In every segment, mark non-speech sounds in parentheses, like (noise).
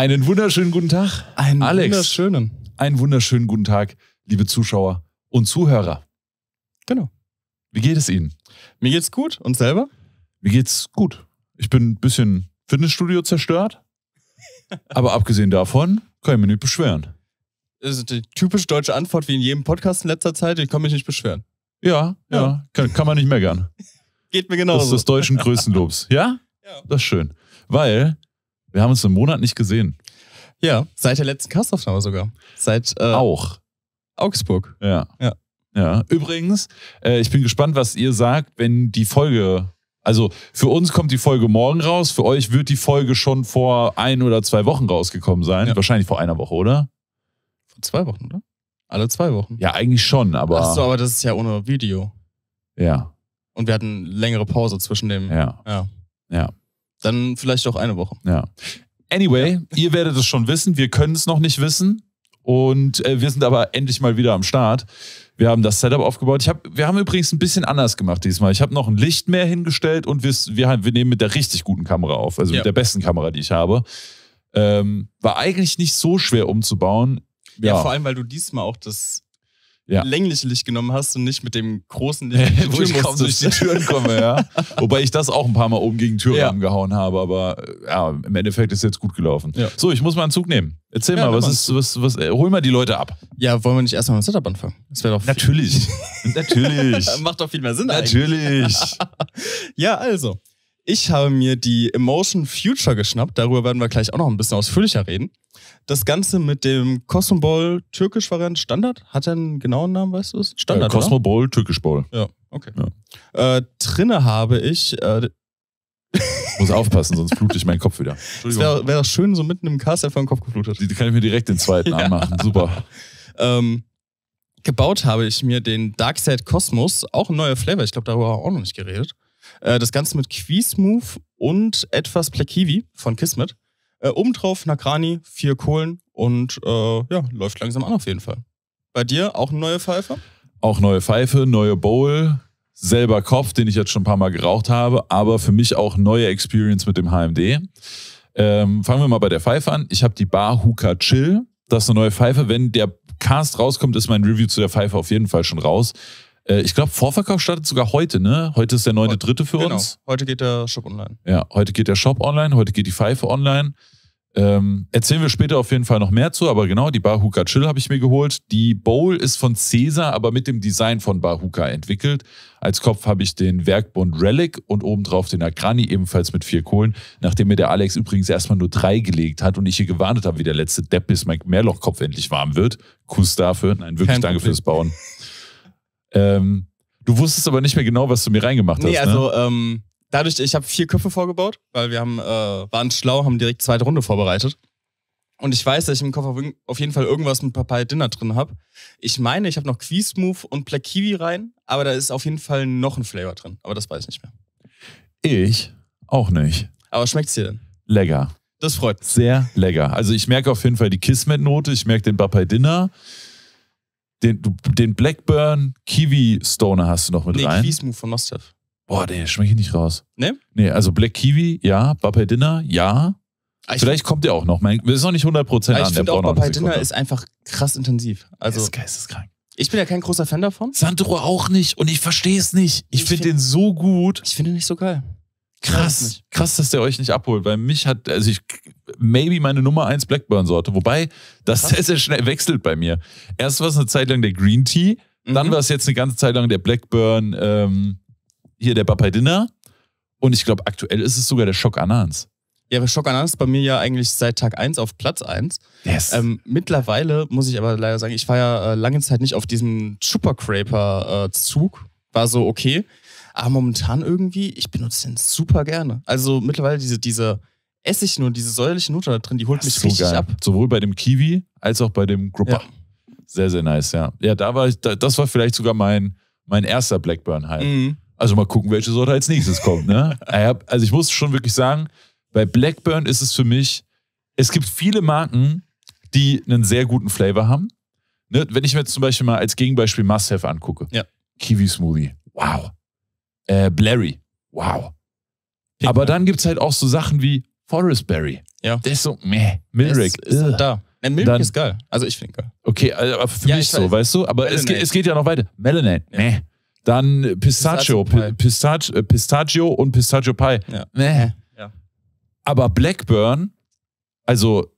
Einen wunderschönen guten Tag. Einen Alex. wunderschönen. Einen wunderschönen guten Tag, liebe Zuschauer und Zuhörer. Genau. Wie geht es Ihnen? Mir geht's gut. Und selber? Mir geht's gut. Ich bin ein bisschen Fitnessstudio zerstört. (laughs) aber abgesehen davon kann ich mich nicht beschweren. Das ist die typisch deutsche Antwort wie in jedem Podcast in letzter Zeit. Ich kann mich nicht beschweren. Ja, ja. ja. Kann, kann, man nicht meckern. (laughs) Geht mir genauso. Das ist des deutschen (laughs) Größenlobs. Ja? Ja. Das ist schön. Weil wir haben uns einen Monat nicht gesehen. Ja, seit der letzten Castaufnahme sogar. Seit äh, auch Augsburg. Ja. Ja. Ja. Übrigens, äh, ich bin gespannt, was ihr sagt, wenn die Folge. Also für uns kommt die Folge morgen raus, für euch wird die Folge schon vor ein oder zwei Wochen rausgekommen sein. Ja. Wahrscheinlich vor einer Woche, oder? Vor zwei Wochen, oder? Alle zwei Wochen. Ja, eigentlich schon, aber. Ach so, aber das ist ja ohne Video. Ja. Und wir hatten längere Pause zwischen dem. Ja. Ja. ja. Dann vielleicht auch eine Woche. Ja. Anyway, ja. ihr werdet es schon wissen. Wir können es noch nicht wissen. Und äh, wir sind aber endlich mal wieder am Start. Wir haben das Setup aufgebaut. Ich hab, wir haben übrigens ein bisschen anders gemacht diesmal. Ich habe noch ein Licht mehr hingestellt und wir, wir, wir nehmen mit der richtig guten Kamera auf, also ja. mit der besten Kamera, die ich habe. Ähm, war eigentlich nicht so schwer umzubauen. Ja, ja, vor allem, weil du diesmal auch das ja. längliche Licht genommen hast und nicht mit dem großen Licht, (laughs) wo ich kaum durch die Türen (laughs) komme. Ja. Wobei ich das auch ein paar Mal oben gegen Türrahmen ja. gehauen habe, aber ja, im Endeffekt ist jetzt gut gelaufen. Ja. So, ich muss mal einen Zug nehmen. Erzähl mal, was ist, was, was, äh, hol mal die Leute ab. Ja, wollen wir nicht erstmal mit dem Setup anfangen? Das wäre doch. Natürlich. (laughs) Natürlich. Macht doch viel mehr Sinn Natürlich. ja, also. Ich habe mir die Emotion Future geschnappt. Darüber werden wir gleich auch noch ein bisschen ausführlicher reden das Ganze mit dem Cosmo Bowl türkisch Variant Standard? Hat er einen genauen Namen, weißt du es? Standard. Äh, Bowl türkisch Bowl. Ja, okay. Ja. Äh, drinne habe ich. Äh, muss aufpassen, sonst flute ich meinen Kopf wieder. Entschuldigung. Wäre wär schön, so mitten im Cast einfach den Kopf geflutet. Die kann ich mir direkt den zweiten (laughs) ja. anmachen. Super. Ähm, gebaut habe ich mir den Darkside Cosmos, auch ein neuer Flavor. Ich glaube, darüber haben wir auch noch nicht geredet. Äh, das Ganze mit Quiz und etwas Plakivi von Kismet. Äh, oben drauf Nakrani, vier Kohlen und äh, ja, läuft langsam an auf jeden Fall. Bei dir auch eine neue Pfeife? Auch neue Pfeife, neue Bowl, selber Kopf, den ich jetzt schon ein paar Mal geraucht habe, aber für mich auch neue Experience mit dem HMD. Ähm, fangen wir mal bei der Pfeife an. Ich habe die Bar Hookah Chill. Das ist eine neue Pfeife. Wenn der Cast rauskommt, ist mein Review zu der Pfeife auf jeden Fall schon raus. Äh, ich glaube, Vorverkauf startet sogar heute, ne? Heute ist der neunte Dritte für genau. uns. Heute geht der Shop online. Ja, heute geht der Shop online, heute geht die Pfeife online. Ähm, erzählen wir später auf jeden Fall noch mehr zu, aber genau, die Bahuka Chill habe ich mir geholt. Die Bowl ist von Cäsar, aber mit dem Design von Bahuka entwickelt. Als Kopf habe ich den Werkbund Relic und obendrauf den Agrani ebenfalls mit vier Kohlen, nachdem mir der Alex übrigens erstmal nur drei gelegt hat und ich hier gewarnt habe, wie der letzte Depp, bis mein Mehrlochkopf endlich warm wird. Kuss dafür. Nein, wirklich Kein danke Problem. fürs Bauen. Ähm, du wusstest aber nicht mehr genau, was du mir reingemacht nee, hast. Nee, also ne? ähm, dadurch, ich habe vier Köpfe vorgebaut, weil wir haben, äh, waren schlau, haben direkt zweite Runde vorbereitet. Und ich weiß, dass ich im Koffer auf jeden Fall irgendwas mit Papaya Dinner drin habe. Ich meine, ich habe noch Quiz-Move und Black Kiwi rein, aber da ist auf jeden Fall noch ein Flavor drin. Aber das weiß ich nicht mehr. Ich auch nicht. Aber schmeckt es dir denn? Lecker. Das freut mich. Sehr lecker. Also ich merke auf jeden Fall die Kismet-Note, ich merke den Papaya Dinner. Den, den Blackburn Kiwi Stoner hast du noch mit nee, rein. Kiwi Smooth von Mustaf. Boah, der schmecke ich nicht raus. Ne? Nee, also Black Kiwi, ja. Bappe Dinner, ja. Ah, ich Vielleicht kommt der auch noch. Mein, das ist noch nicht 100% ah, an. Der Ich finde auch, Bappe Dinner ist einfach krass intensiv. Also, das ist geisteskrank. Ich bin ja kein großer Fan davon. Sandro auch nicht und ich verstehe es nicht. Ich, ich finde find, den so gut. Ich finde den nicht so geil. Krass, krass, dass der euch nicht abholt, weil mich hat, also ich, maybe meine Nummer 1 Blackburn-Sorte, wobei das krass. (laughs) sehr, sehr schnell wechselt bei mir. Erst war es eine Zeit lang der Green Tea, mhm. dann war es jetzt eine ganze Zeit lang der Blackburn, ähm, hier der Bapai Dinner und ich glaube, aktuell ist es sogar der Schock Anans. Ja, aber Schock Anans ist bei mir ja eigentlich seit Tag 1 auf Platz 1. Yes. Ähm, mittlerweile muss ich aber leider sagen, ich war ja äh, lange Zeit nicht auf diesem Super Craper äh, Zug. War so, okay, aber momentan irgendwie, ich benutze den super gerne. Also mittlerweile diese, diese Essig und diese säuerliche Note da drin, die holt das mich so richtig geil. ab. Sowohl bei dem Kiwi als auch bei dem Grupper. Ja. Sehr, sehr nice, ja. Ja, da war ich, da, das war vielleicht sogar mein, mein erster Blackburn halt. Mhm. Also mal gucken, welche Sorte als nächstes kommt, ne? (laughs) also ich muss schon wirklich sagen, bei Blackburn ist es für mich, es gibt viele Marken, die einen sehr guten Flavor haben. Ne? Wenn ich mir jetzt zum Beispiel mal als Gegenbeispiel Must Have angucke. Ja. Kiwi Smoothie. Wow äh, Blairy. Wow. Pick Aber dann gibt es halt auch so Sachen wie Forest Berry. Ja. Der ist so, meh, Milrick. Ist, ist da. Nein, Milrick dann, ist geil. Also ich finde geil. Okay, äh, aber für ja, mich so, weißt du? Aber es, geht, es geht ja noch weiter. Melanate, ja. meh. Dann Pistachio, Pistachio, Pistachio, äh, Pistachio und Pistachio Pie. Ja. Meh. Ja. Aber Blackburn, also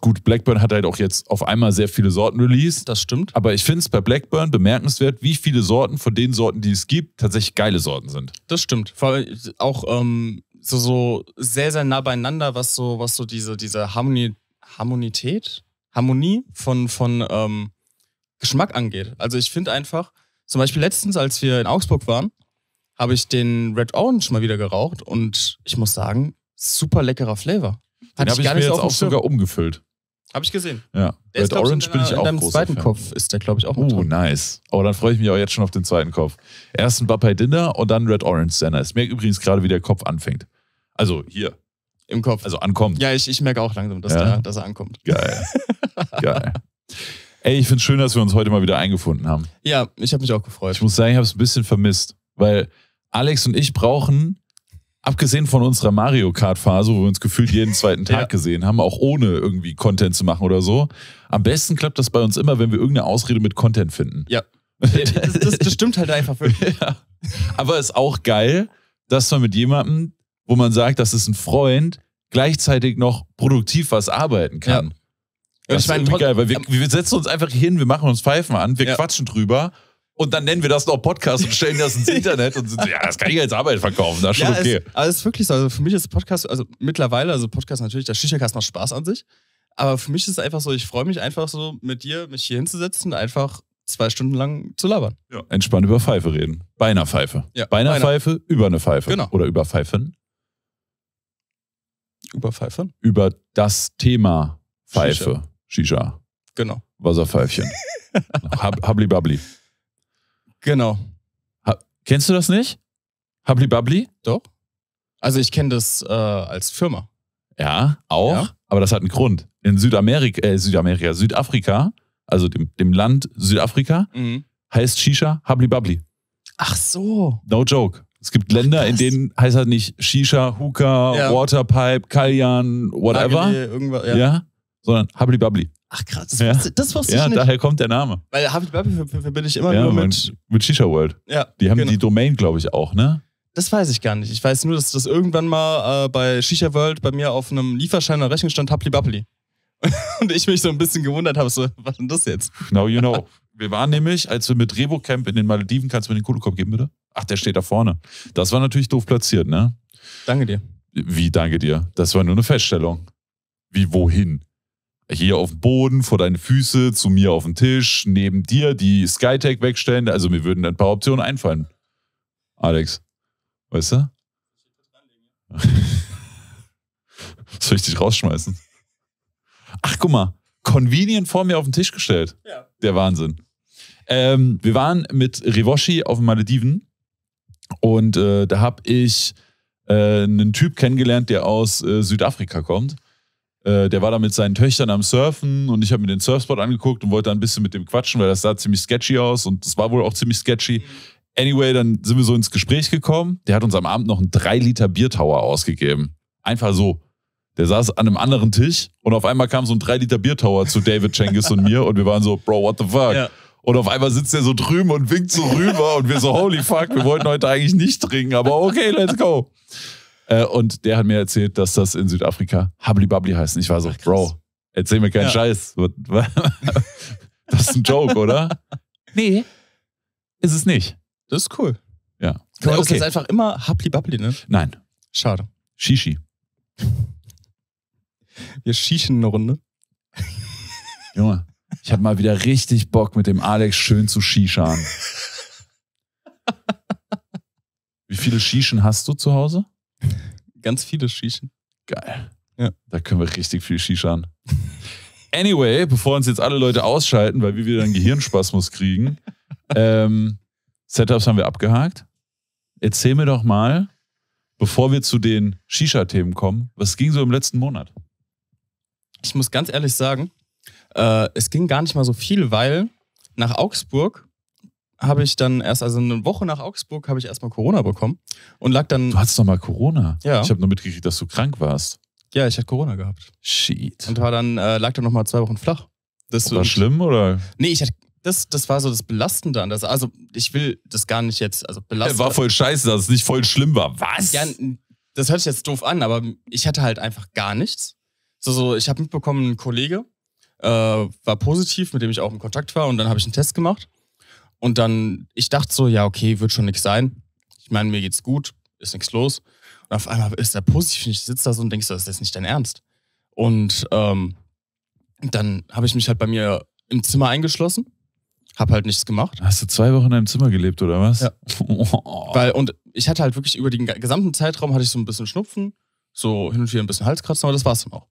gut, Blackburn hat halt auch jetzt auf einmal sehr viele Sorten released. Das stimmt. Aber ich finde es bei Blackburn bemerkenswert, wie viele Sorten von den Sorten, die es gibt, tatsächlich geile Sorten sind. Das stimmt. Vor allem äh, auch ähm, so, so sehr, sehr nah beieinander, was so, was so diese, diese Harmonie, Harmonität, Harmonie von, von ähm, Geschmack angeht. Also ich finde einfach, zum Beispiel letztens, als wir in Augsburg waren, habe ich den Red Orange mal wieder geraucht und ich muss sagen, super leckerer Flavor. Den habe ich, ich mir jetzt auch sogar umgefüllt. Habe ich gesehen. Ja. Der Red Orange deiner, bin ich auch in großer zweiten Fan. Kopf ist der, glaube ich, auch Oh, uh, nice. Aber dann freue ich mich auch jetzt schon auf den zweiten Kopf. Erst ein Bapai Dinner und dann Red Orange Senna. Ich merke übrigens gerade, wie der Kopf anfängt. Also hier. Im Kopf. Also ankommt. Ja, ich, ich merke auch langsam, dass, ja. der, dass er ankommt. Geil. (laughs) Geil. Ey, ich finde es schön, dass wir uns heute mal wieder eingefunden haben. Ja, ich habe mich auch gefreut. Ich muss sagen, ich habe es ein bisschen vermisst, weil Alex und ich brauchen abgesehen von unserer Mario Kart Phase, wo wir uns gefühlt jeden zweiten Tag ja. gesehen haben, auch ohne irgendwie Content zu machen oder so, am besten klappt das bei uns immer, wenn wir irgendeine Ausrede mit Content finden. Ja. Das, das, das stimmt halt einfach wirklich. (laughs) Ja. Aber ist auch geil, dass man mit jemandem, wo man sagt, das ist ein Freund, gleichzeitig noch produktiv was arbeiten kann. Ja. Das ich meine, ist geil, weil wir, wir, setzen uns einfach hin, wir machen uns Pfeifen an, wir ja. quatschen drüber und dann nennen wir das noch Podcast und stellen das ins (laughs) Internet und sind, ja, das kann ich als Arbeit verkaufen, das ist schon ja, okay. Es, also es ist wirklich so, also für mich ist Podcast, also mittlerweile, also Podcast natürlich, der Shisha-Cast macht Spaß an sich, aber für mich ist es einfach so, ich freue mich einfach so, mit dir mich hier hinzusetzen und einfach zwei Stunden lang zu labern. Ja. Entspannt über Pfeife reden. Bei einer Pfeife. Ja, bei einer, einer Pfeife, über eine Pfeife. Genau. Oder über Pfeifen. Über Pfeifen? Über das Thema Pfeife. Shisha. Shisha. Genau. Wasserpfeifchen. (laughs) Hab, habli Babli. Genau. Ha Kennst du das nicht? Habli Babli? Doch. Also ich kenne das äh, als Firma. Ja, auch. Ja. Aber das hat einen Grund. In Südamerika, äh, Südamerika, Südafrika, also dem, dem Land Südafrika, mhm. heißt Shisha Habli Babli. Ach so. No joke. Es gibt Länder, Ach, in denen heißt halt nicht Shisha, Hookah, ja. Waterpipe, Kalyan, whatever. Agile, irgendwas, ja. ja. Sondern Habli Babli. Ach krass, das, ja. wusste, das wusste ja, ich nicht. daher kommt der Name. Weil Happy Bubble verbinde ich immer ja, nur mit... Mit Shisha World. Ja, Die haben genau. die Domain, glaube ich, auch, ne? Das weiß ich gar nicht. Ich weiß nur, dass das irgendwann mal äh, bei Shisha World bei mir auf einem Lieferschein oder Rechnung stand, Happy Bubbly. (laughs) Und ich mich so ein bisschen gewundert habe, so, was denn das jetzt? Now you know. (laughs) Wir waren nämlich, als wir mit Revo Camp in den Malediven, kannst du mir den Kulukop geben, bitte? Ach, der steht da vorne. Das war natürlich doof platziert, ne? Danke dir. Wie, danke dir? Das war nur eine Feststellung. Wie, wohin? hier auf dem Boden, vor deine Füße, zu mir auf den Tisch, neben dir die Skytech wegstellen. Also mir würden ein paar Optionen einfallen. Alex, weißt du? (laughs) Soll ich dich rausschmeißen? Ach, guck mal, convenient vor mir auf den Tisch gestellt. Ja. Der Wahnsinn. Ähm, wir waren mit Rivoshi auf den Malediven und äh, da habe ich äh, einen Typ kennengelernt, der aus äh, Südafrika kommt. Äh, der war da mit seinen Töchtern am Surfen und ich habe mir den Surfspot angeguckt und wollte da ein bisschen mit dem quatschen, weil das sah ziemlich sketchy aus und es war wohl auch ziemlich sketchy. Anyway, dann sind wir so ins Gespräch gekommen. Der hat uns am Abend noch einen 3-Liter-Biertower ausgegeben. Einfach so. Der saß an einem anderen Tisch und auf einmal kam so ein 3-Liter-Biertower zu David Chengis und mir und wir waren so, Bro, what the fuck? Ja. Und auf einmal sitzt er so drüben und winkt so rüber und wir so, holy fuck, wir wollten heute eigentlich nicht trinken, aber okay, let's go. Äh, und der hat mir erzählt, dass das in Südafrika Hablibabli heißt. Und ich war so, Ach, Bro, erzähl mir keinen ja. Scheiß. (laughs) das ist ein Joke, oder? (laughs) Nee, ist es nicht. Das ist cool. Ja. Genau, okay. Das ist einfach immer Hablibabli, ne? Nein. Schade. Shishi. Wir schießen eine Runde. Junge, ich habe mal wieder richtig Bock, mit dem Alex schön zu shishan. (laughs) Wie viele Shishen hast du zu Hause? Ganz viele Shishen. Geil. Ja. Da können wir richtig viel Shishan. Anyway, bevor uns jetzt alle Leute ausschalten, weil wir wieder einen Gehirnspasmus kriegen, (laughs) ähm, Setups haben wir abgehakt. Erzähl mir doch mal, bevor wir zu den Shisha-Themen kommen, was ging so im letzten Monat? Ich muss ganz ehrlich sagen, äh, es ging gar nicht mal so viel, weil nach Augsburg habe ich dann erst, also eine Woche nach Augsburg, habe ich erstmal Corona bekommen und lag dann. Du hattest mal Corona? Ja. Ich habe nur mitgekriegt, dass du krank warst. Ja, ich hatte Corona gehabt. Shit. Und war dann, äh, lag dann nochmal zwei Wochen flach. Das war schlimm oder? Nee, ich hatte das, das war so das Belastende an das. Also, ich will das gar nicht jetzt. Also, belasten. War voll scheiße, dass es nicht voll schlimm war. Was? Ja, das hört sich jetzt doof an, aber ich hatte halt einfach gar nichts. So, so ich habe mitbekommen, ein Kollege äh, war positiv, mit dem ich auch in Kontakt war, und dann habe ich einen Test gemacht. Und dann, ich dachte so, ja, okay, wird schon nichts sein. Ich meine, mir geht's gut, ist nichts los. Und auf einmal ist er positiv. Ich sitze da so und denkst so, das ist jetzt nicht dein Ernst. Und ähm, dann habe ich mich halt bei mir im Zimmer eingeschlossen, habe halt nichts gemacht. Hast du zwei Wochen in deinem Zimmer gelebt oder was? Ja. (laughs) Weil und ich hatte halt wirklich über den gesamten Zeitraum hatte ich so ein bisschen Schnupfen, so hin und wieder ein bisschen Halskratzen, aber das war's dann auch.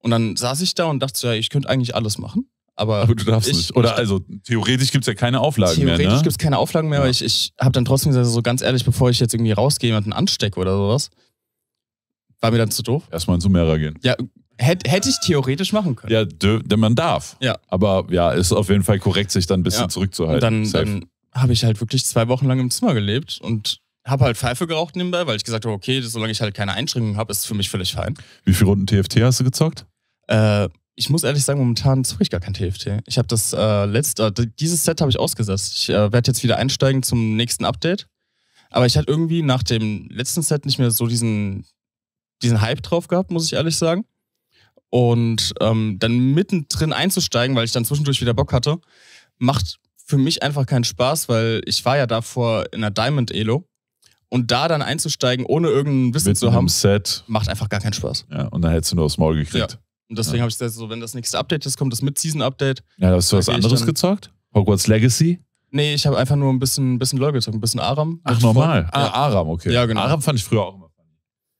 Und dann saß ich da und dachte so, ja, ich könnte eigentlich alles machen. Aber, aber, du darfst ich, nicht. Oder also theoretisch gibt es ja keine Auflagen theoretisch mehr. Theoretisch ne? gibt es keine Auflagen mehr, ja. aber ich, ich habe dann trotzdem gesagt, so ganz ehrlich, bevor ich jetzt irgendwie rausgehe, jemanden anstecke oder sowas, war mir dann zu doof. Erstmal ins Sumera gehen. Ja, hätte hätt ich theoretisch machen können. Ja, denn man darf. Ja. Aber ja, ist auf jeden Fall korrekt, sich dann ein bisschen ja. zurückzuhalten. Und dann, dann habe ich halt wirklich zwei Wochen lang im Zimmer gelebt und habe halt Pfeife geraucht nebenbei, weil ich gesagt habe, okay, solange ich halt keine Einschränkungen habe, ist es für mich völlig fein. Wie viele Runden TFT hast du gezockt? Äh, ich muss ehrlich sagen, momentan suche ich gar kein TFT. Ich habe das äh, letzte, äh, dieses Set habe ich ausgesetzt. Ich äh, werde jetzt wieder einsteigen zum nächsten Update. Aber ich hatte irgendwie nach dem letzten Set nicht mehr so diesen, diesen Hype drauf gehabt, muss ich ehrlich sagen. Und ähm, dann mittendrin einzusteigen, weil ich dann zwischendurch wieder Bock hatte, macht für mich einfach keinen Spaß, weil ich war ja davor in der Diamond Elo und da dann einzusteigen, ohne irgendein Wissen Mit zu haben, Set. macht einfach gar keinen Spaß. Ja, und dann hättest du nur aufs Maul gekriegt. Ja. Und deswegen ja. habe ich gesagt, so, wenn das nächste Update ist, kommt das mit season update Ja, hast du was anderes gezockt? Hogwarts Legacy? Nee, ich habe einfach nur ein bisschen, bisschen LOL gezockt, ein bisschen Aram. Ach, normal. Ah, ja. Aram, okay. Ja, genau. Aram fand ich früher auch immer funny.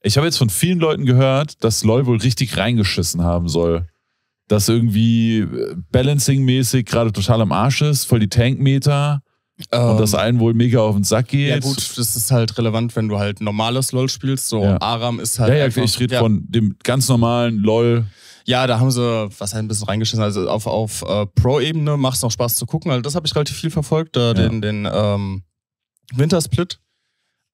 Ich habe jetzt von vielen Leuten gehört, dass LOL wohl richtig reingeschissen haben soll. Dass irgendwie äh, Balancing-mäßig gerade total am Arsch ist, voll die Tankmeter. meter Ähm, und das einen wohl mega auf den Sack geht. Ja, gut, das ist halt relevant, wenn du halt normales LOL spielst. So, ja. Aram ist halt. Ja, ja, einfach, ich rede ja. von dem ganz normalen LOL. Ja, da haben sie was halt ein bisschen reingeschissen. Also auf, auf äh, Pro-Ebene macht es noch Spaß zu gucken. Also das habe ich relativ viel verfolgt, äh, ja. den, den ähm, Wintersplit.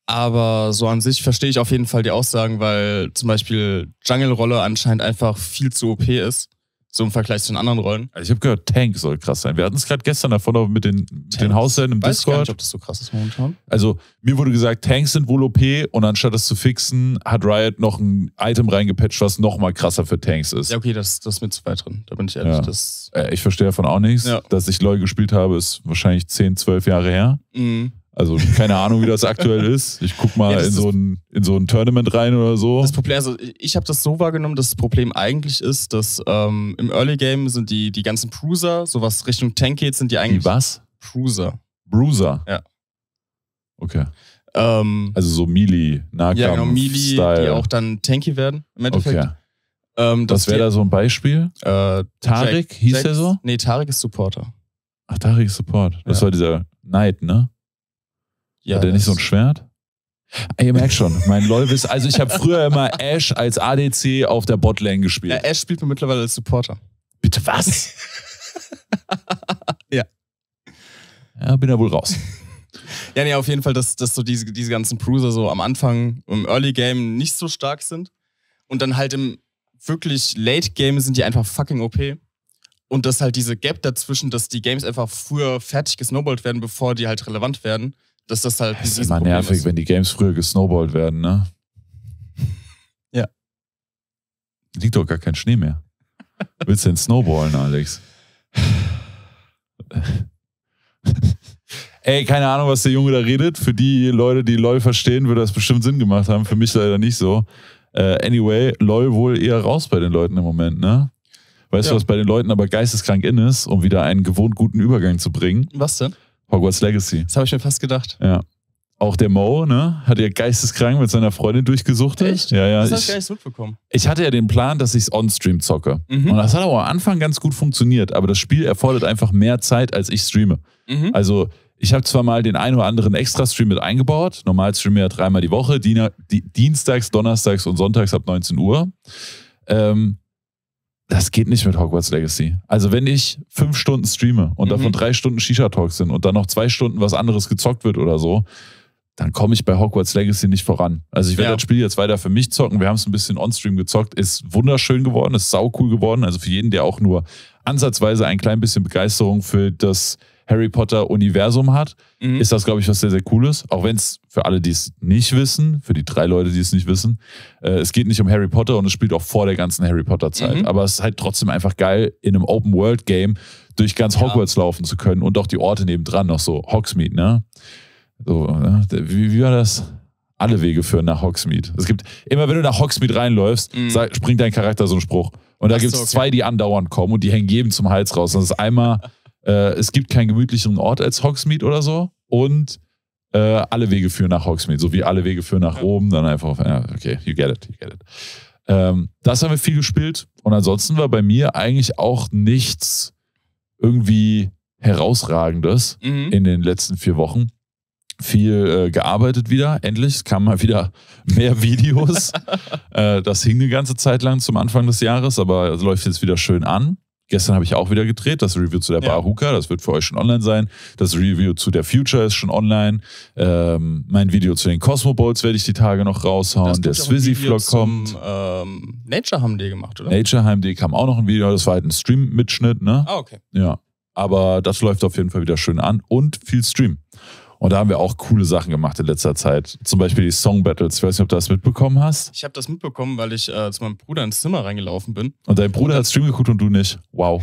Aber so an sich verstehe ich auf jeden Fall die Aussagen, weil zum Beispiel Jungle-Rolle anscheinend einfach viel zu OP ist. So im Vergleich zu den anderen Rollen. Also ich habe gehört, Tank soll krass sein. Wir hatten es gerade gestern davon mit den, Tanks. den Hausherren im Weiß Discord. Ich weiß nicht, ob das so krass ist momentan. Also mir wurde gesagt, Tanks sind wohl OP und anstatt das zu fixen, hat Riot noch ein Item reingepatcht, was nochmal krasser für Tanks ist. Ja, okay, das, das ist mir zu weit drin. Da bin ich ehrlich. Ja. Das äh, ich verstehe davon auch nichts. Ja. Dass ich LOL gespielt habe, ist wahrscheinlich 10, 12 Jahre her. Mhm. Also keine Ahnung, wie das (laughs) aktuell ist. Ich guck mal ja, in, so ein, in so ein Tournament rein oder so. Das Problem, also ich habe das so wahrgenommen, dass das Problem eigentlich ist, dass ähm, im Early Game sind die, die ganzen Bruiser, sowas Richtung Tank geht, sind die eigentlich. Die was? Bruiser. Bruiser? Ja. Okay. Ähm, also so Melee, Nahkampf. Ja, genau, Melee, die auch dann tanky werden im Endeffekt. Okay. Ähm, Was wäre da so ein Beispiel? Äh, Tarek, hieß Jack, er so? Nee, Tarik ist Supporter. Ach, Tarik ist Support. Das ja. war dieser Knight, ne? Ja, Hat er nicht so ein Schwert? Ihr merkt schon, mein LOL-Wiss. Also ich habe früher immer Ash als ADC auf der Botlane gespielt. Ja, Ash spielt mir mittlerweile als Supporter. Bitte was? (laughs) ja. Ja, bin ja wohl raus. ja, nee, auf jeden Fall, dass, dass so diese, diese ganzen Bruiser so am Anfang im Early Game nicht so stark sind. Und dann halt im wirklich Late Game sind die einfach fucking OP. Und dass halt diese Gap dazwischen, dass die Games einfach früher fertig gesnowballt werden, bevor die halt relevant werden, dass das halt. Das ist immer nervig, ist. wenn die Games früher gesnowballt werden, ne? (laughs) Ja. Liegt doch gar kein Schnee mehr. Willst du denn snowballen, Alex? (laughs) Ey, keine Ahnung, was der Junge da redet. Für die Leute, die LOL verstehen, würde das bestimmt Sinn gemacht haben. Für mich leider nicht so. Äh, anyway, LOL wohl eher raus bei den Leuten im Moment, ne? Weißt ja. du, was bei den Leuten aber geisteskrank in ist, um wieder einen gewohnt guten Übergang zu bringen? Was denn? Hogwarts Legacy. Das habe ich mir fast gedacht. Ja. Auch der Mo, ne, hat ja geisteskrank mit seiner Freundin durchgesucht. Echt? Ja, ja. Das habe ich gar nicht mitbekommen. Ich hatte ja den Plan, dass ich es on-stream zocke. Mhm. Und das hat auch am Anfang ganz gut funktioniert, aber das Spiel erfordert einfach mehr Zeit, als ich streame. Mhm. Also, ich habe zwar mal den einen oder anderen Extra-Stream mit eingebaut. Normal streame ja dreimal die Woche, Diener, dienstags, donnerstags und sonntags ab 19 Uhr. Ähm, das geht nicht mit Hogwarts Legacy. Also wenn ich fünf Stunden streame und mhm. davon drei Stunden Shisha-Talks sind und dann noch zwei Stunden was anderes gezockt wird oder so, dann komme ich bei Hogwarts Legacy nicht voran. Also ich werde ja. das Spiel jetzt weiter für mich zocken. Wir haben es ein bisschen on-stream gezockt. Ist wunderschön geworden, ist saucool geworden. Also für jeden, der auch nur ansatzweise ein klein bisschen Begeisterung für das Harry Potter-Universum hat, mhm. ist das, glaube ich, was sehr, sehr cool ist. Auch wenn es für alle, die es nicht wissen, für die drei Leute, die es nicht wissen, äh, es geht nicht um Harry Potter und es spielt auch vor der ganzen Harry Potter-Zeit. Mhm. Aber es ist halt trotzdem einfach geil, in einem Open-World-Game durch ganz ja. Hogwarts laufen zu können und auch die Orte nebendran noch so. Hogsmeade, ne? So, ne? Wie, wie war das? alle Wege führen nach Hogsmeade. Es gibt immer, wenn du nach Hogsmeade reinläufst, mm. springt dein Charakter so einen Spruch. Und da gibt es okay. zwei, die andauernd kommen und die hängen jedem zum Hals raus. das ist einmal (laughs) Äh, es gibt keinen gemütlicheren Ort als Hogsmeade oder so. Und äh, alle Wege führen nach Hogsmeade, so wie alle Wege führen nach oben, Dann einfach auf, ja, okay, you get it, you get it. Ähm, das haben wir viel gespielt. Und ansonsten war bei mir eigentlich auch nichts irgendwie herausragendes mhm. in den letzten vier Wochen viel äh, gearbeitet wieder, endlich. Es kamen mal wieder (laughs) mehr Videos. (laughs) äh, das hing eine ganze Zeit lang zum Anfang des Jahres, aber läuft jetzt wieder schön an. Gestern habe ich auch wieder gedreht, das Review zu der ja. Baruka, das wird für euch schon online sein. Das Review zu der Future ist schon online. Ähm, mein Video zu den Cosmo Balls werde ich die Tage noch raushauen. Der Swizzy Vlog kommt. Ähm, Nature haben die gemacht, oder? Nature haben die kam auch noch ein Video, das war halt ein Stream-Mitschnitt, ne? Ah, okay. Ja. Aber das läuft auf jeden Fall wieder schön an und viel Stream. Und da haben wir auch coole Sachen gemacht in letzter Zeit. Zum Beispiel die Song Battles. Ich weiß nicht, ob du das mitbekommen hast. Ich habe das mitbekommen, weil ich äh, zu meinem Bruder ins Zimmer reingelaufen bin. Und dein Bruder hat Stream geguckt und du nicht. Wow.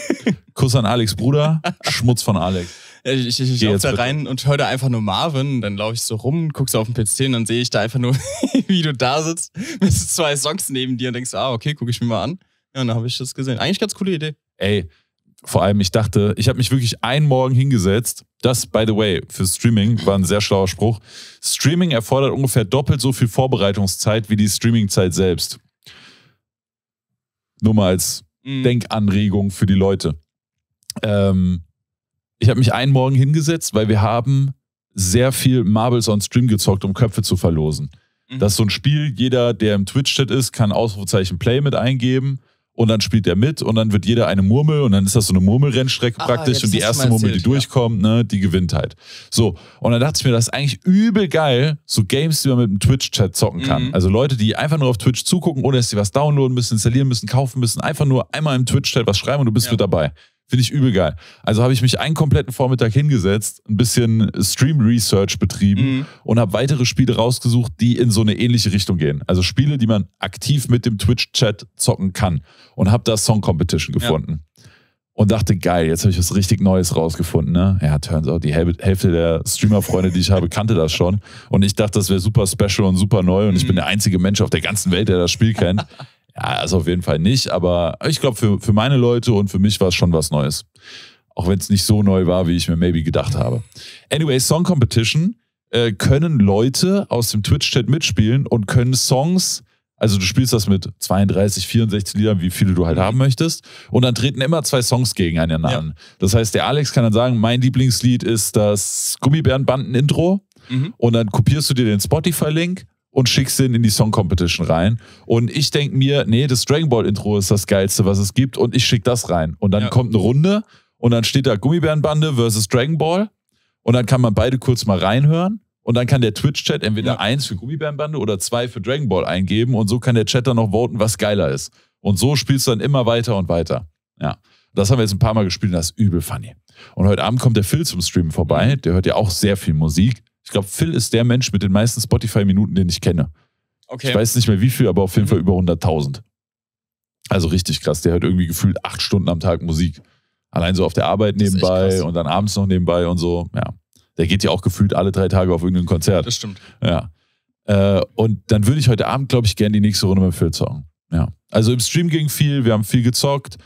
(laughs) Kuss an Alex Bruder, Schmutz von Alex. Ich, ich, ich laufe da bitte. rein und höre da einfach nur Marvin, dann laufe ich so rum, gucke so auf den PC und dann sehe ich da einfach nur, (laughs) wie du da sitzt, mit zwei Songs neben dir und denkst, ah, okay, gucke ich mir mal an. Ja, und dann habe ich das gesehen. Eigentlich ganz coole Idee. Ey, vor allem, ich dachte, ich habe mich wirklich einen Morgen hingesetzt. Das, by the way, für Streaming war ein sehr schlauer Spruch. Streaming erfordert ungefähr doppelt so viel Vorbereitungszeit wie die Streamingzeit selbst. Nur mal als mhm. Denkanregung für die Leute. Ähm, ich habe mich einen Morgen hingesetzt, weil wir haben sehr viel Marbles on Stream gezockt, um Köpfe zu verlosen. Mhm. Das ist so ein Spiel, jeder, der im Twitch-Chat ist, kann Ausrufezeichen Play mit eingeben und dann spielt er mit und dann wird jeder eine Murmel und dann ist das so eine Murmelrennstrecke ah, praktisch und die erste Murmel, die durchkommt, ja. ne, die gewinnt halt. So, und dann dachte ich mir, das ist eigentlich übel geil, so Games, die man mit dem Twitch-Chat zocken kann. Mhm. Also Leute, die einfach nur auf Twitch zugucken, ohne dass sie was downloaden müssen, installieren müssen, kaufen müssen, einfach nur einmal im Twitch-Chat was schreiben und du bist ja. mit dabei. Finde ich übel geil. Also habe ich mich einen kompletten Vormittag hingesetzt, ein bisschen Stream Research betrieben mhm. und habe weitere Spiele rausgesucht, die in so eine ähnliche Richtung gehen. Also Spiele, die man aktiv mit dem Twitch-Chat zocken kann. Und habe da Song Competition gefunden. Ja. Und dachte, geil, jetzt habe ich was richtig Neues rausgefunden. Ne? Ja, turns out, die Hälfte der Streamer-Freunde, die ich habe, kannte das schon. Und ich dachte, das wäre super special und super neu. Und mhm. ich bin mhm. der einzige Mensch auf der ganzen Welt, der das Spiel kennt. Ja, also auf jeden Fall nicht, aber ich glaube, für, für meine Leute und für mich war es schon was Neues. Auch wenn es nicht so neu war, wie ich mir maybe gedacht habe. Anyway, Song Competition äh, können Leute aus dem Twitch-Chat mitspielen und können Songs also du spielst das mit 32, 64 Liedern, wie viele du halt haben möchtest. Und dann treten immer zwei Songs gegeneinander ja. an. Das heißt, der Alex kann dann sagen, mein Lieblingslied ist das Gummibärenbanden-Intro. Mhm. Und dann kopierst du dir den Spotify-Link, und schickst ihn in die Song Competition rein. Und ich denke mir, nee, das Dragon Ball Intro ist das geilste, was es gibt und ich schicke das rein. Und dann ja. kommt eine Runde und dann steht da Gummibärenbande versus Dragon Ball und dann kann man beide kurz mal reinhören. Und dann kann der Twitch-Chat entweder ja. eins für Gummibärenbande oder zwei für Dragon Ball eingeben und so kann der Chat dann noch voten, was geiler ist. Und so spielst du dann immer weiter und weiter. Ja. Das haben wir jetzt ein paar Mal gespielt und das ist übel funny. Und heute Abend kommt der Phil zum Stream vorbei. Mhm. Der hört ja auch sehr viel Musik. Ich glaube, Phil ist der Mensch mit den meisten Spotify-Minuten, den ich kenne. Okay. Ich weiß nicht mehr wie viel, aber auf jeden Fall mhm. über 100.000. Also richtig krass. Der hört irgendwie gefühlt acht Stunden am Tag Musik. Allein so auf der Arbeit nebenbei und dann abends noch nebenbei und so. Ja. Der geht ja auch gefühlt alle drei Tage auf irgendein Konzert. Das stimmt. Ja. Äh, und dann würde ich heute Abend, glaube ich, gerne die nächste Runde mit Phil zocken. Ja. Also im Stream ging viel, wir haben viel gezockt.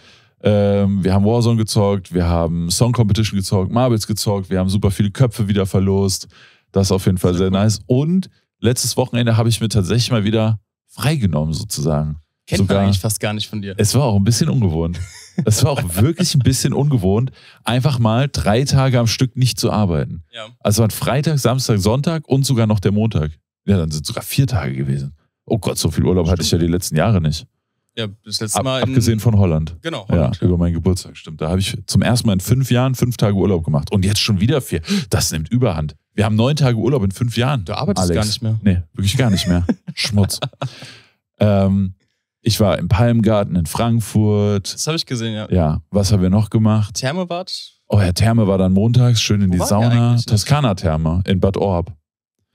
Ähm, wir haben Warzone gezockt, wir haben Song Competition gezockt, Marbles gezockt, wir haben super viele Köpfe wieder verlost. Das ist auf jeden Fall sehr, sehr nice. Und letztes Wochenende habe ich mir tatsächlich mal wieder freigenommen, sozusagen. Kennt Sogar, man eigentlich fast gar nicht von dir. Es war auch ein bisschen ungewohnt. es war auch wirklich ein bisschen ungewohnt, einfach mal drei Tage am Stück nicht zu arbeiten. Ja. Also waren Freitag, Samstag, Sonntag und sogar noch der Montag. Ja, dann sind sogar vier Tage gewesen. Oh Gott, so viel Urlaub stimmt. hatte ich ja die letzten Jahre nicht. Ja, das letzte Mal. Ab, abgesehen von Holland. Genau. Holland, ja, ja, über meinen Geburtstag, stimmt. Da habe ich zum ersten Mal in fünf Jahren fünf Tage Urlaub gemacht. Und jetzt schon wieder vier. Das nimmt Überhand. Wir haben neun Tage Urlaub in fünf Jahren. Du arbeitest Alex. gar nicht mehr. Nee, wirklich gar nicht mehr. (laughs) Schmutz. Ähm, ich war im Palmgarten in Frankfurt. Das habe ich gesehen, ja. Ja, was haben wir noch gemacht? Thermebad. Oh ja, Therme war dann montags, schön in Wo die Sauna. Toskana-Therme in Bad Orb.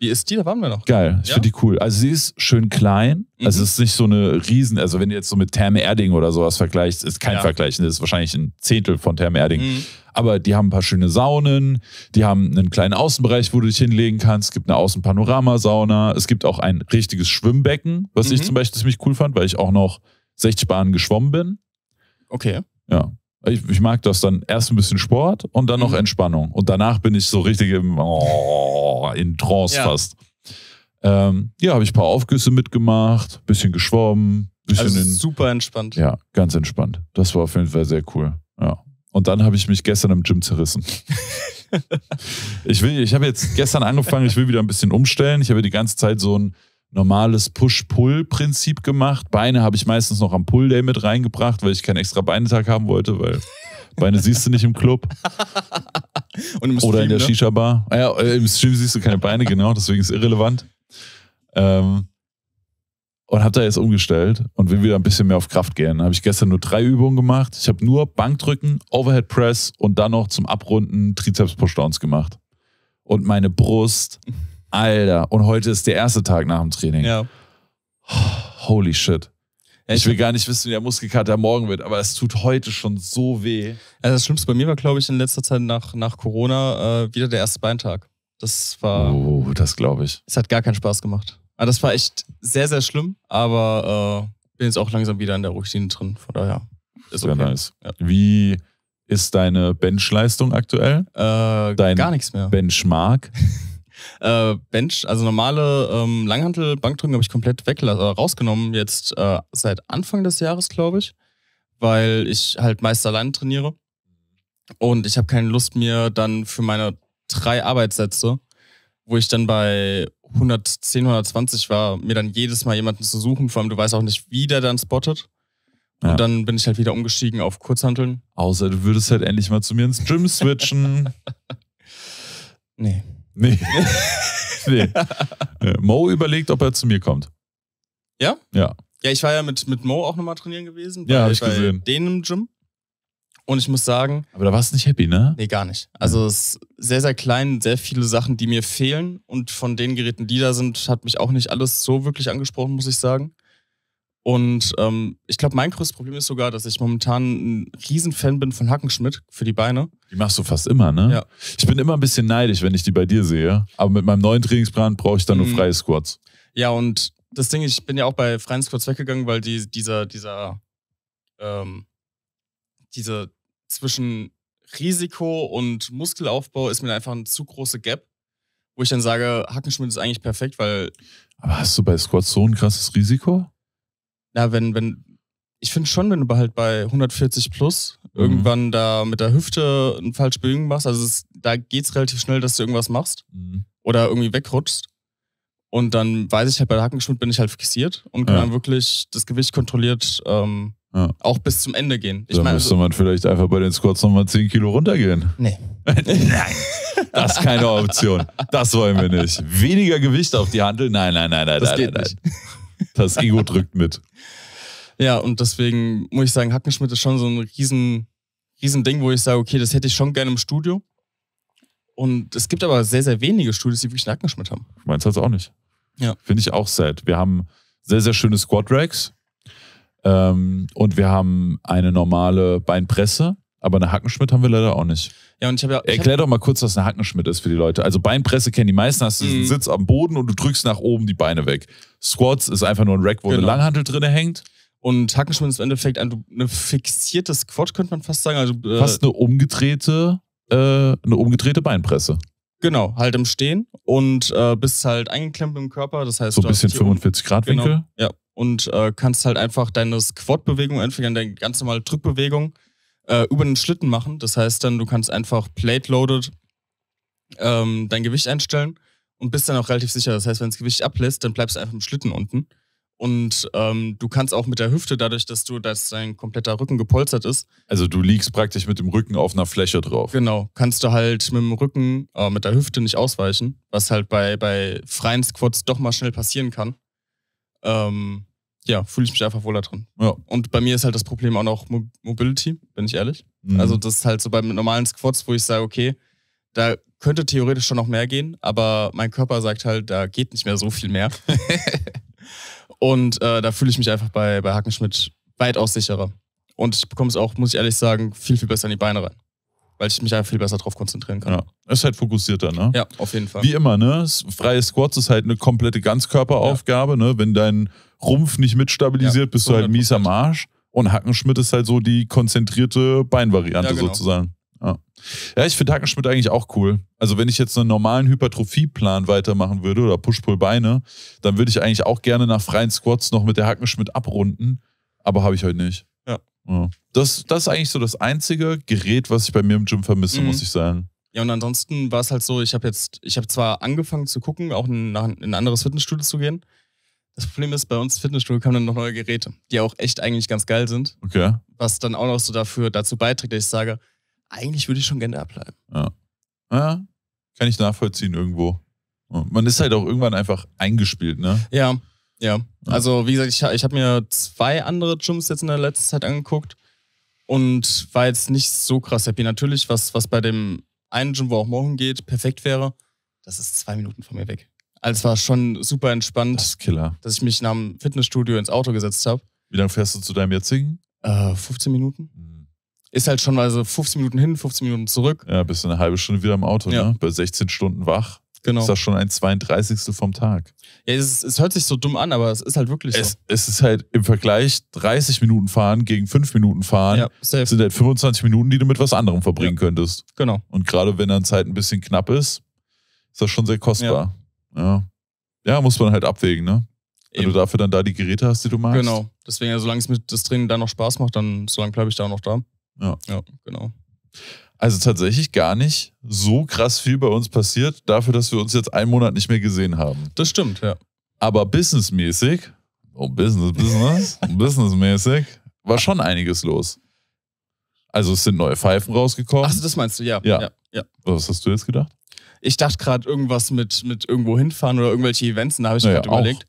Die ist die, da waren wir noch. Geil, ich ja? finde die cool. Also sie ist schön klein. Mhm. Also es ist nicht so eine Riesen, also wenn ihr jetzt so mit Therme Erding oder sowas vergleicht, ist kein ja. Vergleich, ne? das ist wahrscheinlich ein Zehntel von Therme Erding. Mhm. Aber die haben ein paar schöne Saunen, die haben einen kleinen Außenbereich, wo du dich hinlegen kannst. Es gibt eine Außenpanoramasauna, es gibt auch ein richtiges Schwimmbecken, was mhm. ich zum Beispiel ziemlich cool fand, weil ich auch noch 60 Bahnen geschwommen bin. Okay. Ja, ich, ich, mag das dann erst ein bisschen Sport und dann noch mhm. Entspannung. Und danach bin ich so richtig im. Oh boah, in Trance ja. fast. Ähm, ja, habe ich ein paar Aufgüsse mitgemacht, bisschen geschwommen. Bisschen also super entspannt. Ja, ganz entspannt. Das war auf jeden Fall sehr cool. Ja. Und dann habe ich mich gestern im Gym zerrissen. (laughs) ich ich habe jetzt gestern angefangen, ich will wieder ein bisschen umstellen. Ich habe die ganze Zeit so ein normales Push-Pull-Prinzip gemacht. Beine habe ich meistens noch am Pull-Day mit reingebracht, weil ich keinen extra Beinetag haben wollte, weil Beine siehst du nicht im Club. (laughs) Im Stream, Oder in der ne? Shisha-Bar. Ah ja, äh, im Stream siehst du keine Beine, genau, deswegen ist es irrelevant. Ähm, und habe da jetzt umgestellt und will wieder ein bisschen mehr auf Kraft gehen. Habe ich gestern nur drei Übungen gemacht. Ich habe nur Bankdrücken, Overhead Press und dann noch zum Abrunden Trizeps Pushdowns gemacht. Und meine Brust, Alter. Und heute ist der erste Tag nach dem Training. Ja. Holy shit. Ich will gar nicht wissen, wie der Muskelkater morgen wird, aber es tut heute schon so weh. Also das Schlimmste bei mir war, glaube ich, in letzter Zeit nach, nach Corona äh, wieder der erste Beintag. Das war. Oh, das glaube ich. Es hat gar keinen Spaß gemacht. Aber ah, das war echt sehr, sehr schlimm, aber äh, bin jetzt auch langsam wieder in der Routine drin. Von daher. Ist okay. Sehr nice. Ja. Wie ist deine Benchleistung aktuell? Äh, Dein gar nichts mehr. Benchmark? (laughs) äh, Bench, also normale ähm, Langhantel-Bankdrücken habe ich komplett weg, äh, rausgenommen, jetzt äh, seit Anfang des Jahres, glaube ich, weil ich halt meist allein trainiere. Und ich habe keine Lust mir dann für meine drei Arbeitssätze, wo ich dann bei 110, 120 war, mir dann jedes Mal jemanden zu suchen, vor allem du weißt auch nicht, wie der dann spottet. Und dann bin ich halt wieder umgestiegen auf Kurzhanteln. Außer du würdest halt endlich mal zu mir ins Gym switchen. (laughs) nee. Nee. (laughs) nee. Äh, Mo überlegt, ob er zu mir kommt. Ja? Ja. Ja, ich war ja mit, mit Mo auch nochmal trainieren gewesen. Ja, hab ich bei gesehen. Denen im Gym. Und ich muss sagen. Aber da warst du nicht happy, ne? Nee, gar nicht. Also es ist sehr, sehr klein, sehr viele Sachen, die mir fehlen. Und von den Geräten, die da sind, hat mich auch nicht alles so wirklich angesprochen, muss ich sagen. Und ähm, ich glaube, mein größtes Problem ist sogar, dass ich momentan ein Riesenfan bin von Hackenschmidt für die Beine. Die machst du fast immer, ne? Ja. Ich bin immer ein bisschen neidisch, wenn ich die bei dir sehe. Aber mit meinem neuen Trainingsplan brauche ich dann mhm. nur freie Squats. Ja, und das Ding, ich bin ja auch bei freien Squats weggegangen, weil die, dieser, dieser, ähm, diese zwischen Risiko und Muskelaufbau ist mir einfach ein zu große Gap, wo ich dann sage, Hackenschmidt ist eigentlich perfekt, weil. Aber hast du bei Squats so ein krasses Risiko? na, wenn, wenn, ich finde schon, wenn du halt bei 140 plus mhm. irgendwann da mit der Hüfte ein falsche Bewegung machst, also es, da es relativ schnell, dass du irgendwas machst mhm. oder irgendwie wegrutschst. Und dann weiß ich halt, bei der Hackenschmidt bin ich halt fixiert und kann ja. dann wirklich das Gewicht kontrolliert ähm, ja. auch bis zum Ende gehen. Ich da mein, müsste also, man vielleicht einfach bei den Squats nochmal 10 Kilo runtergehen. Nee. (laughs) nein, das ist keine Option. Das wollen wir nicht. Weniger Gewicht auf die Handel? Nein, nein, nein, nein, das nein, geht nein, nein. Nicht. Das Ego drückt mit. Ja, und deswegen muss ich sagen, Hackenschmidt ist schon so ein riesen, riesen Ding, wo ich sage, okay, das hätte ich schon gerne im Studio. Und es gibt aber sehr, sehr wenige Studios, die wirklich einen Hackenschmidt haben. Ich mein's halt auch nicht. Ja. Finde ich auch sad. Wir haben sehr, sehr schöne Squadracks. Ähm, und wir haben eine normale Beinpresse. Aber eine Hackenschmidt haben wir leider auch nicht. Ja, und ich habe ja, Erklär hab doch mal kurz, was eine Hackenschmidt ist für die Leute. Also Beinpresse kennen die meisten, hast du mhm. einen Sitz am Boden und du drückst nach oben die Beine weg. Squats ist einfach nur ein Rack, wo genau. eine Langhantel drin hängt. Und Hackenschmidt ist im Endeffekt eine, eine fixierte Squat, könnte man fast sagen. Also, äh, fast eine umgedrehte, äh, eine umgedrehte Beinpresse. Genau, halt im Stehen und äh, bist halt eingeklemmt im Körper. Das heißt, so ein bisschen 45 Grad genau. Winkel. Genau, ja, und äh, kannst halt einfach deine Squat-Bewegung entwickeln, deine ganz normale Drückbewegung äh, über den Schlitten machen. Das heißt dann, du kannst einfach plate-loaded ähm, dein Gewicht einstellen und bist dann auch relativ sicher. Das heißt, wenn das Gewicht ablässt, dann bleibst du einfach im Schlitten unten. Und ähm, du kannst auch mit der Hüfte, dadurch, dass du, dass dein kompletter Rücken gepolstert ist. Also du liegst praktisch mit dem Rücken auf einer Fläche drauf. Genau, kannst du halt mit dem Rücken, äh, mit der Hüfte nicht ausweichen, was halt bei, bei freien Squats doch mal schnell passieren kann. Ähm, ja, fühle ich mich einfach wohler drin. Ja. Und bei mir ist halt das Problem auch noch Mobility, bin ich ehrlich. Mhm. Also das ist halt so bei normalen Squats, wo ich sage, okay, da könnte theoretisch schon noch mehr gehen, aber mein Körper sagt halt, da geht nicht mehr so viel mehr. (laughs) und äh, da fühle ich mich einfach bei, bei Hackenschmidt weitaus sicherer. Und ich bekomme es auch, muss ich ehrlich sagen, viel, viel besser in die Beine rein. Weil ich mich einfach viel besser darauf konzentrieren kann. Ja, ist halt fokussierter, ne? Ja, auf jeden Fall. Wie immer, ne? Freie Squats ist halt eine komplette Ganzkörperaufgabe, ja. ne? Wenn dein Rumpf nicht mitstabilisiert, ja, bist du halt mies am Arsch. Und Hackenschmidt ist halt so die konzentrierte Beinvariante ja, genau. sozusagen. Ja. ja, ich finde Hackenschmidt eigentlich auch cool. Also wenn ich jetzt einen normalen Hypertrophieplan weitermachen würde oder Push-Pull-Beine, dann würde ich eigentlich auch gerne nach freien Squats noch mit der Hackenschmidt abrunden, aber habe ich heute halt nicht. Ja. ja. Das, das ist eigentlich so das einzige Gerät, was ich bei mir im Gym vermisse, mhm. muss ich sagen. Ja, und ansonsten war es halt so, ich habe jetzt, ich habe zwar angefangen zu gucken, auch in, in ein anderes Fitnessstudio zu gehen, das Problem ist, bei uns Fitnessstudio kommen dann noch neue Geräte, die auch echt eigentlich ganz geil sind. Okay. Was dann auch noch so dafür, dazu beiträgt, dass ich sage, eigentlich würde ich schon gerne da bleiben. Ja. ja. Kann ich nachvollziehen irgendwo. Man ist halt auch irgendwann einfach eingespielt, ne? Ja, ja. Also, wie gesagt, ich, ich habe mir zwei andere Gyms jetzt in der letzten Zeit angeguckt und war jetzt nicht so krass happy. Natürlich, was, was bei dem einen Gym, wo auch morgen geht, perfekt wäre, das ist zwei Minuten von mir weg. Also es war schon super entspannt, das Killer. dass ich mich nach dem Fitnessstudio ins Auto gesetzt habe. Wie lange fährst du zu deinem jetzigen? Äh, 15 Minuten. Mhm. Ist halt schon mal so 15 Minuten hin, 15 Minuten zurück. Ja, bist du eine halbe Stunde wieder im Auto, ja. ne? Bei 16 Stunden wach. Genau. Ist das schon ein 32. vom Tag? Ja, es, es, hört sich so dumm an, aber es ist halt wirklich so. Es, es ist halt im Vergleich 30 Minuten fahren gegen 5 Minuten fahren, ja, safe. sind halt 25 Minuten, die du mit was anderem verbringen ja. könntest. Genau. Und gerade wenn dann Zeit ein bisschen knapp ist, ist das schon sehr kostbar. Ja. Ja. Ja, muss man halt abwägen, ne? Wenn Eben. du dafür dann da die Geräte hast, die du magst. Genau. Deswegen, ja, solange es mit das Training dann noch Spaß macht, dann solange bleibe ich da noch da. Ja. Ja, genau. Also tatsächlich gar nicht so krass viel bei uns passiert, dafür, dass wir uns jetzt einen Monat nicht mehr gesehen haben. Das stimmt, ja. Aber businessmäßig, oh Business, Business, (laughs) businessmäßig, war schon einiges los. Also es sind neue Pfeifen rausgekommen. Achso, das meinst du, ja. Ja. ja. ja. Was hast du jetzt gedacht? Ich dachte gerade irgendwas mit, mit irgendwo hinfahren oder irgendwelche Events, da habe ich naja, gerade halt überlegt.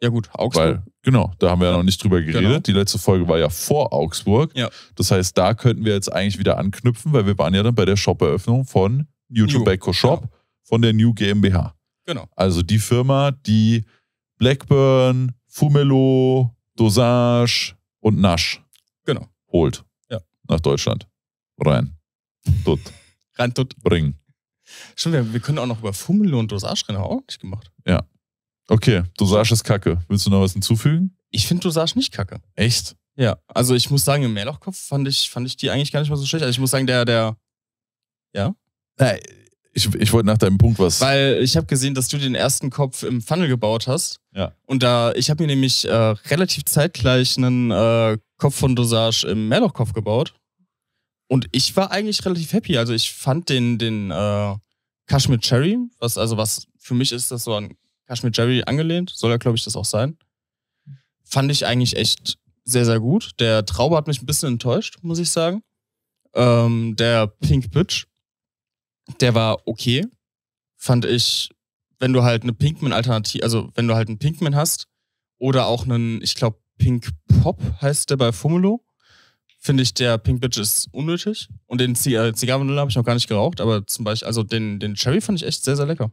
Ja gut, Augsburg. Weil, genau, da haben wir ja noch nicht drüber genau. geredet. Genau. Die letzte Folge war ja vor Augsburg. Ja. Das heißt, da könnten wir jetzt eigentlich wieder anknüpfen, weil wir waren ja dann bei der Shop-Eröffnung von New Tobacco Shop ja. von der New GmbH. Genau. Also die Firma, die Blackburn, Fumelo, Dosage und Nash genau. holt. Ja. Nach Deutschland. Rein. Tut. Rein tut. Bringen. Stimmt, wir, wir können auch noch über Fummel und Dosage reden, haben wir auch nicht gemacht. Ja. Okay, Dosage ist kacke. Willst du noch was hinzufügen? Ich finde Dosage nicht kacke. Echt? Ja, also ich muss sagen, im Mehrlochkopf fand ich, fand ich die eigentlich gar nicht mal so schlecht. Also ich muss sagen, der, der, ja? Nein, äh, ich, ich wollte nach deinem Punkt was. Weil ich habe gesehen, dass du den ersten Kopf im Funnel gebaut hast. Ja. Und da, ich habe mir nämlich äh, relativ zeitgleich einen äh, Kopf von Dosage im Mehrlochkopf gebaut. Und ich war eigentlich relativ happy. Also ich fand den, den, äh, Kashmir Cherry, was also was für mich ist das so an Kashmir Cherry angelehnt, soll ja glaube ich das auch sein. Fand ich eigentlich echt sehr, sehr gut. Der Traube hat mich ein bisschen enttäuscht, muss ich sagen. Ähm, der Pink Bitch, der war okay. Fand ich, wenn du halt eine Pinkman-Alternative, also wenn du halt einen Pinkman hast oder auch einen, ich glaube, Pink Pop heißt der bei Fumulo finde ich, der Pink Bitch ist unnötig. Und den Zigarrenvanilla habe ich noch gar nicht geraucht, aber zum Beispiel, also den, den Cherry fand ich echt sehr, sehr lecker.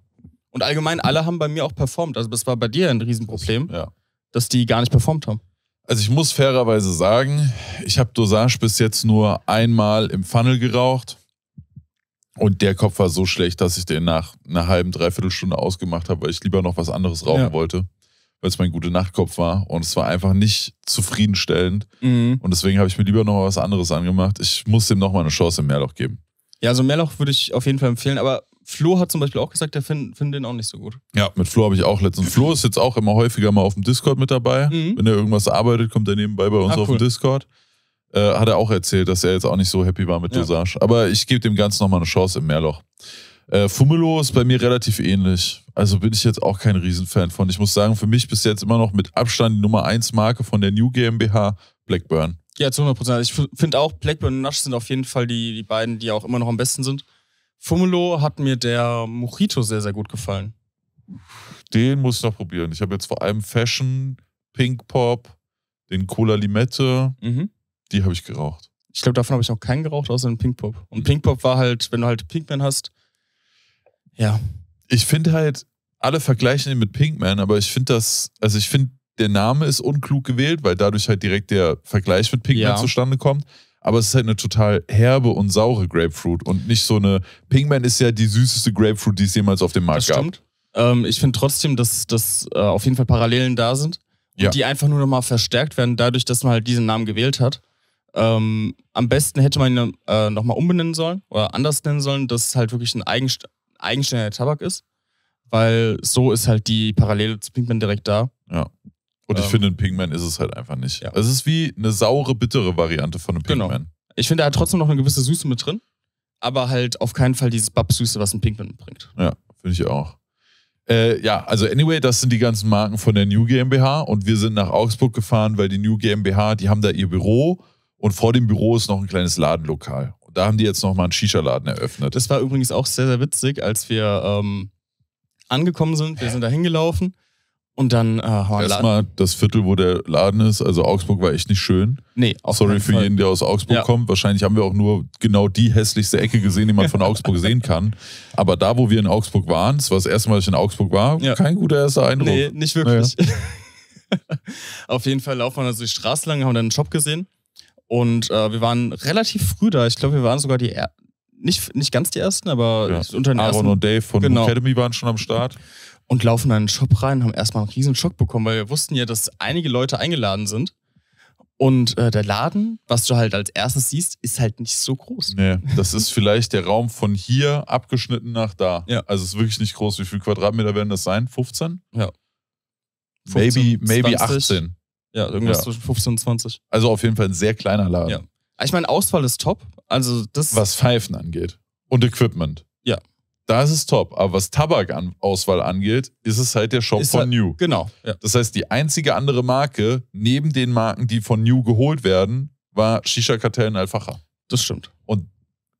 Und allgemein, alle haben bei mir auch performt. Also das war bei dir ein Riesenproblem, ja. dass die gar nicht performt haben. Also ich muss fairerweise sagen, ich habe Dosage bis jetzt nur einmal im Funnel geraucht. Und der Kopf war so schlecht, dass ich den nach einer halben, dreiviertel Stunde ausgemacht habe, weil ich lieber noch was anderes rauchen ja. wollte weil es mein guter Nachtkopf war und es war einfach nicht zufriedenstellend mhm. und deswegen habe ich mir lieber noch was anderes angemacht. Ich muss dem nochmal eine Chance im Meerloch geben. Ja, also Meerloch würde ich auf jeden Fall empfehlen, aber Flo hat zum Beispiel auch gesagt, der findet find den auch nicht so gut. Ja, mit Flo habe ich auch letztens. Flo ist jetzt auch immer häufiger mal auf dem Discord mit dabei. Mhm. Wenn er irgendwas arbeitet, kommt er nebenbei bei uns ah, cool. auf dem Discord. Äh, hat er auch erzählt, dass er jetzt auch nicht so happy war mit ja. Dosage. Aber ich gebe dem Ganzen nochmal eine Chance im Meerloch. Äh, Fumelo ist bei mir relativ ähnlich. Also bin ich jetzt auch kein Riesenfan von. Ich muss sagen, für mich bis jetzt immer noch mit Abstand die Nummer 1 Marke von der New GmbH, Blackburn. Ja, zu 100 Prozent. Ich finde auch, Blackburn und Nash sind auf jeden Fall die, die beiden, die auch immer noch am besten sind. Fumelo hat mir der Mojito sehr, sehr gut gefallen. Den muss ich noch probieren. Ich habe jetzt vor allem Fashion, Pink Pop, den Cola Limette. Mhm. Die habe ich geraucht. Ich glaube, davon habe ich auch keinen geraucht, außer den Pink Pop. Und Pink Pop war halt, wenn du halt Pinkman hast, ja. Ich finde halt, alle vergleichen ihn mit Pinkman, aber ich finde das, also ich finde, der Name ist unklug gewählt, weil dadurch halt direkt der Vergleich mit Pinkman ja. zustande kommt. Aber es ist halt eine total herbe und saure Grapefruit und nicht so eine. Pinkman ist ja die süßeste Grapefruit, die es jemals auf dem Markt das stimmt. gab. Ähm, ich finde trotzdem, dass, dass äh, auf jeden Fall Parallelen da sind. Ja. die einfach nur nochmal verstärkt werden, dadurch, dass man halt diesen Namen gewählt hat. Ähm, am besten hätte man ihn äh, nochmal umbenennen sollen oder anders nennen sollen, dass es halt wirklich ein eigenst eigentlich der Tabak ist, weil so ist halt die Parallele zu Pinkman direkt da. Ja. Und ich ähm, finde, ein Pinkman ist es halt einfach nicht. Ja. Es ist wie eine saure, bittere Variante von einem genau. Pinkman. Genau. Ich finde, er hat trotzdem noch eine gewisse Süße mit drin, aber halt auf keinen Fall dieses Babsüße, was ein Pinkman bringt. Ja, finde ich auch. Äh, ja, also anyway, das sind die ganzen Marken von der New GmbH und wir sind nach Augsburg gefahren, weil die New GmbH, die haben da ihr Büro und vor dem Büro ist noch ein kleines Ladenlokal. Da haben die jetzt nochmal einen Shisha-Laden eröffnet. Das war übrigens auch sehr, sehr witzig, als wir ähm, angekommen sind. Wir sind da hingelaufen und dann äh, haben wir Erstmal das Viertel, wo der Laden ist. Also Augsburg war echt nicht schön. Nee, auf Sorry für Fall. jeden, der aus Augsburg ja. kommt. Wahrscheinlich haben wir auch nur genau die hässlichste Ecke gesehen, die man von (laughs) Augsburg sehen kann. Aber da, wo wir in Augsburg waren, das war das erste Mal, dass ich in Augsburg war, ja. kein guter erster Eindruck. Nee, nicht wirklich. Naja. (laughs) auf jeden Fall laufen wir also die Straße lang, haben dann einen Shop gesehen und äh, wir waren relativ früh da. Ich glaube, wir waren sogar die er nicht, nicht ganz die ersten, aber ja. unter den Aaron ersten. und Dave von genau. Academy waren schon am Start. Und laufen in einen Shop rein, haben erstmal einen riesen Schock bekommen, weil wir wussten ja, dass einige Leute eingeladen sind. Und äh, der Laden, was du halt als erstes siehst, ist halt nicht so groß. Nee, das ist vielleicht der Raum von hier abgeschnitten nach da. Ja. Also es ist wirklich nicht groß. Wie viele Quadratmeter werden das sein? 15? Ja. 15, maybe maybe 18. Ja, irgendwas ja. zwischen 15 und 20. Also auf jeden Fall ein sehr kleiner Laden. Ja. Ah, ich meine, Auswahl ist top. Also das was Pfeifen angeht und Equipment. Ja. Da ist es top. Aber was Tabakauswahl angeht, ist es halt der Shop ist von halt, New. Genau. Ja. Das heißt, die einzige andere Marke neben den Marken, die von New geholt werden, war Shisha-Kartell in Alfacher. Das stimmt. Und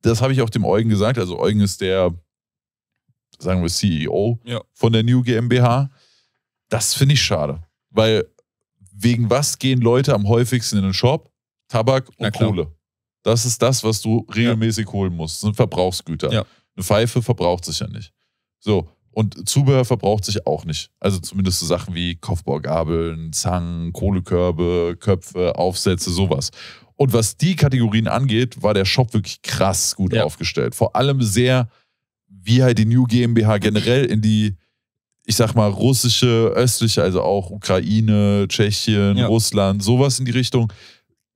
das habe ich auch dem Eugen gesagt. Also Eugen ist der, sagen wir, CEO ja. von der New GmbH. Das finde ich schade. Weil wegen was gehen Leute am häufigsten in den Shop? Tabak und Kohle. Das ist das, was du regelmäßig ja. holen musst. Das sind Verbrauchsgüter. Ja. Eine Pfeife verbraucht sich ja nicht. So. Und Zubehör verbraucht sich auch nicht. Also zumindest so Sachen wie Kopfbaugabeln, Zangen, Kohlekörbe, Köpfe, Aufsätze, sowas. Und was die Kategorien angeht, war der Shop wirklich krass gut ja. aufgestellt. Vor allem sehr, wie halt die New GmbH generell in die ich sag mal, russische, östliche, also auch Ukraine, Tschechien, ja. Russland, sowas in die Richtung.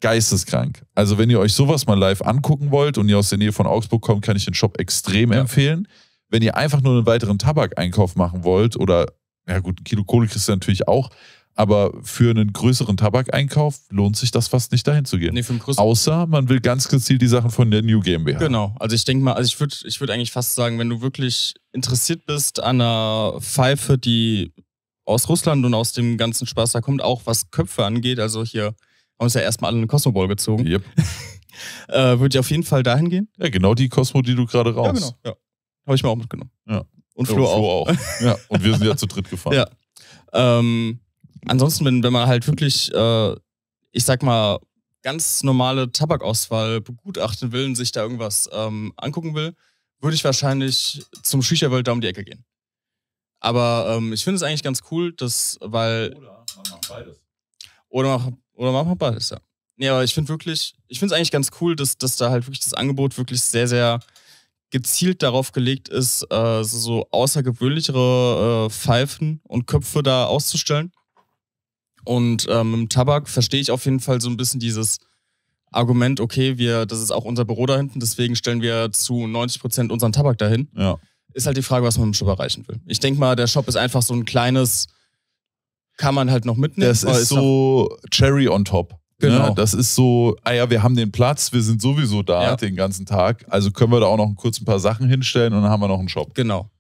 Geisteskrank. Also, wenn ihr euch sowas mal live angucken wollt und ihr aus der Nähe von Augsburg kommt, kann ich den Shop extrem ja. empfehlen. Wenn ihr einfach nur einen weiteren Tabakeinkauf machen wollt oder, ja gut, ein Kilo Kohle kriegst du natürlich auch, aber für einen größeren Tabakeinkauf lohnt sich das fast nicht, dahin zu gehen. Nee, für einen größeren Außer man will ganz gezielt die Sachen von der New GmbH. Genau. Also ich denke mal, also ich würde ich würd eigentlich fast sagen, wenn du wirklich interessiert bist an einer Pfeife, die aus Russland und aus dem ganzen Spaß da kommt, auch was Köpfe angeht, also hier haben uns ja erstmal alle Cosmo Ball gezogen. Yep. (laughs) äh, würde ich auf jeden Fall dahin gehen. Ja, genau die Cosmo, die du gerade raus. Ja, genau. Ja. Habe ich mir auch mitgenommen. Ja. Und Flo, ja, und Flo auch. auch. ja. Und wir sind ja zu dritt gefahren. (laughs) Ja. Ähm, ansonsten, wenn, wenn man halt wirklich, äh, ich sag mal, ganz normale Tabakauswahl begutachten will und sich da irgendwas ähm, angucken will, würde ich wahrscheinlich zum shisha da um die Ecke gehen. Aber ähm, ich finde es eigentlich ganz cool, dass, weil. Oder man macht beides. Oder, oder man macht beides, ja. Nee, aber ich finde wirklich, ich finde es eigentlich ganz cool, dass, dass da halt wirklich das Angebot wirklich sehr, sehr gezielt darauf gelegt ist, äh, so, so außergewöhnlichere äh, Pfeifen und Köpfe da auszustellen. Und ähm, im Tabak verstehe ich auf jeden Fall so ein bisschen dieses Argument, okay, wir, das ist auch unser Büro da hinten, deswegen stellen wir zu 90 Prozent unseren Tabak dahin. Ja. Ist halt die Frage, was man im Shop erreichen will. Ich denke mal, der Shop ist einfach so ein kleines, kann man halt noch mitnehmen. Das ist, ist so Cherry on top. Ne? Genau. Ne? Das ist so, ah ja, wir haben den Platz, wir sind sowieso da ja. den ganzen Tag, also können wir da auch noch kurz ein paar Sachen hinstellen und dann haben wir noch einen Shop. Genau.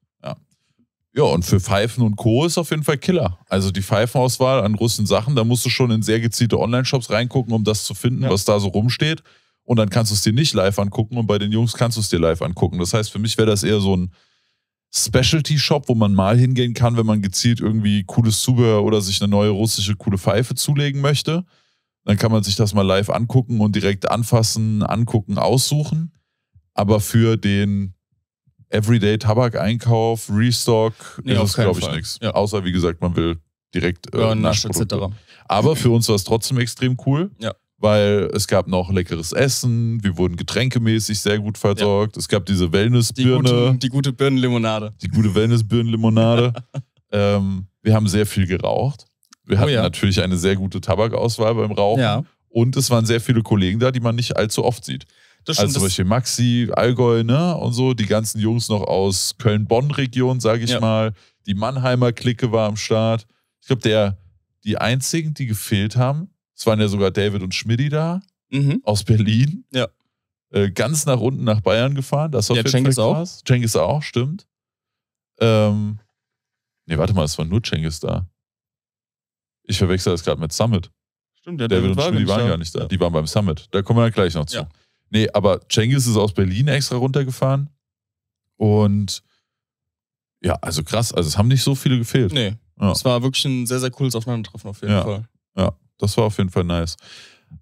Ja, und für Pfeifen und Co. ist auf jeden Fall Killer. Also die Pfeifenauswahl an russischen Sachen, da musst du schon in sehr gezielte Online-Shops reingucken, um das zu finden, ja. was da so rumsteht. Und dann kannst du es dir nicht live angucken und bei den Jungs kannst du es dir live angucken. Das heißt, für mich wäre das eher so ein Specialty-Shop, wo man mal hingehen kann, wenn man gezielt irgendwie cooles Zubehör oder sich eine neue russische coole Pfeife zulegen möchte. Dann kann man sich das mal live angucken und direkt anfassen, angucken, aussuchen. Aber für den Everyday Tabak Einkauf Restock, nee, ist glaube ich nichts. Ja. Außer wie gesagt, man will direkt äh, ja, Nasch etc. Aber für uns war es trotzdem extrem cool. Ja. Weil es gab noch leckeres Essen, wir wurden getränkemäßig sehr gut versorgt. Ja. Es gab diese Wellnessbirne. Die, die gute Birnenlimonade. Die gute Wellnessbirnenlimonade. (laughs) ähm, wir haben sehr viel geraucht. Wir oh hatten oh, natürlich eine sehr gute Tabakauswahl beim Rauchen. Und es waren sehr viele Kollegen da, die man nicht allzu oft sieht. Das also zum Beispiel Maxi, Allgäu, ne? Und so, die ganzen Jungs noch aus Köln-Bonn-Region, sage ich ja. mal. Die Mannheimer Clique war am Start. Ich glaube, der, die einzigen, die gefehlt haben, es waren ja sogar David und Schmidti da mhm. aus Berlin. Ja. Äh, ganz nach unten nach Bayern gefahren. Das war ja, Cengiz auch. Cengiz auch, stimmt. Ähm, nee, warte mal, es war nur Cengiz da. Ich verwechsel das gerade mit Summit. Stimmt, der David, David und Schmidt, die waren gar nicht da. Ja. Die waren beim Summit. Da kommen wir dann gleich noch zu. Ja. Nee, aber Cengiz ist aus Berlin extra runtergefahren. Und ja, also krass. Also es haben nicht so viele gefehlt. Nee. Ja. Es war wirklich ein sehr, sehr cooles Aufeinandertreffen auf jeden ja. Fall. Ja, das war auf jeden Fall nice.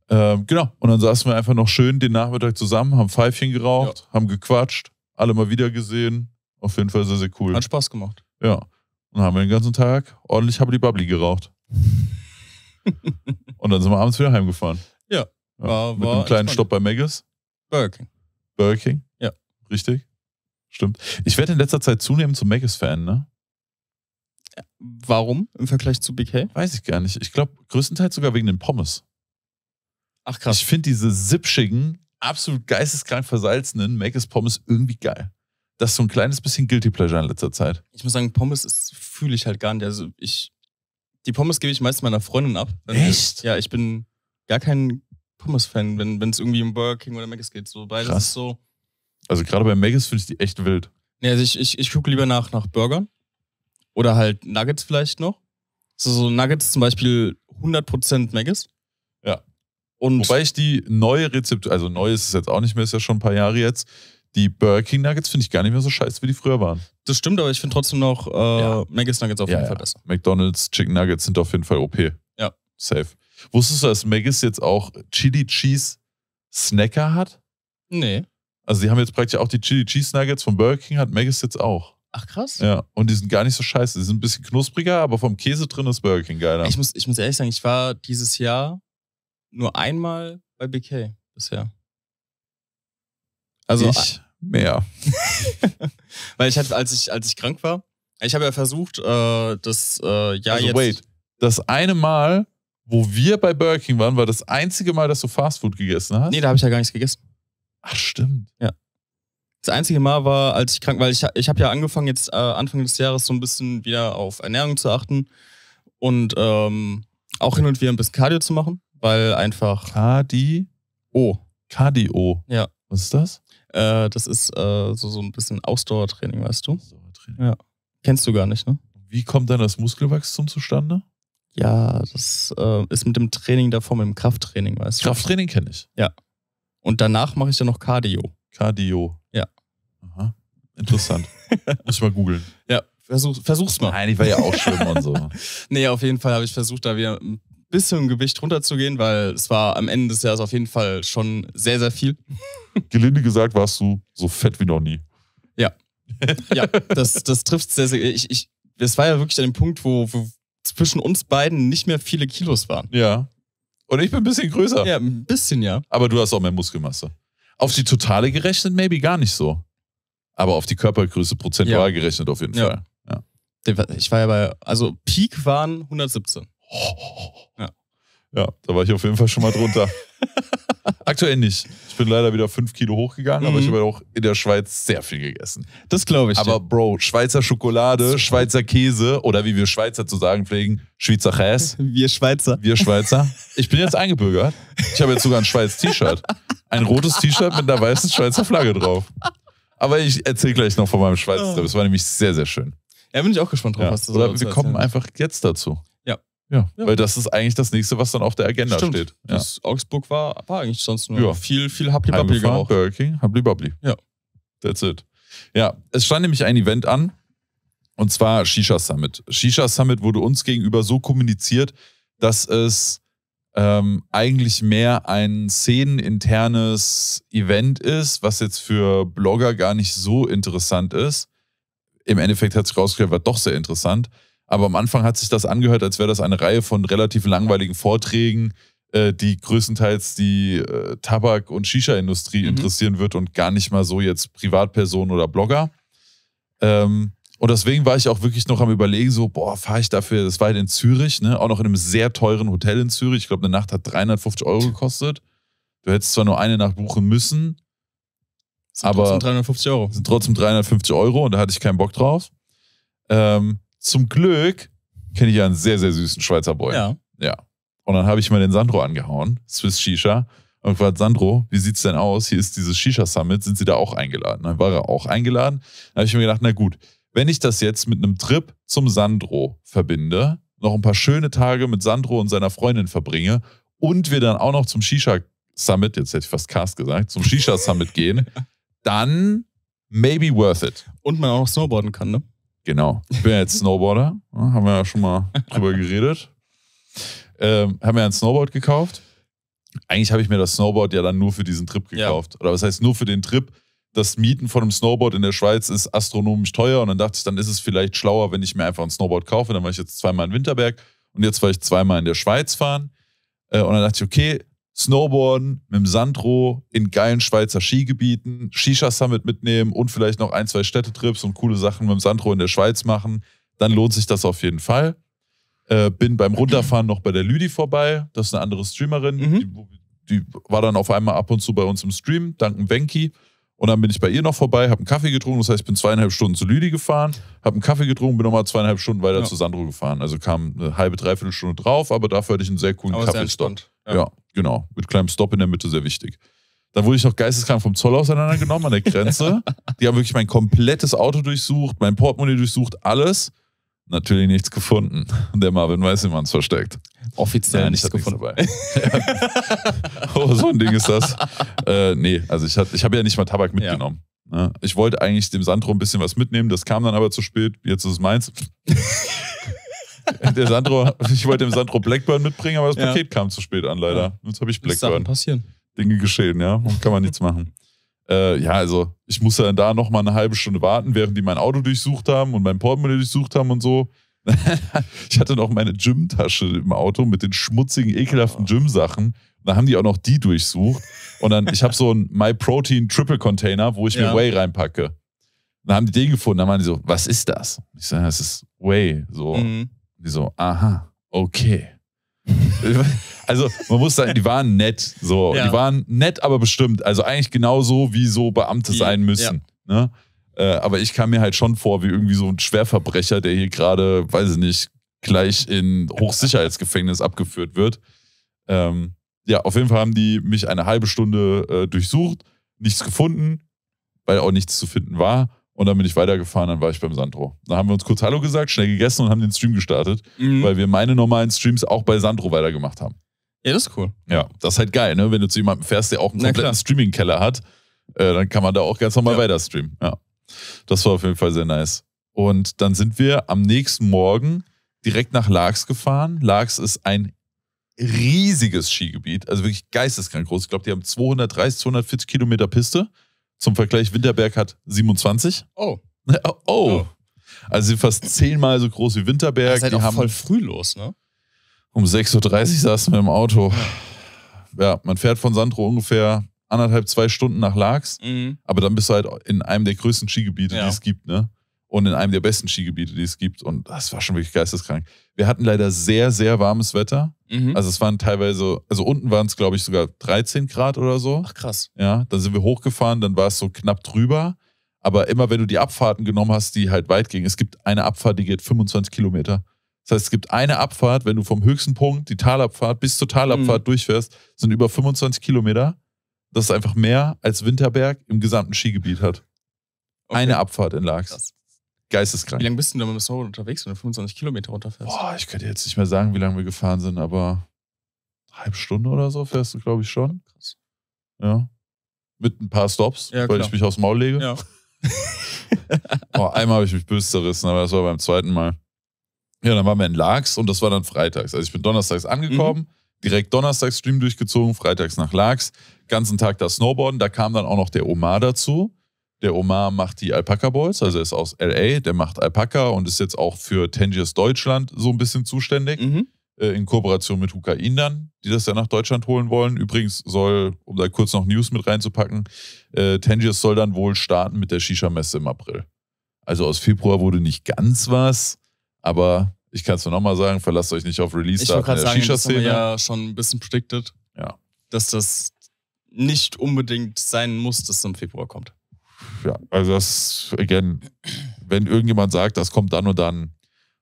Ähm, genau. Und dann saßen wir einfach noch schön den Nachmittag zusammen, haben Pfeifchen geraucht, ja. haben gequatscht, alle mal wieder gesehen. Auf jeden Fall sehr, sehr cool. Hat Spaß gemacht. Ja. Und dann haben wir den ganzen Tag ordentlich habli Bubbly geraucht. (laughs) und dann sind wir abends wieder heimgefahren. Ja. ja. War, war Mit einem kleinen entspannt. Stopp bei Megas. Burger King. Burger King? Ja. Richtig? Stimmt. Ich werde in letzter Zeit zunehmend zum Maggis-Fan, ne? Warum im Vergleich zu BK? Weiß ich gar nicht. Ich glaube, größtenteils sogar wegen den Pommes. Ach krass. Ich finde diese sipschigen, absolut geisteskrank versalzenen Maggis-Pommes irgendwie geil. Das ist so ein kleines bisschen Guilty Pleasure in letzter Zeit. Ich muss sagen, Pommes fühle ich halt gar nicht. Also ich, die Pommes gebe ich meist meiner Freundin ab. Äh, Echt? Ich, ja, ich bin gar kein Pommes-Fan, wenn es irgendwie um Burger King oder Mc's geht. So, beides Krass. ist so. Also gerade bei Mc's finde ich die echt wild. Nee, also ich, ich, ich gucke lieber nach, nach Burgern. Oder halt Nuggets vielleicht noch. So, so Nuggets zum Beispiel 100% Mc's. Ja. Und Wobei ich die neue Rezept, also neu ist es jetzt auch nicht mehr, ist ja schon ein paar Jahre jetzt. Die Burger King Nuggets finde ich gar nicht mehr so scheiße, wie die früher waren. Das stimmt, aber ich finde trotzdem noch äh, ja. Mc's Nuggets auf ja, jeden Fall ja. besser. McDonalds Chicken Nuggets sind auf jeden Fall OP. Ja. Safe. Wusstest du, dass Maggis jetzt auch Chili Cheese Snacker hat? Nee. Also die haben jetzt praktisch auch die Chili Cheese Nuggets von Burger King, hat Maggis jetzt auch. Ach krass. Ja, und die sind gar nicht so scheiße. Die sind ein bisschen knuspriger, aber vom Käse drin ist Burger King geiler. Ich muss, ich muss ehrlich sagen, ich war dieses Jahr nur einmal bei BK bisher. Also ich mehr. (laughs) Weil ich hatte, als ich, als ich krank war, ich habe ja versucht, äh, das äh, ja also jetzt. Wait, das eine Mal wo wir bei Burger King waren, war das einzige Mal, dass du Fastfood gegessen hast? Nee, da habe ich ja gar nichts gegessen. Ach, stimmt. Ja. Das einzige Mal war, als ich krank war, ich, ich habe ja angefangen, jetzt äh, Anfang des Jahres so ein bisschen wieder auf Ernährung zu achten und ähm, auch hin und wieder ein bisschen Cardio zu machen, weil einfach. Cardio? Oh. Cardio. Ja. Was ist das? Äh, das ist äh, so, so ein bisschen Ausdauertraining, weißt du? Ausdauertraining. Ja. Kennst du gar nicht, ne? Wie kommt dann das Muskelwachstum zustande? Ja, das äh, ist mit dem Training davor, mit dem Krafttraining, weißt du? Krafttraining kenne ich. Ja. Und danach mache ich dann noch Cardio. Cardio. Ja. Aha. Interessant. (laughs) Muss ich mal googeln. Ja, versuch, versuch's mal. Nein, ich war ja auch schwimmen und so. (laughs) Nee, auf jeden Fall habe ich versucht, da wieder ein bisschen Gewicht runterzugehen, weil es war am Ende des Jahres auf jeden Fall schon sehr, sehr viel. (laughs) Gelinde gesagt, warst du so fett wie noch nie. Ja. Ja, das, das trifft sehr, sehr. Ich, ich, es war ja wirklich an dem Punkt, wo, wo zwischen uns beiden nicht mehr viele Kilos waren. Ja. Und ich bin ein bisschen größer. Ja, ein bisschen, ja. Aber du hast auch mehr Muskelmasse. Auf die totale gerechnet, maybe gar nicht so. Aber auf die Körpergröße prozentual ja. gerechnet auf jeden ja. Fall. Ja. Ich war ja bei, also Peak waren 117. Oh. Ja. ja, da war ich auf jeden Fall schon mal drunter. (laughs) Aktuell nicht. Ich bin leider wieder fünf Kilo hochgegangen, mhm. aber ich mhm. habe auch in der Schweiz sehr viel gegessen. Das glaube ich. Aber dir. Bro, Schweizer Schokolade, Schweizer Käse oder wie wir Schweizer zu sagen pflegen, Schweizer Käse. (laughs) Wir Schweizer. Wir Schweizer. Ich bin jetzt eingebürgert. Ich habe jetzt sogar ein Schweiz T-Shirt. Ein rotes T-Shirt mit einer weißen Schweizer Flagge drauf. Aber ich erzähle gleich noch von meinem Schweizer Trip. Oh. Es war nämlich sehr, sehr schön. Ja, bin ich auch gespannt drauf, ja. was du Oder wir kommen einfach jetzt dazu. Ja, ja. Weil das ist eigentlich das nächste, was dann auf der Agenda Stimmt. steht. Ja. Das Augsburg war, war eigentlich sonst nur ja. viel, viel Happy Bubbly Burger King, Ja. That's it. Ja, es stand nämlich ein Event an. Und zwar Shisha Summit. Shisha Summit wurde uns gegenüber so kommuniziert, dass es ähm, eigentlich mehr ein szeneninternes Event ist, was jetzt für Blogger gar nicht so interessant ist. Im Endeffekt hat sich rausgehört, war doch sehr interessant. Aber am Anfang hat sich das angehört, als wäre das eine Reihe von relativ langweiligen Vorträgen, äh, die größtenteils die äh, Tabak- und Shisha-Industrie mhm. interessieren wird und gar nicht mal so jetzt Privatpersonen oder Blogger. Ähm, und deswegen war ich auch wirklich noch am Überlegen, so, boah, fahre ich dafür, das war halt in Zürich, ne? auch noch in einem sehr teuren Hotel in Zürich. Ich glaube, eine Nacht hat 350 Euro gekostet. Du hättest zwar nur eine Nacht buchen müssen, sind aber. Trotzdem 350 Euro. Sind trotzdem 350 Euro und da hatte ich keinen Bock drauf. Ähm, zum Glück kenne ich ja einen sehr, sehr süßen Schweizer Boy. Ja. Ja. Und dann habe ich mal den Sandro angehauen, Swiss Shisha, und gefragt, Sandro, wie sieht's denn aus? Hier ist dieses Shisha Summit, sind Sie da auch eingeladen? Dann war er auch eingeladen. Dann habe ich mir gedacht, na gut, wenn ich das jetzt mit einem Trip zum Sandro verbinde, noch ein paar schöne Tage mit Sandro und seiner Freundin verbringe und wir dann auch noch zum Shisha Summit, jetzt hätte ich fast Cast gesagt, zum Shisha Summit gehen, (laughs) dann maybe worth it. Und man auch noch snowboarden kann, ne? Genau. Ich bin ja jetzt Snowboarder. Ne? Haben wir ja schon mal drüber (laughs) geredet. Ähm, haben mir ein Snowboard gekauft. Eigentlich habe ich mir das Snowboard ja dann nur für diesen Trip gekauft. Ja. Oder was heißt nur für den Trip? Das Mieten von einem Snowboard in der Schweiz ist astronomisch teuer und dann dachte ich, dann ist es vielleicht schlauer, wenn ich mir einfach ein Snowboard kaufe. Dann war ich jetzt zweimal in Winterberg und jetzt war ich zweimal in der Schweiz fahren. Äh, und dann dachte ich, okay, Snowboarden mit dem Sandro in geilen Schweizer Skigebieten, Shisha Summit mitnehmen und vielleicht noch ein, zwei Städtetrips und coole Sachen mit dem Sandro in der Schweiz machen, dann lohnt sich das auf jeden Fall. Äh, bin beim Runterfahren noch bei der Lüdi vorbei, das ist eine andere Streamerin, mhm. die, die, war dann auf einmal ab und zu bei uns im Stream, danken Venki. Und dann bin ich bei ihr noch vorbei, habe einen Kaffee getrunken, das heißt, ich bin zweieinhalb Stunden zu Lüdi gefahren, habe einen Kaffee getrunken, bin nochmal zweieinhalb Stunden weiter ja. zu Sandro gefahren. Also kam eine halbe, dreiviertel Stunde drauf, aber dafür hatte ich einen sehr coolen Kaffeestand. Ja. ja, genau. Mit kleinem Stop in der Mitte, sehr wichtig. Dann wurde ich noch geisteskrank vom Zoll auseinandergenommen an der Grenze. (laughs) Die haben wirklich mein komplettes Auto durchsucht, mein Portemonnaie durchsucht, alles. Natürlich nichts gefunden. Der Marvin weiß wie man es versteckt. Offiziell nichts gefunden. Nichts (laughs) oh, so ein Ding ist das. Äh, nee, also ich, ich habe ja nicht mal Tabak mitgenommen. Ja. Ne? Ich wollte eigentlich dem Sandro ein bisschen was mitnehmen, das kam dann aber zu spät. Jetzt ist es meins. Der Sandro, ich wollte dem Sandro Blackburn mitbringen, aber das ja. Paket kam zu spät an, leider. Jetzt habe ich Blackburn. Sachen passieren. Dinge geschehen, ja. kann man nichts machen. Äh, ja, also ich musste dann da nochmal eine halbe Stunde warten, während die mein Auto durchsucht haben und mein Portemonnaie durchsucht haben und so. (laughs) ich hatte noch meine Gym-Tasche im Auto mit den schmutzigen, ekelhaften Gym-Sachen. Da haben die auch noch die durchsucht. Und dann, ich habe so einen MyProtein Triple Container, wo ich ja. mir Whey reinpacke. Dann haben die den gefunden, dann waren die so, was ist das? Ich sage, das ist Whey. So. Mhm. Die so, aha, okay. (laughs) also man muss sagen, halt, die waren nett. So, ja. die waren nett, aber bestimmt. Also eigentlich genauso, wie so Beamte sein müssen. Ja. Ne? Äh, aber ich kam mir halt schon vor wie irgendwie so ein Schwerverbrecher, der hier gerade, weiß ich nicht, gleich in Hochsicherheitsgefängnis abgeführt wird. Ähm, ja, auf jeden Fall haben die mich eine halbe Stunde äh, durchsucht, nichts gefunden, weil auch nichts zu finden war. Und dann bin ich weitergefahren, dann war ich beim Sandro. Dann haben wir uns kurz Hallo gesagt, schnell gegessen und haben den Stream gestartet, mhm. weil wir meine normalen Streams auch bei Sandro weitergemacht haben. Ja, das ist cool. Ja, das ist halt geil, ne? Wenn du zu jemandem fährst, der auch einen kompletten Streaming-Keller hat, äh, dann kann man da auch ganz normal ja. weiter streamen. Ja. Das war auf jeden Fall sehr nice. Und dann sind wir am nächsten Morgen direkt nach Laax gefahren. Laax ist ein riesiges Skigebiet, also wirklich geisteskrank groß. Ich glaube, die haben 230, 240 Kilometer Piste. Zum Vergleich, Winterberg hat 27. Oh. (laughs) oh. oh. Also sind fast zehnmal so groß wie Winterberg. Das ist halt die auch haben voll früh los, ne? Um 6.30 Uhr saßen wir im Auto. Ja. man fährt von Sandro ungefähr anderthalb, zwei Stunden nach Laax. Mhm. Aber dann bist du halt in einem der größten Skigebiete, ja. die es gibt, ne? und in einem der besten Skigebiete, die es gibt. Und das war schon wirklich geisteskrank. Wir hatten leider sehr, sehr warmes Wetter. Mhm. Also es waren teilweise, also unten waren es, glaube ich, sogar 13 Grad oder so. Ach krass. Ja, dann sind wir hochgefahren, dann war es so knapp drüber. Aber immer wenn du die Abfahrten genommen hast, die halt weit gingen, es gibt eine Abfahrt, die geht 25 Kilometer. Das heißt, es gibt eine Abfahrt, wenn du vom höchsten Punkt die Talabfahrt bis zur Talabfahrt mhm. durchfährst, sind über 25 Kilometer. Das ist einfach mehr als Winterberg im gesamten Skigebiet hat. Okay. Eine Abfahrt in Laax. Krass. Geisteskrank. Wie lange bist du denn mit dem Snowboard unterwegs, wenn du 25 Kilometer runterfährst? Boah, ich könnte jetzt nicht mehr sagen, wie lange wir gefahren sind, aber eine halbe Stunde oder so fährst du, glaube ich, schon. Krass. Ja. Mit ein paar Stops, ja, weil ich mich aufs Maul lege. Ja. (laughs) Boah, einmal habe ich mich böse zerrissen, aber das war beim zweiten Mal. Ja, dann waren wir in Laax und das war dann freitags. Also ich bin donnerstags angekommen, mhm. direkt donnerstags Stream durchgezogen, freitags nach Laax, ganzen Tag da Snowboarden, da kam dann auch noch der Omar dazu. Der Omar macht die Alpaca Balls, also er ist aus LA, der macht Alpaca und ist jetzt auch für Tangiers Deutschland so ein bisschen zuständig. Mhm. Äh, in Kooperation mit Hukain dann, die das ja nach Deutschland holen wollen. Übrigens soll, um da kurz noch News mit reinzupacken, äh, Tangiers soll dann wohl starten mit der Shisha-Messe im April. Also aus Februar wurde nicht ganz was, aber ich kann es nur nochmal sagen, verlasst euch nicht auf release Ich wollte gerade sagen, das haben ja schon ein bisschen predicted, ja. dass das nicht unbedingt sein muss, dass es im Februar kommt ja, also das, again, wenn irgendjemand sagt, das kommt dann und dann,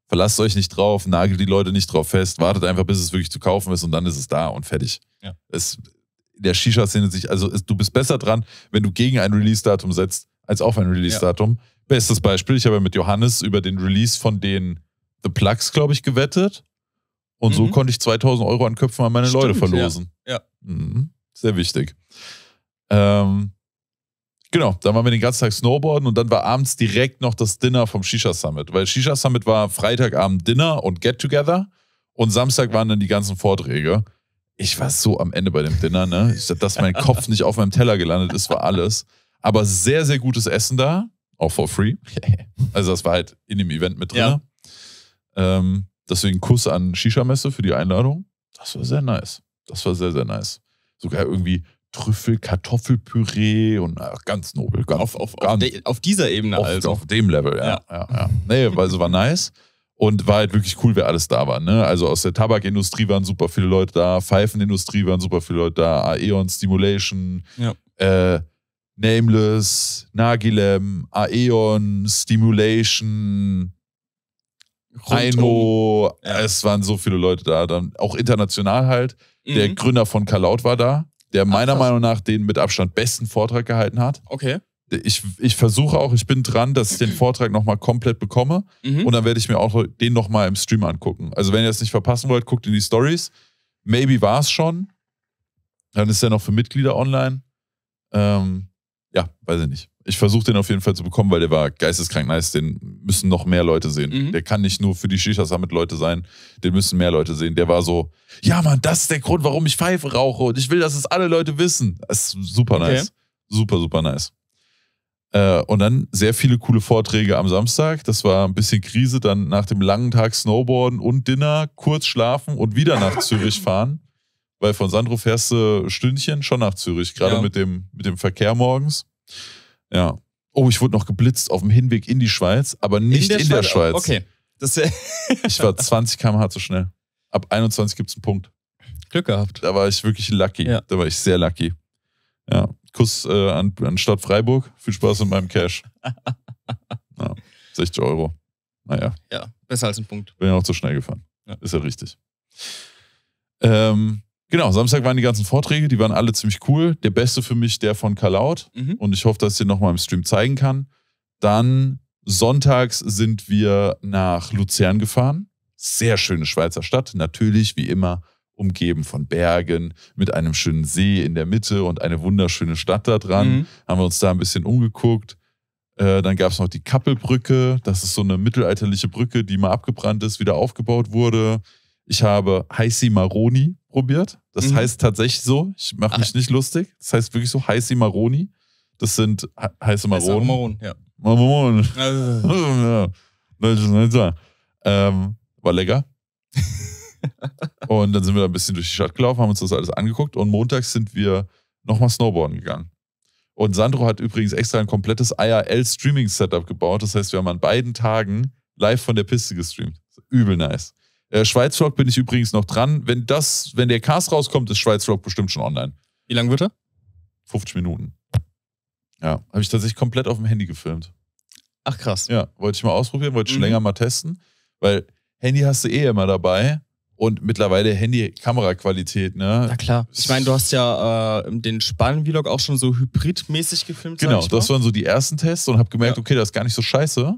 verlasst euch nicht drauf, nagelt die Leute nicht drauf fest, wartet einfach, bis es wirklich zu kaufen ist und dann ist es da und fertig. Ja. Es, der Shisha-Szene sich, also es, du bist besser dran, wenn du gegen ein Release-Datum setzt, als auf ein Release-Datum. Ja. Bestes Beispiel, ich habe mit Johannes über den Release von den The Plugs, glaube ich, gewettet. Und mhm. so konnte ich 2000 Euro an Köpfen an meine Stimmt, Leute verlosen. Ja. ja. Mhm. Sehr wichtig. Ähm, Genau, dann waren wir den ganzen Tag Snowboarden und dann war abends direkt noch das Dinner vom Shisha Summit, weil Shisha Summit war Freitagabend Dinner und Get Together und Samstag waren dann die ganzen Vorträge. Ich war so am Ende bei dem Dinner, ne? dass mein Kopf nicht auf meinem Teller gelandet ist, war alles. Aber sehr, sehr gutes Essen da, auch for free. (laughs) Also das war halt in dem Event mit drin. Ja. Ähm, deswegen Kuss an Shisha Messe für die Einladung. Das war sehr nice. Das war sehr, sehr nice. Sogar irgendwie Trüffel-Kartoffelpüree und na, äh, ganz nobel. Ganz, auf, auf, ganz, de, auf, dieser Ebene auf, also. Auf dem Level, ja. ja. ja, ja. Nee, weil es war nice. Und war halt wirklich cool, wer alles da war. Ne? Also aus der Tabakindustrie waren super viele Leute da, Pfeifenindustrie waren super viele Leute da, Aeon Stimulation, ja. äh, Nameless, Nagilem, Aeon, Stimulation, Rhino. Ja. Es waren so viele Leute da. Dann auch international halt. Mhm. Der Gründer von Kalaut war da der meiner Ach, Meinung nach den mit Abstand besten Vortrag gehalten hat. Okay. Ich, ich versuche auch, ich bin dran, dass ich den (clears throat) Vortrag nochmal komplett bekomme mhm. und dann werde ich mir auch den nochmal im Stream angucken. Also wenn ihr das nicht verpassen wollt, guckt in die Stories. Maybe war es schon. Dann ist er noch für Mitglieder online. Ähm, ja, weiß ich nicht. Ich versuche den auf jeden Fall zu bekommen, weil der war geisteskrank nice. Den müssen noch mehr Leute sehen. Mhm. Der kann nicht nur für die Shisha Summit Leute sein, den müssen mehr Leute sehen. Der war so, ja Mann, das ist der Grund, warum ich Pfeife rauche und ich will, dass es alle Leute wissen. Das ist super nice. Okay. Super, super nice. Äh, und dann sehr viele coole Vorträge am Samstag. Das war ein bisschen Krise. Dann nach dem langen Tag Snowboarden und Dinner, kurz schlafen und wieder nach Zürich (laughs) fahren. Weil von Sandro fährst du Stündchen schon nach Zürich, gerade ja. mit, dem, mit dem Verkehr morgens. Ja. Oh, ich wurde noch geblitzt auf dem Hinweg in die Schweiz, aber nicht in der, in der Schweiz. Okay. Das (laughs) ich war 20 km/h zu schnell. Ab 21 gibt es einen Punkt. Glück gehabt. Da war ich wirklich lucky. Ja. Da war ich sehr lucky. Ja. Kuss äh, an, an Stadt Freiburg. Viel Spaß mit meinem Cash. (laughs) ja. 60 Euro. Naja. Ja, besser als ein Punkt. Bin ja auch zu schnell gefahren. Ja. Ist ja richtig. Ähm, Genau, Samstag waren die ganzen Vorträge, die waren alle ziemlich cool. Der beste für mich der von Kalaut mhm. und ich hoffe, dass ich den nochmal im Stream zeigen kann. Dann sonntags sind wir nach Luzern gefahren. Sehr schöne Schweizer Stadt, natürlich wie immer umgeben von Bergen, mit einem schönen See in der Mitte und eine wunderschöne Stadt da dran. Mhm. Haben wir uns da ein bisschen umgeguckt. Äh, dann gab es noch die Kappelbrücke. Das ist so eine mittelalterliche Brücke, die mal abgebrannt ist, wieder aufgebaut wurde. Ich habe Heißi Maroni probiert. Das mhm. heißt tatsächlich so. Ich mache mich ah. nicht lustig. Das heißt wirklich so Heißi Maroni. Das sind he heiße Maronen. Maronen, ja. Maronen. (laughs) ja. ähm, war lecker. (laughs) und dann sind wir da ein bisschen durch die Stadt gelaufen, haben uns das alles angeguckt und montags sind wir nochmal Snowboarden gegangen. Und Sandro hat übrigens extra ein komplettes IRL-Streaming-Setup gebaut. Das heißt, wir haben an beiden Tagen live von der Piste gestreamt. Übel nice. Äh, Schweizrock bin ich übrigens noch dran. Wenn das, wenn der Cast rauskommt, ist Schweizrock bestimmt schon online. Wie lang wird er? 50 Minuten. Ja, habe ich tatsächlich komplett auf dem Handy gefilmt. Ach krass. Ja, wollte ich mal ausprobieren, wollte ich mhm. schon länger mal testen, weil Handy hast du eh immer dabei und mittlerweile Handy-Kameraqualität, ne? Na klar. Ich meine, du hast ja äh, den Spanien-Vlog auch schon so hybridmäßig gefilmt. Genau, das waren so die ersten Tests und habe gemerkt, ja. okay, das ist gar nicht so scheiße.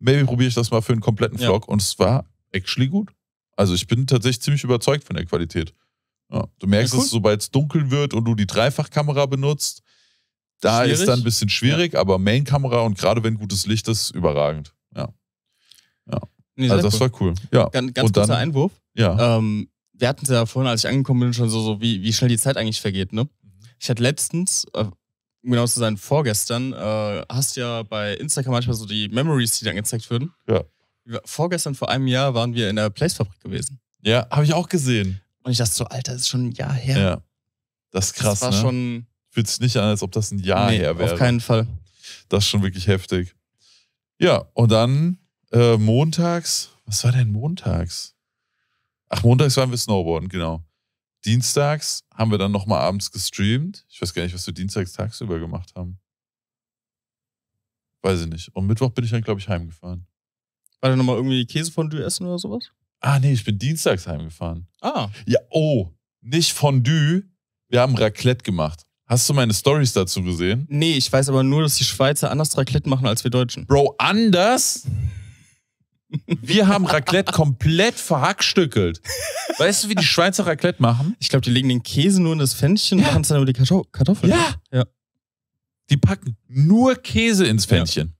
Maybe probiere ich das mal für einen kompletten Vlog ja. und es war actually gut. Also ich bin tatsächlich ziemlich überzeugt von der Qualität. Ja, du merkst ja, cool. es, sobald es dunkel wird und du die Dreifachkamera benutzt, da schwierig. ist dann ein bisschen schwierig, ja. aber Main-Kamera und gerade wenn gutes Licht ist, überragend. Ja. ja. Nee, also das cool. war cool. Ja. Ganz, ganz kurzer dann, Einwurf. Ja. Ähm, wir hatten es ja vorhin, als ich angekommen bin, schon so, so wie, wie schnell die Zeit eigentlich vergeht. Ne? Mhm. Ich hatte letztens, äh, um genau zu sein, vorgestern, äh, hast ja bei Instagram manchmal so die Memories, die dann gezeigt würden. Ja. Vorgestern vor einem Jahr waren wir in der Place-Fabrik gewesen. Ja, habe ich auch gesehen. Und ich dachte so, Alter, das ist schon ein Jahr her. Ja. Das ist krass. Das war ne? schon. Fühlt sich nicht an, als ob das ein Jahr nee, her wäre. Auf keinen Fall. Das ist schon wirklich heftig. Ja, und dann äh, montags. Was war denn montags? Ach, montags waren wir Snowboarden, genau. Dienstags haben wir dann nochmal abends gestreamt. Ich weiß gar nicht, was wir dienstags tagsüber gemacht haben. Weiß ich nicht. Und Mittwoch bin ich dann, glaube ich, heimgefahren. War da nochmal irgendwie Käsefondue essen oder sowas? Ah, nee, ich bin dienstags heimgefahren. Ah. Ja, oh, nicht Fondue. Wir haben Raclette gemacht. Hast du meine Stories dazu gesehen? Nee, ich weiß aber nur, dass die Schweizer anders Raclette machen als wir Deutschen. Bro, anders? Wir haben Raclette komplett verhackstückelt. Weißt du, wie die Schweizer Raclette machen? Ich glaube, die legen den Käse nur in das Fännchen ja. und machen es dann über die Kartoffeln. Ja. ja. Die packen nur Käse ins Fännchen.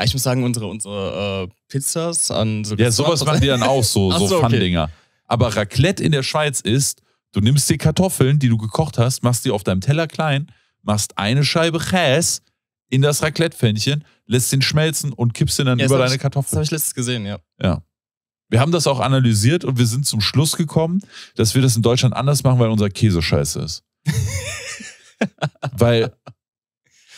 Ah, ich muss sagen, unsere, unsere äh, Pizzas an so Ja, sowas machen die dann auch so, (laughs) so, so Pfandinger. Okay. Aber Raclette in der Schweiz ist, du nimmst die Kartoffeln, die du gekocht hast, machst die auf deinem Teller klein, machst eine Scheibe Käse in das raclette fännchen lässt den schmelzen und kippst den dann ja, über deine ich, Kartoffeln. Das habe ich letztes gesehen, ja. Ja. Wir haben das auch analysiert und wir sind zum Schluss gekommen, dass wir das in Deutschland anders machen, weil unser Käse scheiße ist. (laughs) weil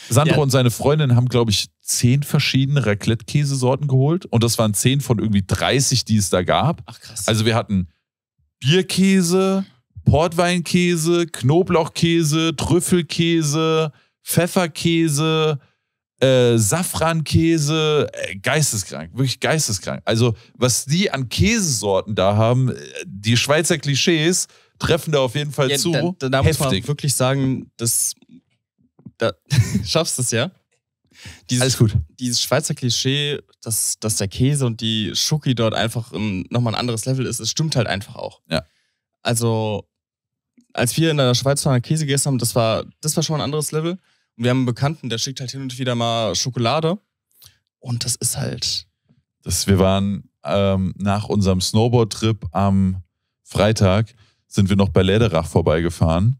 Sandro ja. und seine Freundin haben, glaube ich, zehn verschiedene Raclette-Käsesorten geholt und das waren zehn von irgendwie 30, die es da gab. Ach krass. Also wir hatten Bierkäse, Portweinkäse, Knoblauchkäse, Trüffelkäse, Pfefferkäse, äh, Safrankäse, äh, geisteskrank, wirklich geisteskrank. Also was die an Käsesorten da haben, äh, die Schweizer Klischees treffen da auf jeden Fall ja, zu. Da, da muss man wirklich sagen, das da, (laughs) schaffst es ja. Dieses, Alles gut. Dieses Schweizer Klischee, dass, dass der Käse und die Schoki dort einfach ein, nochmal ein anderes Level ist, es stimmt halt einfach auch. Ja. Also, als wir in der Schweiz von Käse gegessen haben, das war, das war schon ein anderes Level. Und wir haben einen Bekannten, der schickt halt hin und wieder mal Schokolade. Und das ist halt. Das, wir waren ähm, nach unserem Snowboard-Trip am Freitag, sind wir noch bei Lederach vorbeigefahren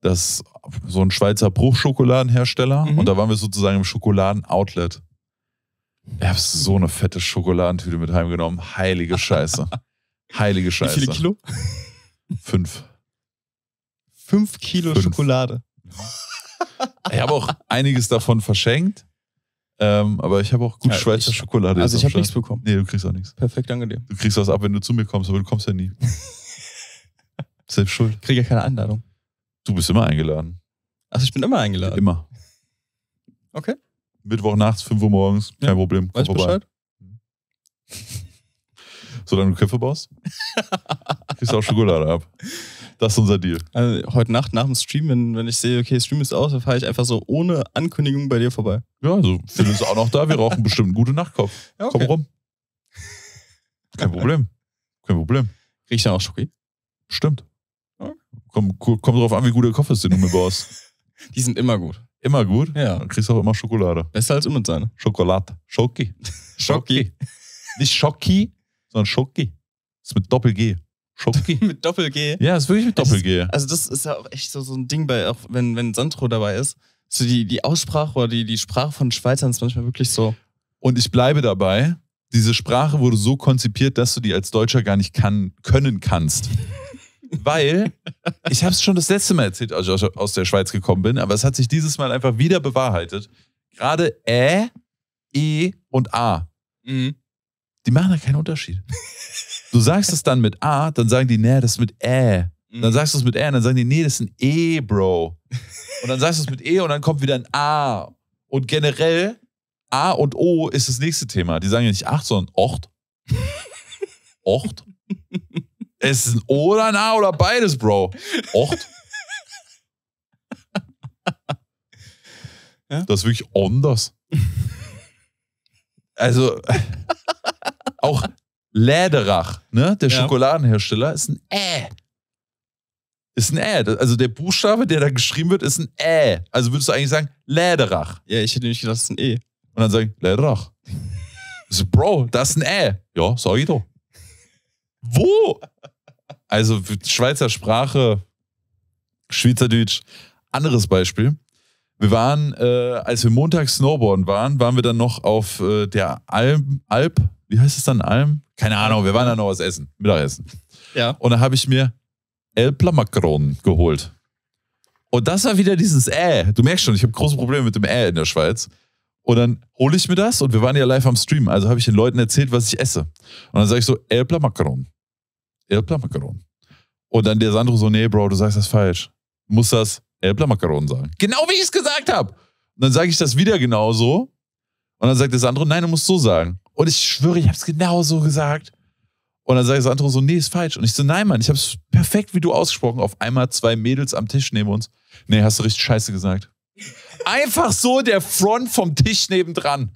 das so ein Schweizer Bruchschokoladenhersteller mhm. und da waren wir sozusagen im Schokoladen-Outlet. Ich habe so eine fette Schokoladentüte mit heimgenommen. Heilige Scheiße. Heilige Scheiße. Wie viele Kilo? Fünf. Fünf Kilo Fünf. Schokolade. Ich habe auch einiges davon verschenkt. Ähm, aber ich habe auch gut ja, Schweizer ich, Schokolade. Also ich habe nichts bekommen. Nee, du kriegst auch nichts. Perfekt, danke dir. Du kriegst was ab, wenn du zu mir kommst, aber du kommst ja nie. (laughs) Selbst schuld. Ich kriege ja keine Einladung. Du bist immer eingeladen. Ach, ich bin immer eingeladen. Immer. Okay. Mittwoch nachts, 5 Uhr morgens, kein ja. Problem. Komm weißt vorbei. Bescheid? Solange du Köpfe baust, (laughs) kriegst du auch Schokolade ab. Das ist unser Deal. Also, heute Nacht nach dem Stream, wenn, wenn ich sehe, okay, Stream ist aus, dann fahre ich einfach so ohne Ankündigung bei dir vorbei. Ja, also Phil ist auch noch da. Wir rauchen bestimmt einen guten Nachtkopf. Ja, okay. Komm rum. Kein Problem. Kein Problem. Riecht du dann auch Schoki? Stimmt. Kommt komm drauf an, wie gut der Kopf ist, den du mir baust. (laughs) Die sind immer gut. Immer gut? Ja. Dann kriegst du auch immer Schokolade. Besser als immer seine. Schokolade. Schoki. (laughs) Schoki. Nicht Schoki, sondern Schoki. Das ist mit Doppel-G. Schoki. (laughs) mit Doppel-G? Ja, das ist wirklich mit Doppel-G. Also, das ist ja auch echt so, so ein Ding, bei, auch wenn, wenn Sandro dabei ist. So die, die Aussprache oder die, die Sprache von Schweizern ist manchmal wirklich so. Und ich bleibe dabei, diese Sprache wurde so konzipiert, dass du die als Deutscher gar nicht kann, können kannst weil ich habe es schon das letzte Mal erzählt, als ich aus der Schweiz gekommen bin, aber es hat sich dieses Mal einfach wieder bewahrheitet. Gerade Ä, E und A, mhm. die machen da keinen Unterschied. Du sagst es dann mit A, dann sagen die, nee, das ist mit Ä. Mhm. Dann sagst du es mit R, dann sagen die, nee, das ist ein E, Bro. Und dann sagst du es mit E und dann kommt wieder ein A. Und generell, A und O ist das nächste Thema. Die sagen ja nicht acht, sondern ocht. ocht. Es ist ein oder ein A oder beides, Bro. Ocht. Ja? Das ist wirklich anders. also, auch Läderach, ne? der ja. Schokoladenhersteller, ist ein Ä. Ist ein Ä. Also der Buchstabe, der da geschrieben wird, ist ein Ä. Also würdest du eigentlich sagen Läderach. Ja, ich hätte nämlich gedacht, das ist ein E. Und dann sagen, Läderach. so, Bro, das ist ein Ä. Ja, sag ich doch. Wo? Also Schweizer Sprache, Schweizerdeutsch. Anderes Beispiel. Wir waren, äh, als wir Montag Snowboarden waren, waren wir dann noch auf äh, der Alm, Alp, wie heißt es dann, Alm? Keine Ahnung, wir waren da noch was essen, Mittagessen. Ja. Und da habe ich mir El Plamacaron geholt. Und das war wieder dieses Äh. Du merkst schon, ich habe große Probleme mit dem Äh in der Schweiz. Und dann hole ich mir das und wir waren ja live am Stream, also habe ich den Leuten erzählt, was ich esse. Und dann sage ich so, El Plamacaron. El Plamacaron. Und dann der Sandro so, nee, Bro, du sagst das falsch. Du musst das El Plamacaron sagen. Genau wie ich es gesagt habe. Und dann sage ich das wieder genauso. Und dann sagt der Sandro, nein, du musst so sagen. Und ich schwöre, ich habe es genau so gesagt. Und dann sagt der Sandro so, nee, ist falsch. Und ich so, nein, Mann, ich habe es perfekt wie du ausgesprochen. Auf einmal zwei Mädels am Tisch neben uns. Nee, hast du richtig scheiße gesagt. Einfach so der Front vom Tisch nebendran.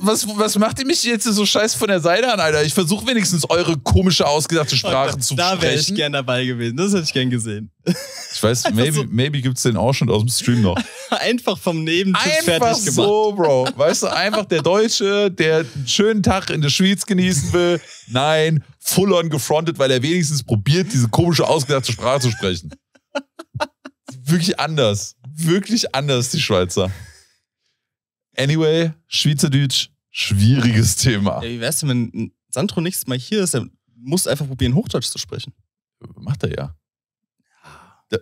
Was, was macht ihr mich jetzt so scheiß von der Seite an, Alter? Ich versuche wenigstens eure komische, ausgedachte Sprache zu da sprechen. Da wäre ich gern dabei gewesen. Das hätte ich gern gesehen. Ich weiß, maybe, so. maybe gibt es den Ausschnitt aus dem Stream noch. (laughs) Einfach vom Nebentisch einfach fertig gemacht. Einfach so, Bro. Weißt du, einfach der Deutsche, der einen schönen Tag in der Schweiz genießen will. Nein, full on gefrontet, weil er wenigstens probiert, diese komische, ausgedachte Sprache zu sprechen wirklich anders. Wirklich anders, die Schweizer. Anyway, Schweizerdeutsch, schwieriges Thema. Ja, wie wär's denn, wenn Sandro nächstes Mal hier ist? Er muss einfach probieren, Hochdeutsch zu sprechen. Macht er ja. Da,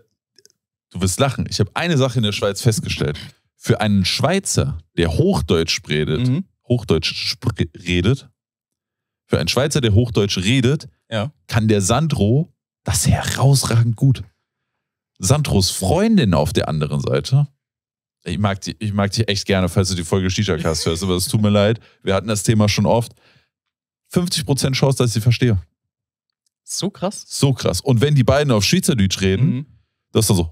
du wirst lachen. Ich habe eine Sache in der Schweiz festgestellt. Für einen Schweizer, der Hochdeutsch redet, mhm. Hochdeutsch redet, für einen Schweizer, der Hochdeutsch redet, ja. kann der Sandro das herausragend gut. Sandros Freundin auf der anderen Seite. Ich mag die, ich mag die echt gerne, falls du die Folge Shisha-Cast (laughs) hörst, aber es tut mir leid. Wir hatten das Thema schon oft. 50% Chance, dass ich sie verstehe. So krass. So krass. Und wenn die beiden auf Schweizerdeutsch reden, mhm. das ist dann so,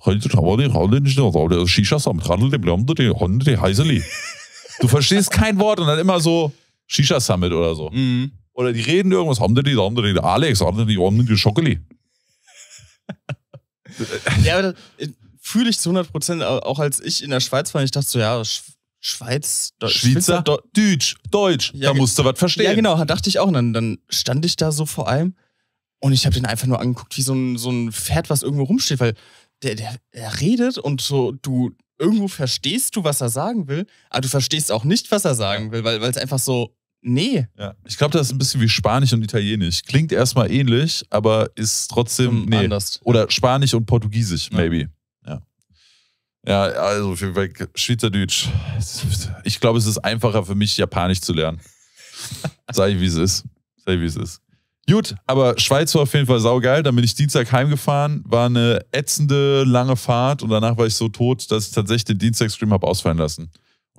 du verstehst kein Wort und dann immer so Shisha Summit oder so. Mhm. Oder die reden irgendwas, haben die, haben die, Alex, haben die, haben die (laughs) ja, aber äh, fühle ich zu 100 Prozent. Auch als ich in der Schweiz war, ich dachte so, ja, Schweiz, Deutsch, Schweizer, Deutsch, Deutsch, ja, da musst du was verstehen. Ja, genau, dachte ich auch. Und dann, dann stand ich da so vor allem und ich habe den einfach nur angeguckt, wie so ein, so ein Pferd, was irgendwo rumsteht, weil der, der, der redet und so, du, irgendwo verstehst du, was er sagen will, aber du verstehst auch nicht, was er sagen will, weil es einfach so Nee. Ja. Ich glaube, das ist ein bisschen wie Spanisch und Italienisch. Klingt erstmal ähnlich, aber ist trotzdem nee. anders. Oder Spanisch und Portugiesisch, maybe. Ja. Ja, also auf jeden Schweizerdeutsch. Ich glaube, es ist einfacher für mich, Japanisch zu lernen. Sei wie es ist. Sei wie es ist. Gut, aber Schweiz war auf jeden Fall saugeil. Dann bin ich Dienstag heimgefahren, war eine ätzende lange Fahrt und danach war ich so tot, dass ich tatsächlich den Dienstag-Stream habe ausfallen lassen.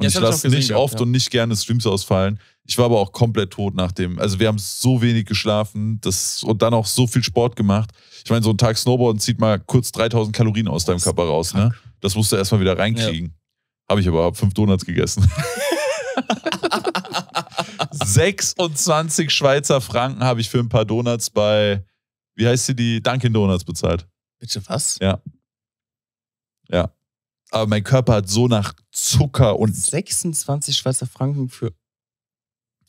Und ja, ich lasse nicht gehabt, oft ja. und nicht gerne Streams ausfallen. Ich war aber auch komplett tot nach dem. Also wir haben so wenig geschlafen das, und dann auch so viel Sport gemacht. Ich meine, so ein Tag Snowboard zieht mal kurz 3000 Kalorien aus deinem Körper raus. Ne? Das musst du erstmal wieder reinkriegen. Ja. Habe ich aber, fünf Donuts gegessen. 26 (laughs) Schweizer Franken habe ich für ein paar Donuts bei, wie heißt sie, die Dunkin' Donuts bezahlt. Bitte was? Ja. Ja aber mein Körper hat so nach Zucker und. 26 Schweizer Franken für.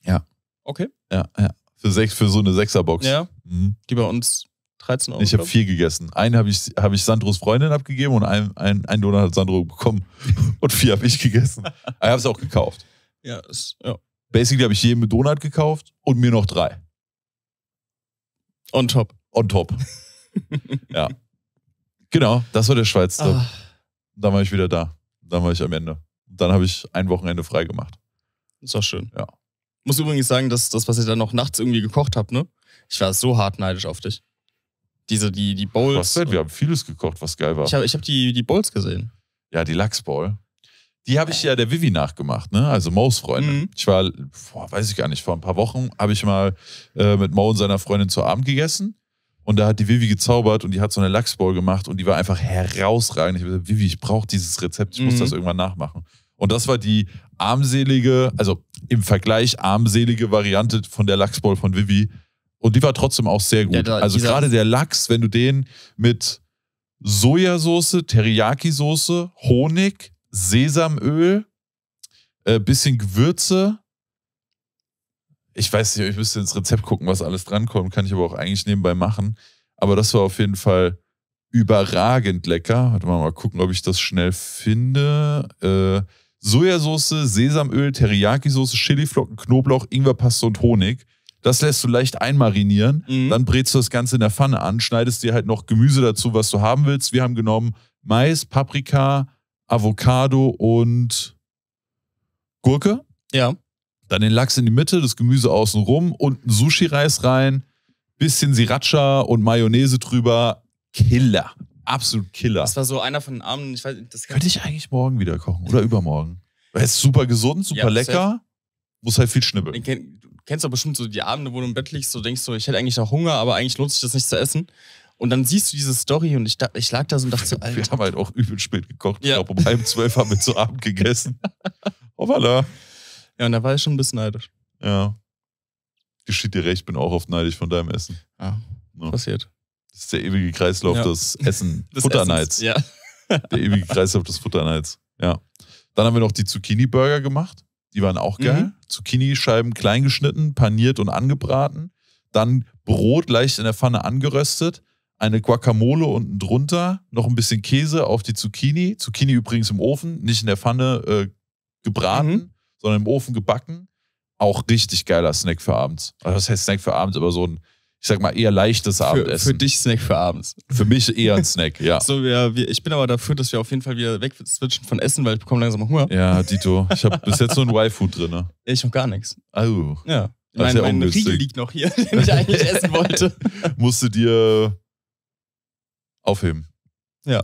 Ja. Okay. Ja, ja. Für, sechs, für so eine Sechserbox. Ja. Mhm. Die bei uns 13 Euro. Ich habe vier gegessen. Einen habe ich, hab ich Sandros Freundin abgegeben und einen, einen, einen Donut hat Sandro bekommen. (laughs) Und vier habe ich gegessen. Aber ich habe es auch gekauft. Ja, ist, ja. Basically habe ich jedem einen Donut gekauft und mir noch drei. On top. On top. (laughs) ja. Genau, das war der Schweiz. Ah dann war ich wieder da. Dann war ich am Ende. Und dann habe ich ein Wochenende frei gemacht. Ist doch schön. Ja. Muss übrigens sagen, dass das, was ich dann noch nachts irgendwie gekocht habe, ne? Ich war so hart neidisch auf dich. Diese, die, die Bowls. Was denn? Wir haben vieles gekocht, was geil war. Ich habe ich hab die, die Bowls gesehen. Ja, die Lachsbowl. Die habe ich ja der Vivi nachgemacht, ne? Also Mo's Freundin. Mhm. Ich war, boah, weiß ich gar nicht, vor ein paar Wochen habe ich mal äh, mit Mo und seiner Freundin zu Abend gegessen. Und da hat die Vivi gezaubert und die hat so eine Lachsball gemacht und die war einfach herausragend. Ich habe gesagt, Vivi, ich brauche dieses Rezept, ich muss mhm. das irgendwann nachmachen. Und das war die armselige, also im Vergleich armselige Variante von der Lachsball von Vivi. Und die war trotzdem auch sehr gut. Ja, da, also gerade der Lachs, wenn du den mit Sojasauce, Teriyaki-Soße, Honig, Sesamöl, äh, bisschen Gewürze ich weiß nicht, ich müsste ins Rezept gucken, was alles drankommt, kann ich aber auch eigentlich nebenbei machen. Aber das war auf jeden Fall überragend lecker. Warte mal, mal gucken, ob ich das schnell finde. Äh, Sojasauce, Sesamöl, Teriyaki-Soße, Chiliflocken, Knoblauch, Ingwerpaste und Honig. Das lässt du leicht einmarinieren. Mhm. Dann brätst du das Ganze in der Pfanne an, schneidest dir halt noch Gemüse dazu, was du haben willst. Wir haben genommen Mais, Paprika, Avocado und Gurke. Ja. Dann den Lachs in die Mitte, das Gemüse außen rum, unten Sushi-Reis rein, bisschen Sriracha und Mayonnaise drüber. Killer. Absolut Killer. Das war so einer von den Abenden, ich weiß das Könnte ich eigentlich morgen wieder kochen oder übermorgen? Weil es ist super gesund, super ja, lecker. Muss halt viel schnibbeln. Kenn, du kennst doch bestimmt so die Abende, wo du im Bett liegst, so denkst du, ich hätte eigentlich noch Hunger, aber eigentlich lohnt sich das nicht zu essen. Und dann siehst du diese Story und ich, ich lag da so und dachte so, (laughs) Alter. Wir haben halt auch übel spät gekocht. Ja. Ich glaube, um halb zwölf haben wir zu Abend gegessen. (laughs) Hoppala. Ja, und da war ich schon ein bisschen neidisch. Ja. Geschieht dir recht, bin auch oft neidisch von deinem Essen. Ah, ja. passiert. Das ist der ewige Kreislauf ja. des Essen, (laughs) des Futterneids. Ja. der ewige Kreislauf des Futterneids. Ja. Dann haben wir noch die Zucchini-Burger gemacht. Die waren auch geil. Mhm. Zucchini-Scheiben klein paniert und angebraten. Dann Brot leicht in der Pfanne angeröstet. Eine Guacamole unten drunter. Noch ein bisschen Käse auf die Zucchini. Zucchini übrigens im Ofen, nicht in der Pfanne äh, gebraten. Mhm sondern im Ofen gebacken. Auch richtig geiler Snack für abends. Also das heißt Snack für abends, aber so ein, ich sag mal, eher leichtes Abendessen. Für, für dich Snack für abends. Für mich eher ein Snack, ja. so, wir, wir, ich bin aber dafür, dass wir auf jeden Fall wieder wegswitchen von Essen, weil ich bekomme langsam Hunger. Ja, Dito. Ich habe bis jetzt nur ein Y-Food drin. Ne? Ich noch gar nichts. Oh. Ja. Mein, ja mein Riegel liegt noch hier, (laughs) den ich eigentlich essen wollte. (laughs) Musst du dir aufheben. Ja.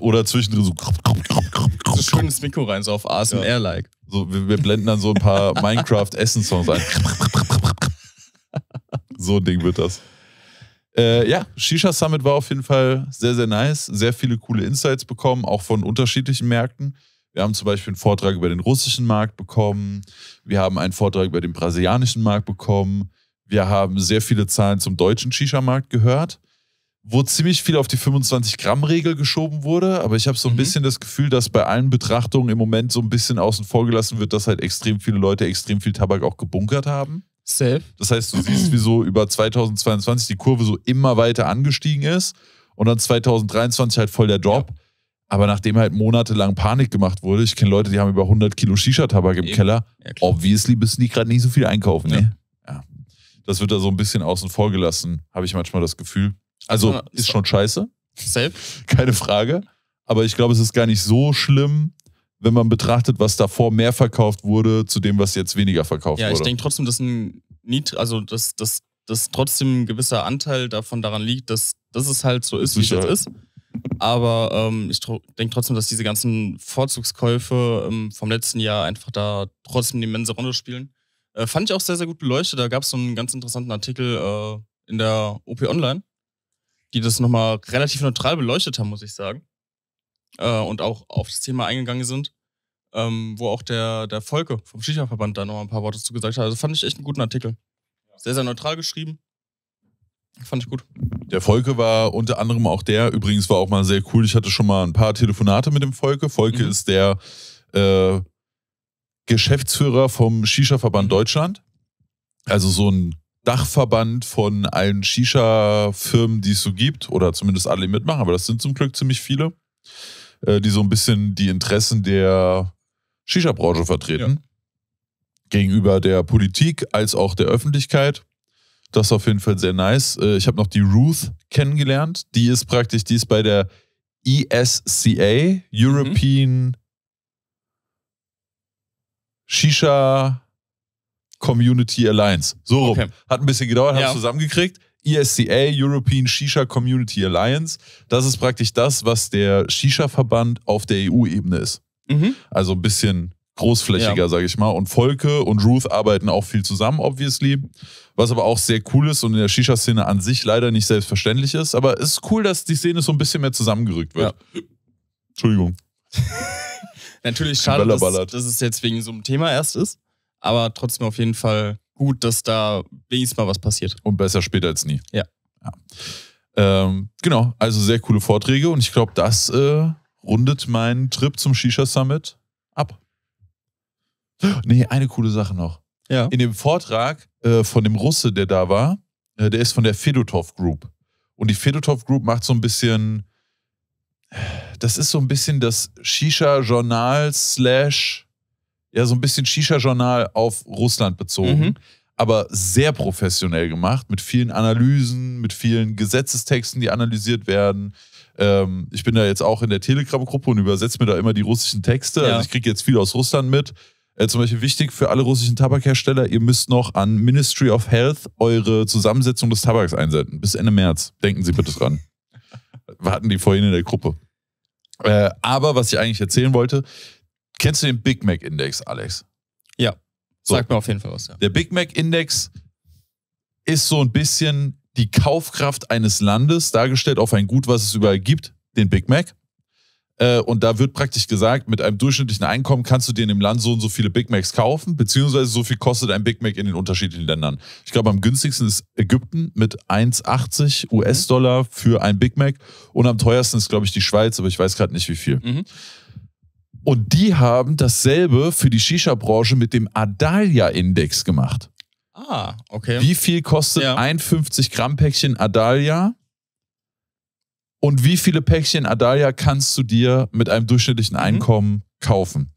Oder zwischendrin so. so schönes Mikro rein, so auf ASMR-like. Ja. So, wir, wir, blenden dann so ein paar (laughs) Minecraft-Essen-Songs ein. so ein Ding wird das. Äh, ja, Shisha Summit war auf jeden Fall sehr, sehr nice. Sehr viele coole Insights bekommen, auch von unterschiedlichen Märkten. Wir haben zum Beispiel einen Vortrag über den russischen Markt bekommen. Wir haben einen Vortrag über den brasilianischen Markt bekommen. Wir haben sehr viele Zahlen zum deutschen Shisha-Markt gehört wo ziemlich viel auf die 25-Gramm-Regel geschoben wurde, aber ich habe so ein mhm. bisschen das Gefühl, dass bei allen Betrachtungen im Moment so ein bisschen außen vor gelassen wird, dass halt extrem viele Leute extrem viel Tabak auch gebunkert haben. Safe. Das heißt, du siehst, wie so über 2022 die Kurve so immer weiter angestiegen ist und dann 2023 halt voll der Drop. Ja. Aber nachdem halt monatelang Panik gemacht wurde, ich kenne Leute, die haben über 100 Kilo Shisha-Tabak im Eben. Keller. Ja, Obviously müssen die gerade nicht so viel einkaufen. Ne? Ja. ja. Das wird da so ein bisschen außen vor gelassen, habe ich manchmal das Gefühl. Also ist schon scheiße. Selbst. (laughs) Keine Frage. Aber ich glaube, es ist gar nicht so schlimm, wenn man betrachtet, was davor mehr verkauft wurde, zu dem, was jetzt weniger verkauft wurde. Ja, ich denke trotzdem, dass ein Nied, also dass, dass, dass trotzdem ein gewisser Anteil davon daran liegt, dass, dass es halt so ist, Sicher. wie es jetzt ist. Aber ähm, ich denke trotzdem, dass diese ganzen Vorzugskäufe ähm, vom letzten Jahr einfach da trotzdem eine immense Rolle spielen. Äh, fand ich auch sehr, sehr gut beleuchtet. Da gab es so einen ganz interessanten Artikel äh, in der OP Online die das nochmal relativ neutral beleuchtet haben, muss ich sagen. Äh, und auch auf das Thema eingegangen sind. Ähm, wo auch der, der Volke vom Shisha-Verband da nochmal ein paar Worte zu gesagt hat. Also fand ich echt einen guten Artikel. Sehr, sehr neutral geschrieben. Fand ich gut. Der Volke war unter anderem auch der, übrigens war auch mal sehr cool, ich hatte schon mal ein paar Telefonate mit dem Volke. Volke mhm. ist der äh, Geschäftsführer vom Shisha-Verband mhm. Deutschland. Also so ein Dachverband von allen Shisha-Firmen, die es so gibt, oder zumindest alle mitmachen, aber das sind zum Glück ziemlich viele, äh, die so ein bisschen die Interessen der Shisha-Branche vertreten. Ja. Gegenüber der Politik als auch der Öffentlichkeit. Das ist auf jeden Fall sehr nice. Äh, ich habe noch die Ruth kennengelernt. Die ist praktisch, die ist bei der ESCA, mhm. European mhm. Shisha Community Alliance. So rum. Okay. Hat ein bisschen gedauert, ja. haben es zusammengekriegt. ESCA, European Shisha Community Alliance. Das ist praktisch das, was der Shisha-Verband auf der EU-Ebene ist. Mhm. Also ein bisschen großflächiger, ja. sage ich mal. Und Volke und Ruth arbeiten auch viel zusammen, obviously. Was aber auch sehr cool ist und in der Shisha-Szene an sich leider nicht selbstverständlich ist. Aber es ist cool, dass die Szene so ein bisschen mehr zusammengerückt wird. Ja. Entschuldigung. (laughs) Natürlich schade, dass, dass es jetzt wegen so einem Thema erst ist. Aber trotzdem auf jeden Fall gut, dass da wenigstens mal was passiert. Und besser später als nie. Ja. ja. Ähm, genau, also sehr coole Vorträge und ich glaube, das äh, rundet meinen Trip zum Shisha Summit ab. Nee, eine coole Sache noch. Ja. In dem Vortrag äh, von dem Russe, der da war, äh, der ist von der Fedotov Group. Und die Fedotov Group macht so ein bisschen, das ist so ein bisschen das Shisha-Journal slash ja so ein bisschen Shisha-Journal auf Russland bezogen. Mhm. Aber sehr professionell gemacht, mit vielen Analysen, mit vielen Gesetzestexten, die analysiert werden. Ähm, ich bin da jetzt auch in der Telegram-Gruppe und übersetze mir da immer die russischen Texte. Ja. Also ich kriege jetzt viel aus Russland mit. Äh, zum Beispiel wichtig für alle russischen Tabakhersteller, ihr müsst noch an Ministry of Health eure Zusammensetzung des Tabaks einsenden. Bis Ende März. Denken Sie bitte dran. Wir (laughs) hatten die vorhin in der Gruppe. Äh, aber was ich eigentlich erzählen wollte, Kennst du den Big Mac Index, Alex? Ja. So. Sagt mir auf jeden Fall was. Ja. Der Big Mac Index ist so ein bisschen die Kaufkraft eines Landes dargestellt auf ein Gut, was es überall gibt, den Big Mac. Äh, und da wird praktisch gesagt, mit einem durchschnittlichen Einkommen kannst du dir in dem Land so und so viele Big Macs kaufen, beziehungsweise so viel kostet ein Big Mac in den unterschiedlichen Ländern. Ich glaube, am günstigsten ist Ägypten mit 1,80 mhm. US-Dollar für ein Big Mac und am teuersten ist, glaube ich, die Schweiz, aber ich weiß gerade nicht, wie viel. Mhm. Und die haben dasselbe für die Shisha-Branche mit dem Adalia-Index gemacht. Ah, okay. Wie viel kostet ja. ein 50 Gramm Päckchen Adalia? Und wie viele Päckchen Adalia kannst du dir mit einem durchschnittlichen mhm. Einkommen mhm. kaufen?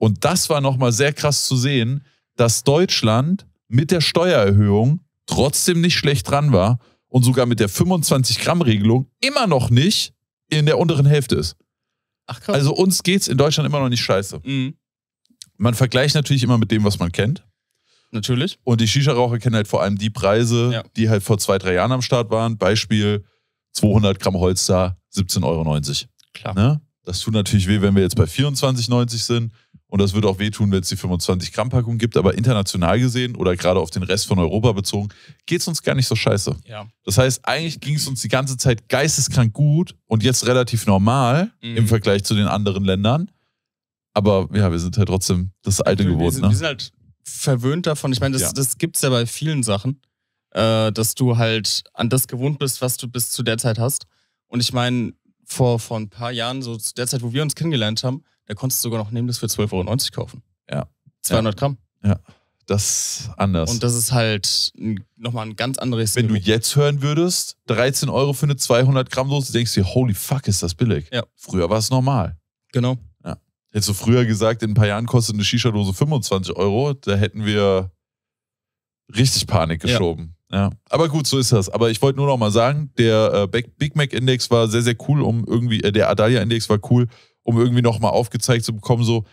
Und das war nochmal sehr krass zu sehen, dass Deutschland mit der Steuererhöhung trotzdem nicht schlecht dran war und sogar mit der 25-Gramm-Regelung immer noch nicht in der unteren Hälfte ist. Ach, krass. Also uns geht's in Deutschland immer noch nicht scheiße. Mhm. Man vergleicht natürlich immer mit dem, was man kennt. Natürlich. Und die Shisha-Raucher kennen halt vor allem die Preise, ja. die halt vor zwei, drei Jahren am Start waren. Beispiel 200 Gramm Holster, 17,90 Euro. Klar. Ne? Das tut natürlich weh, wenn wir jetzt bei 24,90 sind. Und das würde auch wehtun, wenn es die 25-Gramm-Packung gibt. Aber international gesehen oder gerade auf den Rest von Europa bezogen, geht es uns gar nicht so scheiße. Ja. Das heißt, eigentlich ging es uns die ganze Zeit geisteskrank gut und jetzt relativ normal mhm. im Vergleich zu den anderen Ländern. Aber ja, wir sind halt trotzdem das Alte wir, geworden. Wir sind, ne? wir sind halt verwöhnt davon. Ich meine, das, ja. das gibt es ja bei vielen Sachen, äh, dass du halt an das gewohnt bist, was du bis zu der Zeit hast. Und ich meine, vor, vor ein paar Jahren, so zu der Zeit, wo wir uns kennengelernt haben, da konntest du sogar noch nehmen, das für 12,90 Euro kaufen. Ja. 200 ja. Gramm. Ja. Das ist anders. Und das ist halt nochmal ein ganz anderes. Wenn Gewicht. du jetzt hören würdest, 13 Euro für eine 200 Gramm Dose, denkst du dir, holy fuck, ist das billig. Ja. Früher war es normal. Genau. Ja. Hättest du früher gesagt, in ein paar Jahren kostet eine Shisha-Dose 25 Euro, da hätten wir richtig Panik geschoben. Ja. ja. Aber gut, so ist das. Aber ich wollte nur noch mal sagen, der äh, Big Mac Index war sehr, sehr cool, um irgendwie, äh, der Adalia Index war cool, um irgendwie nochmal aufgezeigt zu bekommen, so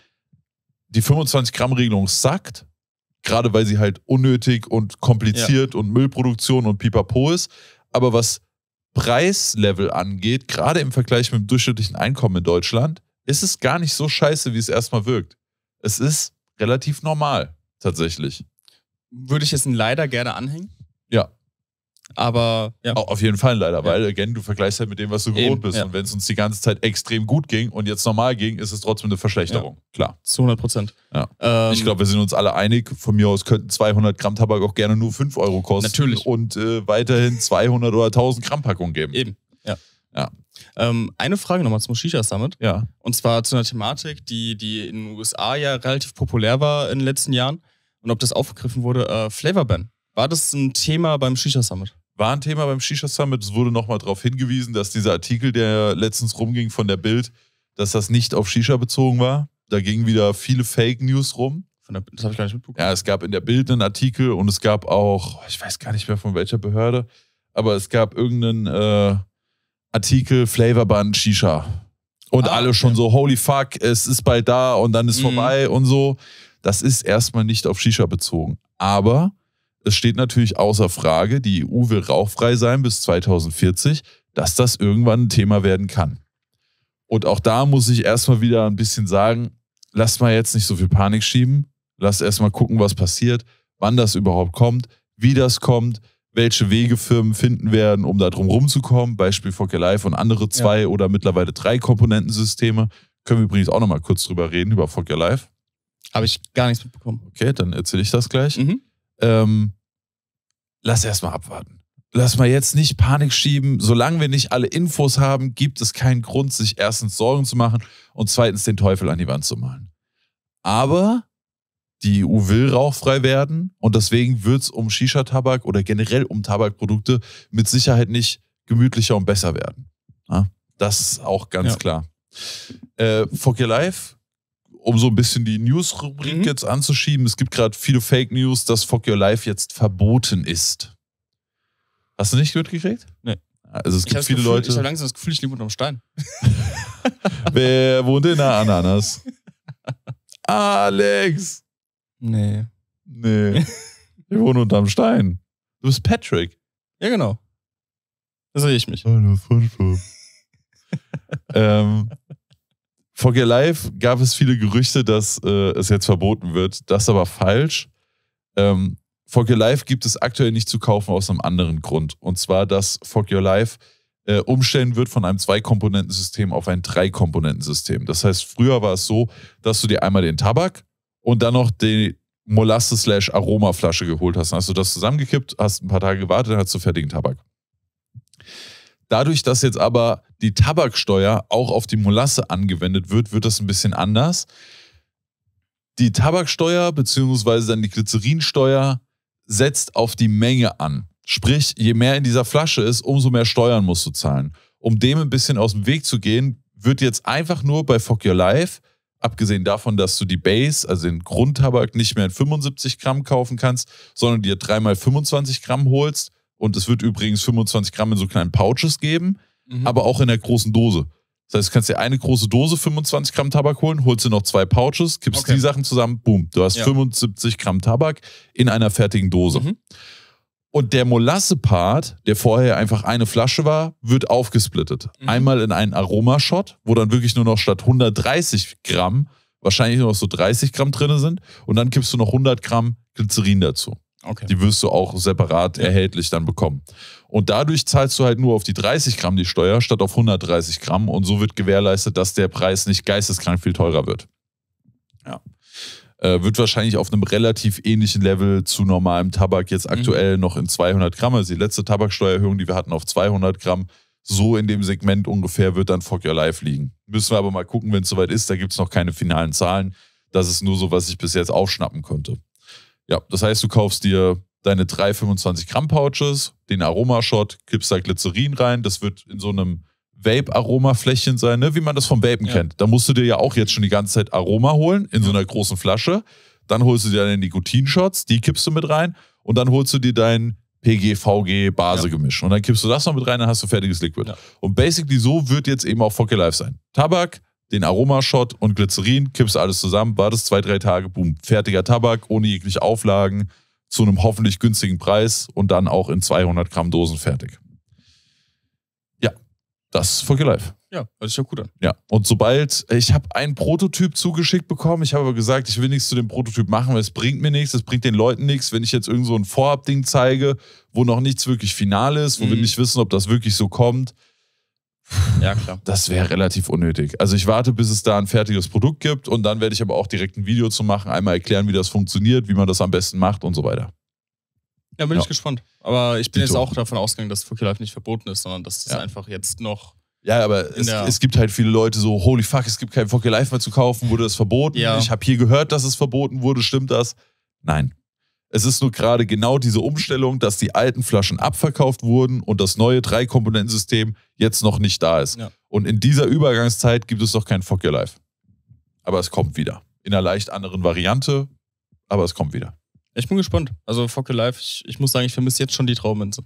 die 25-Gramm-Regelung sackt, gerade weil sie halt unnötig und kompliziert ja. und Müllproduktion und pipapo ist. Aber was Preislevel angeht, gerade im Vergleich mit dem durchschnittlichen Einkommen in Deutschland, ist es gar nicht so scheiße, wie es erstmal wirkt. Es ist relativ normal, tatsächlich. Würde ich es Leider gerne anhängen? Aber ja. Auf jeden Fall leider, weil, again, du vergleichst halt mit dem, was du gewohnt Eben, bist. Ja. Und wenn es uns die ganze Zeit extrem gut ging und jetzt normal ging, ist es trotzdem eine Verschlechterung. Ja. Klar. Zu 100 Prozent. Ähm, ich glaube, wir sind uns alle einig. Von mir aus könnten 200 Gramm Tabak auch gerne nur 5 Euro kosten. Natürlich. Und äh, weiterhin 200 oder 1000 Gramm Packung geben. Eben. Ja. ja. Ähm, eine Frage nochmal zum Shisha Summit. Ja. Und zwar zu einer Thematik, die, die in den USA ja relativ populär war in den letzten Jahren. Und ob das aufgegriffen wurde, äh, Flavor Ban. War das ein Thema beim Shisha Summit? War ein Thema beim Shisha Summit. Es wurde nochmal darauf hingewiesen, dass dieser Artikel, der letztens rumging von der Bild, dass das nicht auf Shisha bezogen war. Da gingen wieder viele Fake News rum. Der, das habe ich gar nicht mitbekommen. Ja, es gab in der Bild einen Artikel und es gab auch, ich weiß gar nicht mehr von welcher Behörde, aber es gab irgendeinen äh, Artikel Flavorband Shisha. Und ah, alle schon so, holy fuck, es ist bald da und dann ist mhm. vorbei und so. Das ist erstmal nicht auf Shisha bezogen. Aber es steht natürlich außer Frage, die EU will rauchfrei sein bis 2040, dass das irgendwann ein Thema werden kann. Und auch da muss ich erstmal wieder ein bisschen sagen, lasst mal jetzt nicht so viel Panik schieben, lasst erstmal gucken, was passiert, wann das überhaupt kommt, wie das kommt, welche Wege Firmen finden werden, um da drum rumzukommen. Beispiel Focke Live und andere zwei ja. oder mittlerweile drei Komponentensysteme. Können wir übrigens auch nochmal kurz drüber reden, über Focke Live. Habe ich gar nichts mitbekommen. Okay, dann erzähle ich das gleich. Mhm ähm, lass erstmal abwarten. Lass mal jetzt nicht Panik schieben. Solange wir nicht alle Infos haben, gibt es keinen Grund, sich erstens Sorgen zu machen und zweitens den Teufel an die Wand zu malen. Aber die EU will rauchfrei werden und deswegen wird es um Shisha-Tabak oder generell um Tabakprodukte mit Sicherheit nicht gemütlicher und besser werden. das ist auch ganz ja. klar. Äh, Fuck Your Life um so ein bisschen die News-Rubrik mhm. jetzt anzuschieben, es gibt gerade viele Fake News, dass Fuck Your Life jetzt verboten ist. Hast du nicht mitgekriegt? Nee. Also es gibt viele Gefühl, Leute. Ich habe langsam das Gefühl, ich liege unterm Stein. (laughs) Wer wohnt in der Ananas? (laughs) Alex! Nee. Nee. (laughs) Ich wohne unterm Stein. Du bist Patrick. Ja, genau. Das sehe ich mich. Hallo, ähm, For Your Life gab es viele Gerüchte, dass äh, es jetzt verboten wird. Das ist aber falsch. Ähm, Fuck Your Life gibt es aktuell nicht zu kaufen aus einem anderen Grund. Und zwar, dass For Your Life äh, umstellen wird von einem zwei komponenten auf ein drei komponentensystem Das heißt, früher war es so, dass du dir einmal den Tabak und dann noch die Molasse slash aroma flasche geholt hast. Dann hast du das zusammengekippt, hast ein paar Tage gewartet, dann hast du fertigen Tabak. Dadurch, dass jetzt aber die Tabaksteuer auch auf die Molasse angewendet wird, wird das ein bisschen anders. Die Tabaksteuer bzw. dann die Glycerinsteuer setzt auf die Menge an. Sprich, je mehr in dieser Flasche ist, umso mehr Steuern musst du zahlen. Um dem ein bisschen aus dem Weg zu gehen, wird jetzt einfach nur bei Fuck Your Life, abgesehen davon, dass du die Base, also den Grundtabak, nicht mehr in 75 Gramm kaufen kannst, sondern dir dreimal 25 Gramm holst, und es wird übrigens 25 Gramm in so kleinen Pouches geben, mhm. aber auch in der großen Dose. Das heißt, du kannst dir eine große Dose 25 Gramm Tabak holen, holst dir noch zwei Pouches, kippst okay. die Sachen zusammen, boom, du hast ja. 75 Gramm Tabak in einer fertigen Dose. Mhm. Und der Molasse-Part, der vorher einfach eine Flasche war, wird aufgesplittet. Mhm. Einmal in einen Aromashot, wo dann wirklich nur noch statt 130 Gramm wahrscheinlich nur noch so 30 Gramm drin sind. Und dann kippst du noch 100 Gramm Glycerin dazu. Okay. Die wirst du auch separat ja. erhältlich dann bekommen. Und dadurch zahlst du halt nur auf die 30 Gramm die Steuer statt auf 130 Gramm. Und so wird gewährleistet, dass der Preis nicht geisteskrank viel teurer wird. Ja. Äh, wird wahrscheinlich auf einem relativ ähnlichen Level zu normalem Tabak jetzt mhm. aktuell mhm. noch in 200 Gramm. Also die letzte Tabaksteuererhöhung, die wir hatten, auf 200 Gramm. So in dem Segment ungefähr wird dann Fuck Your Life liegen. Müssen wir aber mal gucken, wenn es soweit ist. Da gibt es noch keine finalen Zahlen. Das ist nur so, was ich bis jetzt aufschnappen konnte. Ja, das heißt, du kaufst dir deine drei 25 Gramm Pouches, den Aromashot, kippst da Glycerin rein. Das wird in so einem Vape-Aroma-Fläschchen sein, ne? wie man das vom Vapen ja. kennt. Da musst du dir ja auch jetzt schon die ganze Zeit Aroma holen in ja. so einer großen Flasche. Dann holst du dir deine Nikotinshots, die kippst du mit rein. Und dann holst du dir dein pgvg vg base gemisch Ja. Und dann kippst du das noch mit rein, dann hast du fertiges Liquid. Und basically so wird jetzt eben auch Focke Life sein. Tabak, den Aromashot und Glycerin, kippst alles zusammen, wartest zwei, drei Tage, boom, fertiger Tabak ohne jegliche Auflagen zu einem hoffentlich günstigen Preis und dann auch in 200 Gramm Dosen fertig. Ja, das ist Folge Live. Ja, hört sich ja gut an. Ja, und sobald, ich habe einen Prototyp zugeschickt bekommen, ich habe aber gesagt, ich will nichts zu dem Prototyp machen, weil es bringt mir nichts, es bringt den Leuten nichts, wenn ich jetzt irgend so ein Vorabding zeige, wo noch nichts wirklich final ist, wo mhm. wir nicht wissen, ob das wirklich so kommt ja, klar. Das wäre relativ unnötig. Also ich warte, bis es da ein fertiges Produkt gibt und dann werde ich aber auch direkt ein Video zu machen, einmal erklären, wie das funktioniert, wie man das am besten macht und so weiter. Ja, bin ja. ich gespannt. Aber ich bin Tito. jetzt auch davon ausgegangen, dass Fuki Live nicht verboten ist, sondern dass es ja. einfach jetzt noch. Ja, aber es, es, gibt halt viele Leute so, holy fuck, es gibt kein Fucky Live mehr zu kaufen, wurde das verboten. Ja. Ich habe hier gehört, dass es verboten wurde, stimmt das? Nein. Es ist nur gerade genau diese Umstellung, dass die alten Flaschen abverkauft wurden und das neue Drei-Komponentensystem jetzt noch nicht da ist. Ja. Und in dieser Übergangszeit gibt es doch kein Fuck Your Life. Aber es kommt wieder. In einer leicht anderen Variante, aber es kommt wieder. Ich bin gespannt. Also Fuck Your Life, ich, ich muss sagen, ich vermisse jetzt schon die Traumminze.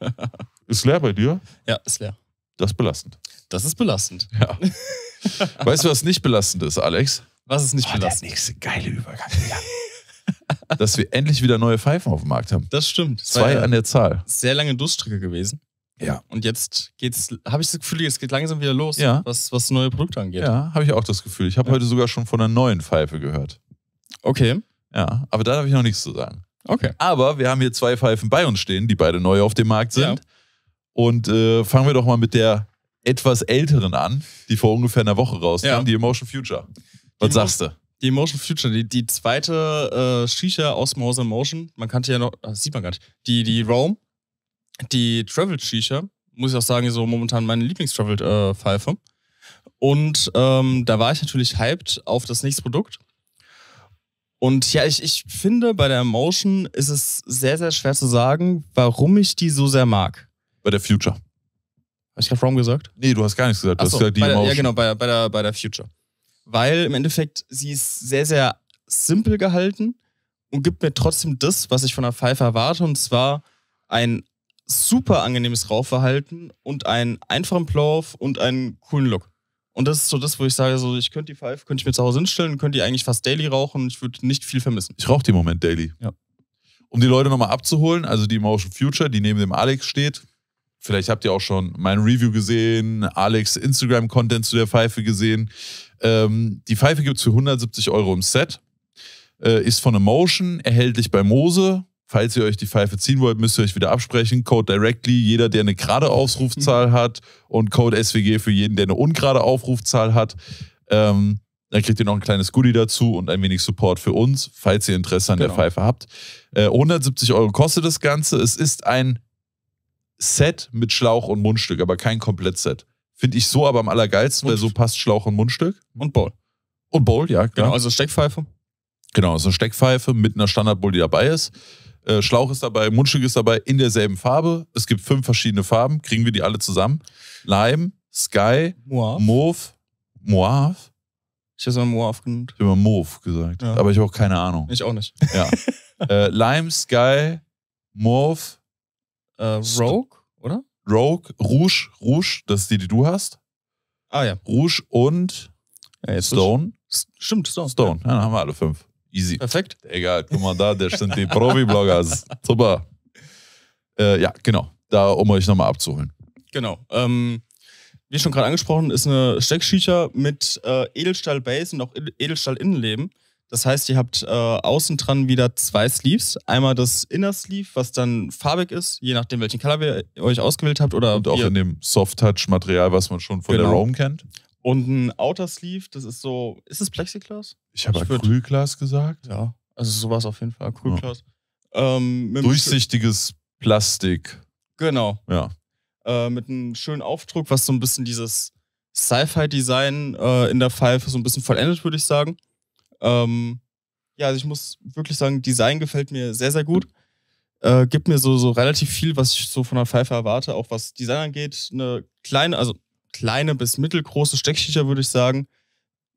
(laughs) ist leer bei dir? Ja, ist leer. Das ist belastend. Das ist belastend. Ja. weißt du, was nicht belastend ist, Alex? Was ist nicht oh, belastend? Der nächste geile Übergang. Ja. (laughs) dass wir endlich wieder neue Pfeifen auf dem Markt haben. Das stimmt. Zwei an der Zahl. Sehr lange Durststrecke gewesen. Ja. Und jetzt geht's, habe ich das Gefühl, es geht langsam wieder los, ja. was, was neue Produkte angeht. Ja, habe ich auch das Gefühl. Ich habe ja. heute sogar schon von einer neuen Pfeife gehört. Okay. Ja, aber da darf ich noch nichts zu sagen. Okay. Aber wir haben hier zwei Pfeifen bei uns stehen, die beide neu auf dem Markt sind. Ja. Und äh, fangen wir doch mal mit der etwas älteren an, die vor ungefähr einer Woche rauskam, die Emotion Future. Was die sagst du? Die Emotion Future, die, die zweite äh, Shisha aus Mouse Emotion, man kannte ja noch, das ah, sieht man gar nicht, die, die Rome, die Travel Shisha, muss ich auch sagen, so momentan meine Lieblings-Travel-Pfeife. Äh, Und ähm, da war ich natürlich hyped auf das nächste Produkt. Und ja, ich, ich finde, bei der Emotion ist es sehr, sehr schwer zu sagen, warum ich die so sehr mag. Bei der Future. Habe ich gerade Rome gesagt? Nee, du hast gar nichts gesagt. Du Ach so, hast gesagt die bei der, Emotion. ja, genau, bei, bei, der, bei der Future weil im Endeffekt sie ist sehr, sehr simpel gehalten und gibt mir trotzdem das, was ich von der Pfeife erwarte, und zwar ein super angenehmes Rauchverhalten und einen einfachen Playoff und einen coolen Look. Und das ist so das, wo ich sage, so ich könnte die Pfeife, könnte ich mir zu Hause hinstellen, könnte die eigentlich fast daily rauchen, ich würde nicht viel vermissen. Ich rauche die im Moment daily. Ja. Um die Leute nochmal abzuholen, also die Motion Future, die neben dem Alex steht, vielleicht habt ihr auch schon mein Review gesehen, Alex Instagram-Content zu der Pfeife gesehen. Ähm, die Pfeife gibt es für 170 Euro im Set. Äh, ist von Emotion, erhältlich bei Mose. Falls ihr euch die Pfeife ziehen wollt, müsst ihr euch wieder absprechen. Code Directly, jeder, der eine gerade Aufrufzahl mhm. hat. Und Code SWG für jeden, der eine ungerade Aufrufzahl hat. Ähm, dann kriegt ihr noch ein kleines Goodie dazu und ein wenig Support für uns, falls ihr Interesse an genau. der Pfeife habt. Äh, 170 Euro kostet das Ganze. Es ist ein Set mit Schlauch und Mundstück, aber kein Komplettset. Finde ich so aber am allergeilsten, und weil so passt Schlauch und Mundstück. Und Bowl. Und Bowl, ja, klar. Genau, also Steckpfeife. Genau, so also eine Steckpfeife mit einer Standardbowl, die dabei ist. Äh, Schlauch ist dabei, Mundstück ist dabei, in derselben Farbe. Es gibt fünf verschiedene Farben. Kriegen wir die alle zusammen? Lime, Sky, Mauve. Mauve. Mauve. Ich habe immer Mauve genannt. Ich habe immer Mauve gesagt. Ja. Aber ich habe auch keine Ahnung. Ich auch nicht. Ja. (laughs) äh, Lime, Sky, Mauve. Äh, Rogue? Rogue, Rouge, Rouge, das ist die, die du hast. Ah ja. Rouge und ja, Stone. Stimmt, Stone. Stone, ja. dann haben wir alle fünf. Easy. Perfekt. Egal, guck mal da, das sind die Profi-Bloggers. (laughs) Super. Äh, ja, genau. Da, um euch nochmal abzuholen. Genau. Ähm, wie schon gerade angesprochen, ist eine Steckshisha mit äh, Edelstahl-Base und auch Edelstahl-Innenleben. Das heißt, ihr habt äh, außen dran wieder zwei Sleeves. Einmal das Inner Sleeve, was dann farbig ist, je nachdem, welchen Color ihr euch ausgewählt habt. Oder Und auch in dem Soft-Touch-Material, was man schon von genau. der Rome kennt. Und ein Outer Sleeve, das ist so, ist es Plexiglas? Ich habe Acrylglas gesagt. Ja, also sowas auf jeden Fall, Acrylglas. Ja. Ähm, Durchsichtiges Plastik. Genau. Ja. Äh, mit einem schönen Aufdruck, was so ein bisschen dieses Sci-Fi-Design äh, in der Pfeife so ein bisschen vollendet, würde ich sagen. Ähm, ja, also ich muss wirklich sagen, Design gefällt mir sehr, sehr gut. Äh, gibt mir so, so relativ viel, was ich so von der Pfeife erwarte, auch was Design angeht. Eine kleine, also kleine bis mittelgroße Steckschicher, würde ich sagen.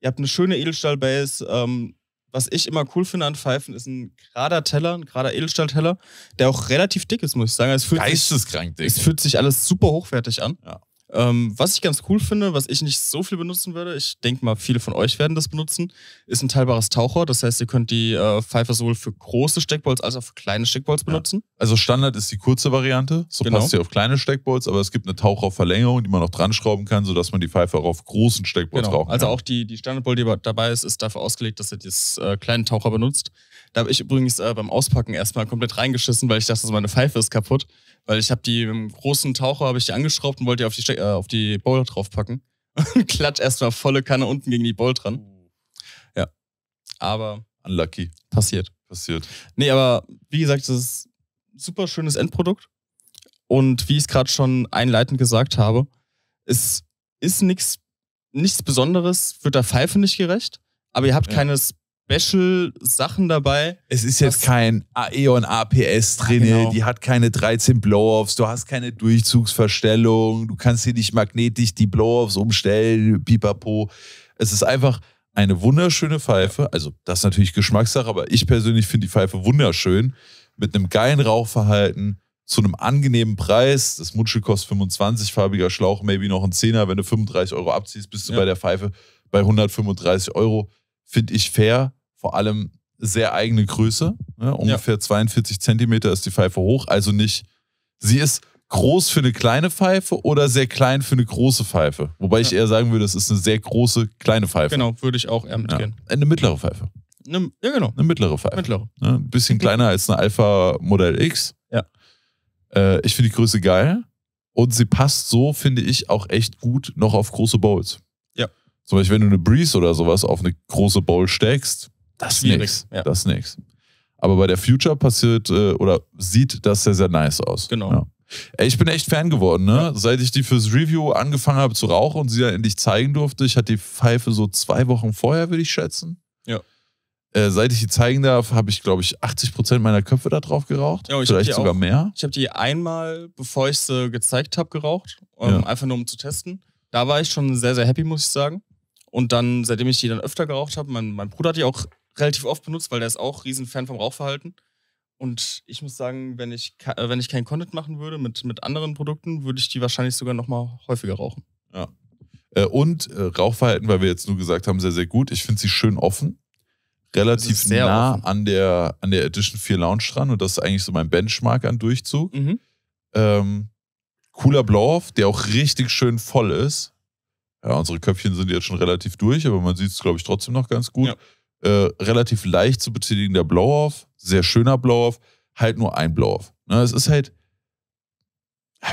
Ihr habt eine schöne Edelstahlbase. Ähm, was ich immer cool finde an Pfeifen, ist ein gerader Teller, ein gerader Edelstahlteller, der auch relativ dick ist, muss ich sagen. Es fühlt Geisteskrank sich, dick. Es fühlt sich alles super hochwertig an. Ja. Ähm, was ich ganz cool finde, was ich nicht so viel benutzen würde, ich denke mal, viele von euch werden das benutzen, ist ein teilbares Taucher. Das heißt, ihr könnt die äh, Pfeife sowohl für große Steckbolts als auch für kleine Steckbolts benutzen. Ja. Also Standard ist die kurze Variante, so genau. passt sie auf kleine Steckbolts, aber es gibt eine Taucherverlängerung, die man noch dran schrauben kann, sodass man die Pfeife auch auf großen Steckbolts genau. rauchen also kann. Also auch die, die Standardball, die dabei ist, ist dafür ausgelegt, dass ihr das äh, kleine Taucher benutzt. Da habe ich übrigens äh, beim Auspacken erstmal komplett reingeschissen, weil ich dachte, so meine Pfeife ist kaputt. Weil ich habe die mit einem großen Taucher habe ich die angeschraubt und wollte die auf die, Ste äh, auf die Bowl draufpacken. (laughs) Und klatsch erstmal volle Kanne unten gegen die Bowl dran. Uh. Ja. Aber. Unlucky. Passiert. Passiert. Nee, aber wie gesagt, es ist ein super schönes Endprodukt. Und wie ich es gerade schon einleitend gesagt habe, es ist nichts nichts Besonderes, wird der Pfeife nicht gerecht, aber ihr habt ja. keine Special-Sachen dabei. Es ist jetzt kein Aeon APS drin, genau. die hat keine 13 Blow-Offs, du hast keine Durchzugsverstellung, du kannst hier nicht magnetisch die Blow-Offs umstellen, pipapo. Es ist einfach eine wunderschöne Pfeife, also das ist natürlich Geschmackssache, aber ich persönlich finde die Pfeife wunderschön, mit einem geilen Rauchverhalten, zu einem angenehmen Preis. Das Mutschel kostet 25, farbiger Schlauch, maybe noch ein Zehner. Wenn du 35 Euro abziehst, bist du ja. bei der Pfeife bei 135 Euro finde ich fair, vor allem sehr eigene Größe. Ne? Ungefähr ja. 42 Zentimeter ist die Pfeife hoch. Also nicht, sie ist groß für eine kleine Pfeife oder sehr klein für eine große Pfeife. Wobei ja. ich eher sagen würde, es ist eine sehr große, kleine Pfeife. Genau, würde ich auch eher mitgehen. Ja. Eine mittlere Pfeife. Eine, ja, genau. Eine mittlere Pfeife. Mittlere. Ne? ein bisschen kleiner als eine Alpha Modell X. Ja. Äh, ich finde die Größe geil. Und sie passt so, finde ich, auch echt gut noch auf große Bowls. Zum Beispiel, wenn du eine Breeze oder sowas auf eine große Bowl steckst, das ist nichts. Ja. Das ist nichts. Aber bei der Future passiert äh, oder sieht das sehr, sehr nice aus. Genau. Ja. Ey, ich bin echt Fan geworden, ne? Ja. Seit ich die fürs Review angefangen habe zu rauchen und sie dann endlich zeigen durfte, ich hatte die Pfeife so zwei Wochen vorher, würde ich schätzen. Ja. Äh, seit ich die zeigen darf, habe ich, glaube ich, 80% meiner Köpfe da drauf geraucht. Ja, ich Vielleicht sogar auch, mehr. Ich habe die einmal, bevor ich sie gezeigt habe, geraucht. Ähm, ja. Einfach nur um zu testen. Da war ich schon sehr, sehr happy, muss ich sagen. Und dann, seitdem ich die dann öfter geraucht habe, mein, mein Bruder hat die auch relativ oft benutzt, weil der ist auch riesen Fan vom Rauchverhalten. Und ich muss sagen, wenn ich, äh, wenn ich keinen Content machen würde mit, mit anderen Produkten, würde ich die wahrscheinlich sogar nochmal häufiger rauchen. Ja. Äh, und äh, Rauchverhalten, weil wir jetzt nur gesagt haben, sehr, sehr gut. Ich finde sie schön offen. Relativ also nah offen. An, der, an der Edition 4 Lounge dran. Und das ist eigentlich so mein Benchmark an Durchzug. Mhm. Ähm, cooler Blow-Off, der auch richtig schön voll ist ja, unsere Köpfchen sind jetzt schon relativ durch, aber man sieht es, glaube ich, trotzdem noch ganz gut. Ja. Äh, relativ leicht zu betätigender Blow-Off, sehr schöner Blow-Off, halt nur ein Blow-Off. Ne, es ist halt,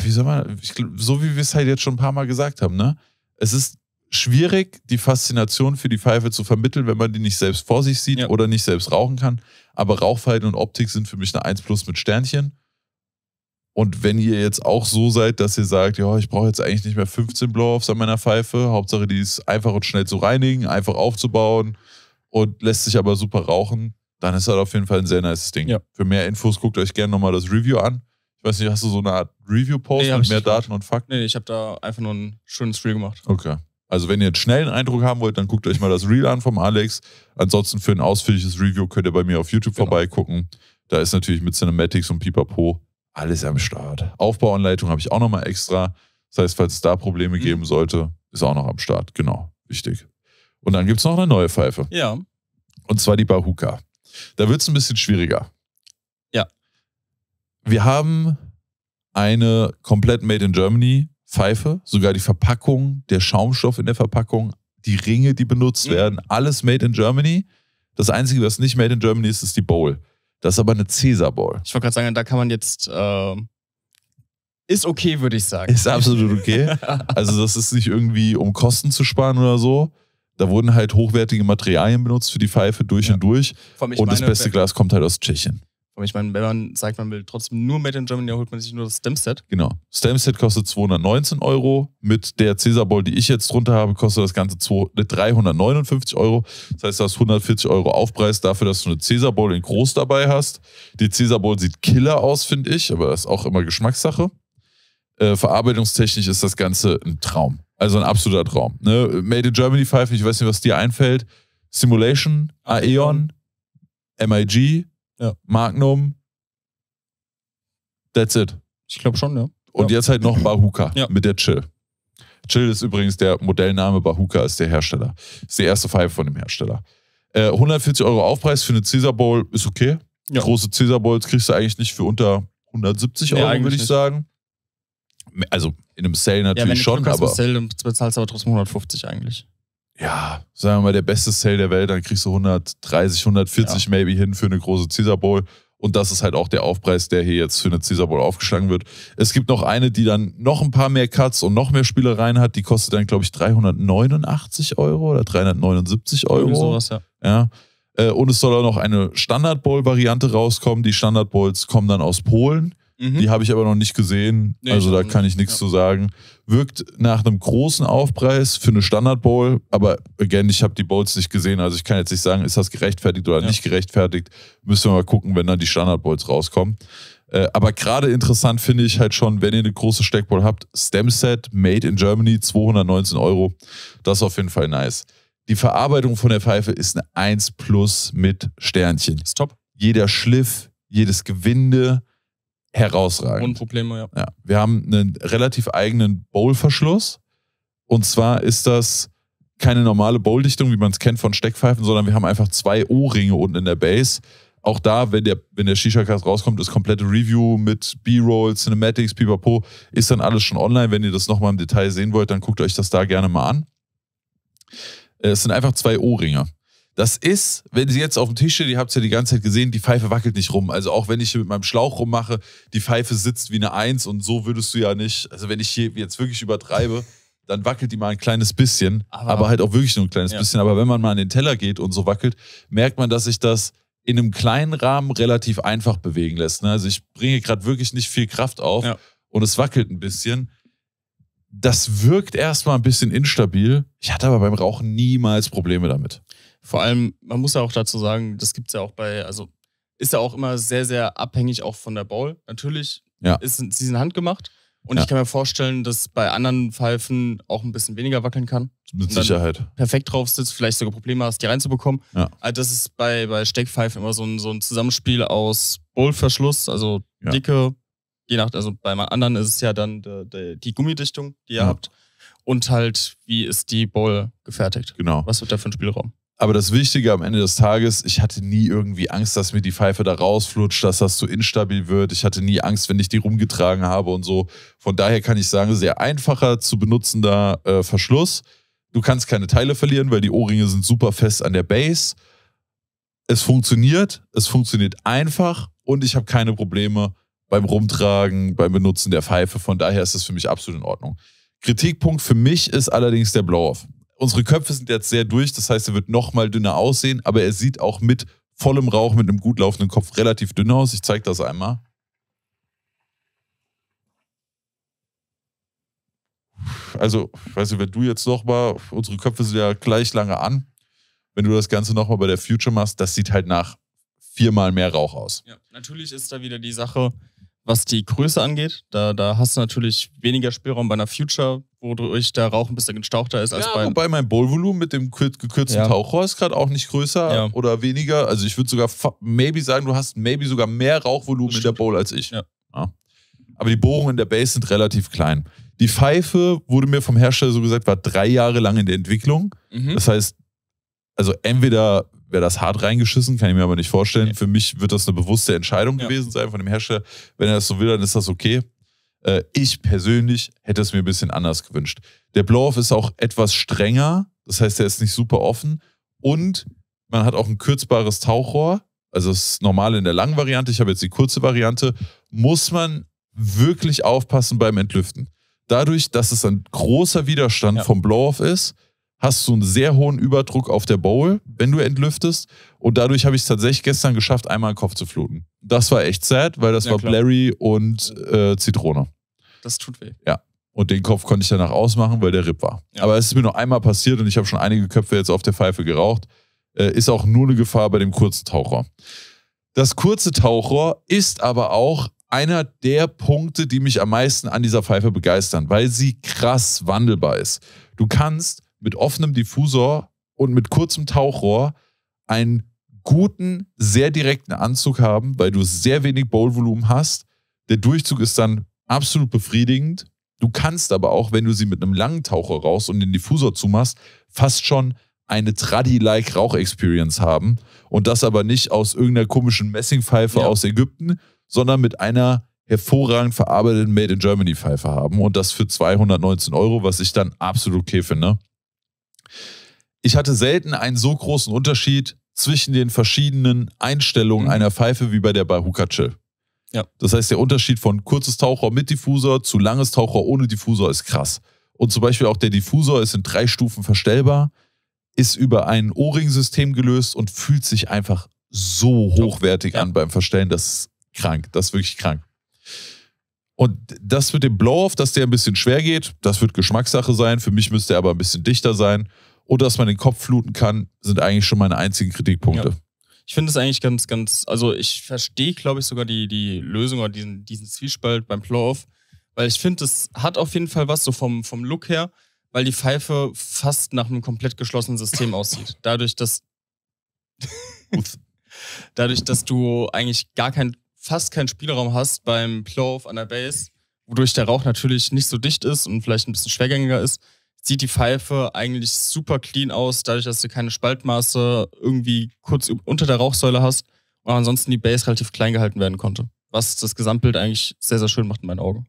wie soll man, ich, so wie wir es halt jetzt schon ein paar Mal gesagt haben, ne? Es ist schwierig, die Faszination für die Pfeife zu vermitteln, wenn man die nicht selbst vor sich sieht ja. oder nicht selbst rauchen kann. Aber Rauchverhalten und Optik sind für mich eine 1 plus mit Sternchen. Und wenn ihr jetzt auch so seid, dass ihr sagt, ja, ich brauche jetzt eigentlich nicht mehr 15 Blow-Offs an meiner Pfeife, Hauptsache die ist einfach und schnell zu reinigen, einfach aufzubauen und lässt sich aber super rauchen, dann ist das auf jeden Fall ein sehr nice Ding. Ja. Für mehr Infos guckt euch gerne nochmal das Review an. Ich weiß nicht, hast du so eine Art Review-Post nee, mit mehr Daten gemacht. und Fakten? Nee, ich habe da einfach nur ein schönes Reel gemacht. Okay. Also wenn ihr einen schnellen Eindruck haben wollt, dann guckt euch mal das Reel an vom Alex. Ansonsten für ein ausführliches Review könnt ihr bei mir auf YouTube genau. vorbeigucken. Da ist natürlich mit Cinematics und Pipapo alles am Start. Aufbauanleitung habe ich auch nochmal extra. Das heißt, falls es da Probleme mhm. geben sollte, ist auch noch am Start. Genau, wichtig. Und dann gibt es noch eine neue Pfeife. Ja. Und zwar die Bahuka. Da wird es ein bisschen schwieriger. Ja. Wir haben eine komplett Made in Germany Pfeife, sogar die Verpackung, der Schaumstoff in der Verpackung, die Ringe, die benutzt mhm. werden, alles Made in Germany. Das Einzige, was nicht Made in Germany ist, ist die Bowl. Das ist aber eine Caesar Bowl. Ich wollte gerade sagen, da kann man jetzt. Äh, ist okay, würde ich sagen. Ist absolut okay. (laughs) also, das ist nicht irgendwie, um Kosten zu sparen oder so. Da wurden halt hochwertige Materialien benutzt für die Pfeife durch ja. und durch. Und das beste Glas kommt halt aus Tschechien. Und ich meine, wenn man sagt, man will trotzdem nur Made in Germany, holt man sich nur das Stemset. Genau. Stemset kostet 219 Euro. Mit der Caesar Bowl, die ich jetzt drunter habe, kostet das Ganze 359 äh, Euro. Das heißt, du hast 140 Euro Aufpreis dafür, dass du eine Caesar Bowl in groß dabei hast. Die Caesar Bowl sieht killer aus, finde ich, aber das ist auch immer Geschmackssache. Äh, verarbeitungstechnisch ist das Ganze ein Traum. Also ein absoluter Traum. Ne? Made in Germany Pfeifen, ich weiß nicht, was dir einfällt. Simulation, Aeon, MIG, ja. Magnum, that's it. Ich glaube schon, ja. Und ja. jetzt halt noch Bahuka ja. mit der Chill. Chill ist übrigens der Modellname, Bahuka ist der Hersteller. Ist die erste Pfeife von dem Hersteller. Äh, 140 Euro Aufpreis für eine Caesar Bowl ist okay. Ja. Große Caesar Bowls kriegst du eigentlich nicht für unter 170 Euro, würde ich sagen. Also in einem Sale natürlich ja, wenn du schon, aber. Sale, bezahlst du aber trotzdem 150 eigentlich ja, sagen wir mal, der beste Sale der Welt, dann kriegst du 130, 140 ja. maybe hin für eine große Caesar Bowl. Und das ist halt auch der Aufpreis, der hier jetzt für eine Caesar Bowl aufgeschlagen wird. Es gibt noch eine, die dann noch ein paar mehr Cuts und noch mehr Spielereien hat. Die kostet dann, glaube ich, 389 Euro oder 379 Euro. Irgendwie sowas, ja. ja. Äh, und es soll auch noch eine Standard Bowl-Variante rauskommen. Die Standard Bowls kommen dann aus Polen. Die mhm. habe ich aber noch nicht gesehen. Nee, also da kann ich nichts ja. zu sagen. Wirkt nach einem großen Aufpreis für eine Standard Bowl, aber again, ich habe die Bowls nicht gesehen. Also ich kann jetzt nicht sagen, ist das gerechtfertigt oder ja. nicht gerechtfertigt. Müssen wir mal gucken, wenn dann die Standard Bowls rauskommen. Äh, aber gerade interessant finde ich halt schon, wenn ihr eine große Steckbowl habt, Stemset Made in Germany, 219 Euro. Das ist auf jeden Fall nice. Die Verarbeitung von der Pfeife ist eine 1 plus mit Sternchen. Ist top. Jeder Schliff, jedes Gewinde, herausragend. Ohne Probleme, ja. ja. Wir haben einen relativ eigenen Bowl-Verschluss. Und zwar ist das keine normale Bowl-Dichtung, wie man es kennt von Steckpfeifen, sondern wir haben einfach zwei O-Ringe unten in der Base. Auch da, wenn der, wenn der Shisha-Cast rauskommt, ist komplette Review mit B-Roll, Cinematics, Pipapo, ist dann alles schon online. Wenn ihr das nochmal im Detail sehen wollt, dann guckt euch das da gerne mal an. Äh, es sind einfach zwei O-Ringe. Das ist, wenn sie jetzt auf dem Tisch steht, ihr habt es ja die ganze Zeit gesehen, die Pfeife wackelt nicht rum. Also auch wenn ich hier mit meinem Schlauch rummache, die Pfeife sitzt wie eine Eins und so würdest du ja nicht, also wenn ich hier jetzt wirklich übertreibe, dann wackelt die mal ein kleines bisschen, aber, aber halt auch wirklich nur ein kleines ja. bisschen. Aber wenn man mal an den Teller geht und so wackelt, merkt man, dass sich das in einem kleinen Rahmen relativ einfach bewegen lässt. Ne? Also ich bringe gerade wirklich nicht viel Kraft auf ja. und es wackelt ein bisschen das wirkt erstmal ein bisschen instabil. Ich hatte aber beim Rauchen niemals Probleme damit. Vor allem, man muss ja auch dazu sagen, das gibt es ja auch bei, also ist ja auch immer sehr, sehr abhängig auch von der Bowl. Natürlich ja. ist, sie sind handgemacht. Und ja. ich kann mir vorstellen, dass bei anderen Pfeifen auch ein bisschen weniger wackeln kann. Mit Sicherheit. Perfekt drauf sitzt, vielleicht sogar Probleme hast, die reinzubekommen. Ja. Also das ist bei, bei Steckpfeifen immer so ein, so ein Zusammenspiel aus Bowlverschluss, also ja. dicke, je nach, also bei anderen ist es ja dann de, de, die Gummidichtung, die ihr habt. Und halt, wie ist die Bowl gefertigt? Genau. Was wird da für ein Spielraum? Aber das Wichtige am Ende des Tages, ich hatte nie irgendwie Angst, dass mir die Pfeife da rausflutscht, dass das zu instabil wird. Ich hatte nie Angst, wenn ich die rumgetragen habe und so. Von daher kann ich sagen, sehr einfacher zu benutzender äh, Verschluss. Du kannst keine Teile verlieren, weil die Ohrringe sind super fest an der Base. Es funktioniert, es funktioniert einfach und ich habe keine Probleme beim Rumtragen, beim Benutzen der Pfeife. Von daher ist das für mich absolut in Ordnung. Kritikpunkt für mich ist allerdings der Blow-Off unsere Köpfe sind jetzt sehr durch, das heißt, er wird nochmal dünner aussehen, aber er sieht auch mit vollem Rauch, mit einem gut laufenden Kopf relativ dünn aus. Ich zeige das einmal. Also, ich weiß nicht, wenn du jetzt nochmal, unsere Köpfe sind ja gleich lange an. Wenn du das Ganze nochmal bei der Future machst, das sieht halt nach viermal mehr Rauch aus. Ja, natürlich ist da wieder die Sache, was die Größe angeht. Da, da hast du natürlich weniger Spielraum bei einer Future wodurch der Rauch ein bisschen gestauchter ist als ja, bei. Wobei mein Bohlvolumen mit dem gekürzten ja. Tauchrohr ist gerade auch nicht größer ja. oder weniger. Also ich würde sogar maybe sagen, du hast maybe sogar mehr Rauchvolumen in der Bowl als ich. Ja. Aber die Bohrungen in der Base sind relativ klein. Die Pfeife wurde mir vom Hersteller so gesagt, war drei Jahre lang in der Entwicklung. Mhm. Das heißt, also entweder wäre das hart reingeschissen, kann ich mir aber nicht vorstellen. Nee. Für mich wird das eine bewusste Entscheidung gewesen sein von dem Hersteller. Wenn er das so will, dann ist das okay. Äh, ich persönlich hätte es mir ein bisschen anders gewünscht. Der Blow-Off ist auch etwas strenger, das heißt, er ist nicht super offen und man hat auch ein kürzbares Tauchrohr, also das ist normal in der langen Variante, ich habe jetzt die kurze Variante, muss man wirklich aufpassen beim Entlüften. Dadurch, dass es ein großer Widerstand ja. vom Blow-Off ist, hast du einen sehr hohen Überdruck auf der Bowl, wenn du entlüftest. Und dadurch habe ich es tatsächlich gestern geschafft, einmal den Kopf zu fluten. Das war echt sad, weil das ja, war klar. Blary und äh, Zitrone. Das tut weh. Ja. Und den Kopf konnte ich danach ausmachen, weil der RIP war. Ja. Aber es ist mir nur einmal passiert und ich habe schon einige Köpfe jetzt auf der Pfeife geraucht. Äh, ist auch nur eine Gefahr bei dem kurzen Tauchrohr. Das kurze Tauchrohr ist aber auch einer der Punkte, die mich am meisten an dieser Pfeife begeistern, weil sie krass wandelbar ist. Du kannst mit offenem Diffusor und mit kurzem Tauchrohr einen guten, sehr direkten Anzug haben, weil du sehr wenig Bowlvolumen hast. Der Durchzug ist dann absolut befriedigend. Du kannst aber auch, wenn du sie mit einem langen Taucher raus und den Diffusor zumachst, fast schon eine traddy like Rauchexperience haben. Und das aber nicht aus irgendeiner komischen Messingpfeife ja. aus Ägypten, sondern mit einer hervorragend verarbeiteten Made in Germany Pfeife haben. Und das für 219 Euro, was ich dann absolut okay finde ich hatte selten einen so großen Unterschied zwischen den verschiedenen Einstellungen mhm. einer Pfeife wie bei der Bahuka Chill. Ja. Das heißt, der Unterschied von kurzes Taucher mit Diffusor zu langes Taucher ohne Diffusor ist krass. Und zum Beispiel auch der Diffusor ist in drei Stufen verstellbar, ist über ein O-Ring-System gelöst und fühlt sich einfach so hochwertig ja. an beim Verstellen. Das ist krank. Das ist wirklich krank. Und das mit dem Blow-Off, dass der ein bisschen schwer geht, das wird Geschmackssache sein. Für mich müsste er aber ein bisschen dichter sein oder dass man den Kopf fluten kann, sind eigentlich schon meine einzigen Kritikpunkte. Ja. Ich finde es eigentlich ganz, ganz, also ich verstehe, glaube ich, sogar die, die Lösung oder diesen, diesen Zwiespalt beim Playoff, weil ich finde, es hat auf jeden Fall was so vom, vom Look her, weil die Pfeife fast nach einem komplett geschlossenen System aussieht. Dadurch, dass (laughs) dadurch, dass du eigentlich gar kein, fast keinen Spielraum hast beim Playoff an der Base, wodurch der Rauch natürlich nicht so dicht ist und vielleicht ein bisschen schwergängiger ist, sieht die Pfeife eigentlich super clean aus, dadurch, dass du keine Spaltmaße irgendwie kurz unter der Rauchsäule hast und ansonsten die Base relativ klein gehalten werden konnte. Was das Gesamtbild eigentlich sehr, sehr schön macht in meinen Augen.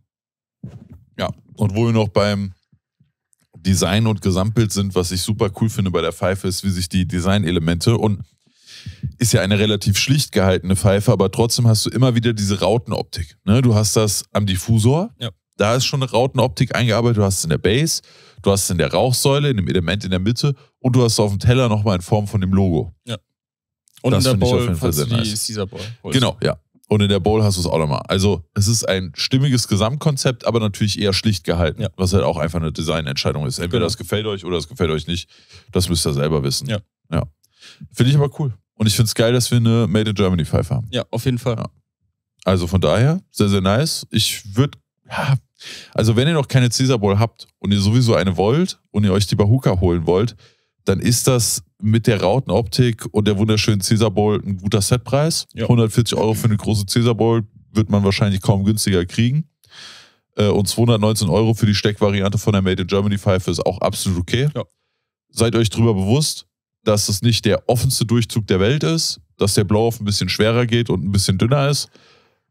Ja, und wo wir noch beim Design und Gesamtbild sind, was ich super cool finde bei der Pfeife, ist, wie sich die Designelemente und ist ja eine relativ schlicht gehaltene Pfeife, aber trotzdem hast du immer wieder diese Rautenoptik. Ne? Du hast das am Diffusor, ja. Da ist schon eine Rautenoptik eingearbeitet. Du hast es in der Base, du hast es in der Rauchsäule, in dem Element in der Mitte und du hast es auf dem Teller nochmal in Form von dem Logo. Ja. Und das in der Bowl ich auf jeden Fall sehr nice. Caesar Bowl. Genau, ja. Und in der Bowl hast du es auch nochmal. Also es ist ein stimmiges Gesamtkonzept, aber natürlich eher schlicht gehalten, ja. was halt auch einfach eine Designentscheidung ist. Entweder genau. das gefällt euch oder das gefällt euch nicht. Das müsst ihr selber wissen. Ja. ja. Finde ich aber cool. Und ich finde es geil, dass wir eine Made in Germany Pfeife haben. Ja, auf jeden Fall. Ja. Also von daher, sehr, sehr nice. Ich würde, ja, also wenn ihr noch keine Caesar Bowl habt und ihr sowieso eine wollt und ihr euch die Bahuka holen wollt, dann ist das mit der Rautenoptik und der wunderschönen Caesar Bowl ein guter Setpreis. Ja. 140 Euro für eine große Caesar Bowl wird man wahrscheinlich kaum günstiger kriegen. Äh, und 219 Euro für die Steckvariante von der Made in Germany Pfeife ist auch absolut okay. Ja. Seid euch darüber bewusst, dass es nicht der offenste Durchzug der Welt ist, dass der Blow-Off ein bisschen schwerer geht und ein bisschen dünner ist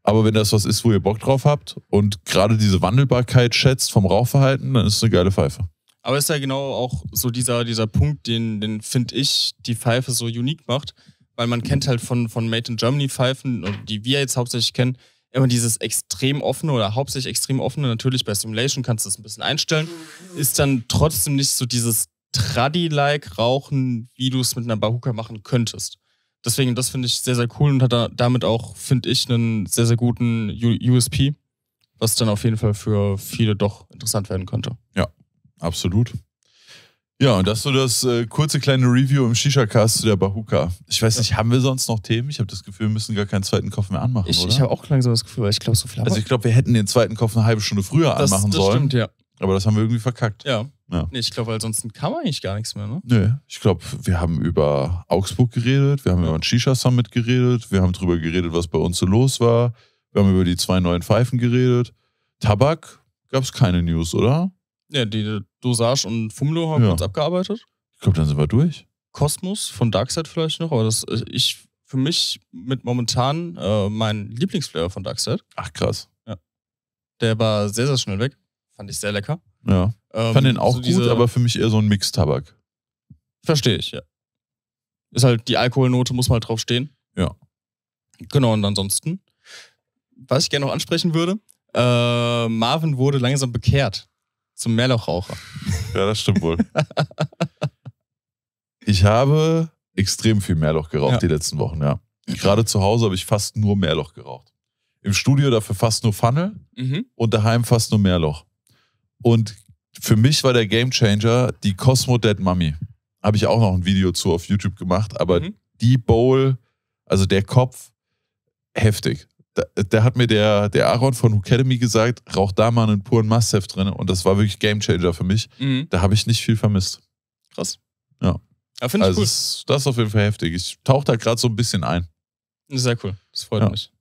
aber wenn das was ist, wo ihr Bock drauf habt und gerade diese Wandelbarkeit schätzt vom Rauchverhalten, dann ist es eine geile Pfeife. Aber es ist ja genau auch so dieser, dieser Punkt, den, den finde ich, die Pfeife so unique macht, weil man kennt halt von, von Made in Germany Pfeifen, die wir jetzt hauptsächlich kennen, immer dieses extrem offene oder hauptsächlich extrem offene. Natürlich bei Simulation kannst du das ein bisschen einstellen. Ist dann trotzdem nicht so dieses Traddy-like Rauchen, wie du es mit einer Bahuka machen könntest deswegen, das finde ich sehr, sehr cool und hat da, damit auch, finde ich, einen sehr, sehr guten USP, was dann auf jeden Fall für viele doch interessant werden könnte. Ja, absolut. Ja, und das ist so das äh, kurze kleine Review im Shisha-Cast zu der Bahuka. Ich weiß nicht, haben wir sonst noch Themen? Ich habe das Gefühl, wir müssen gar keinen zweiten Kopf mehr anmachen, Ich, ich habe auch langsam das Gefühl, weil ich glaube, so viel haben Also ich glaube, wir hätten den zweiten Kopf eine halbe Stunde früher das, anmachen das sollen. stimmt, ja. Aber das haben wir irgendwie verkackt. Ja, ja. Nee, ich glaube, ansonsten kann man eigentlich gar nichts mehr, ne? Nee, ich glaube, wir haben über Augsburg geredet, wir haben ja. über ein Shisha Summit geredet, wir haben drüber geredet, was bei uns so los war, wir haben über die zwei neuen Pfeifen geredet. Tabak gab es keine News, oder? Ja, die Dosage und Fumlo haben ja. wir uns abgearbeitet. Ich glaube, dann sind wir durch. Kosmos von Darkseid vielleicht noch, aber das äh, ich für mich mit momentan äh, mein Lieblingsflavor von Darkseid. Ach krass. Ja. Der war sehr, sehr schnell weg. Fand ich sehr lecker. Ja. Ähm, Fand den auch so gut, diese, aber für mich eher so ein Mix-Tabak. Verstehe ich, ja. Ist halt, die Alkoholnote muss mal halt drauf stehen. Ja. Genau, und ansonsten, was ich gerne noch ansprechen würde, äh, Marvin wurde langsam bekehrt zum Meerlauchraucher. (laughs) Ja, das stimmt wohl. ich habe extrem viel Meerloch geraucht ja. die letzten Wochen, ja. Gerade zu Hause habe ich fast nur Meerloch geraucht. Im Studio dafür fast nur Funnel mhm. und daheim fast nur Meerloch. Und für mich war der Gamechanger die Cosmo Dead Mummy. Habe ich auch noch ein Video zu auf YouTube gemacht, aber mhm. die Bowl, also der Kopf, heftig. Da, da, hat mir der, der Aaron von Academy gesagt, rauch da mal einen puren Must-Have drin und das war wirklich Gamechanger für mich. Mhm. Da habe ich nicht viel vermisst. Krass. Ja. ja finde ich also cool. Ist, das ist auf jeden Fall heftig. Ich tauche da gerade so ein bisschen ein. Sehr cool. Das freut ja. mich.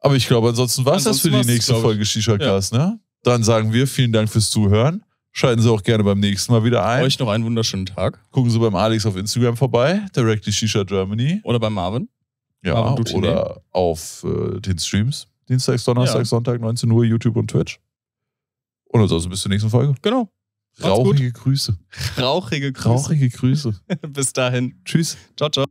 Aber ich glaube, ansonsten war es das für die nächste Folge Shisha Cast, ja. ne? Dann sagen wir vielen Dank fürs Zuhören. Schalten Sie auch gerne beim nächsten Mal wieder ein. Euch noch einen wunderschönen Tag. Gucken Sie beim Alex auf Instagram vorbei, Directly Shisha Germany. Oder beim Marvin. Ja, Marvin oder auf äh, den Streams. Dienstag, Donnerstag, ja. Sonntag, 19 Uhr, YouTube und Twitch. Und ansonsten bis zur nächsten Folge. Genau. (laughs) Rauchige Grüße. Rauchige Grüße. Rauchige (laughs) Grüße. bis dahin. Tschüss. Ciao, ciao.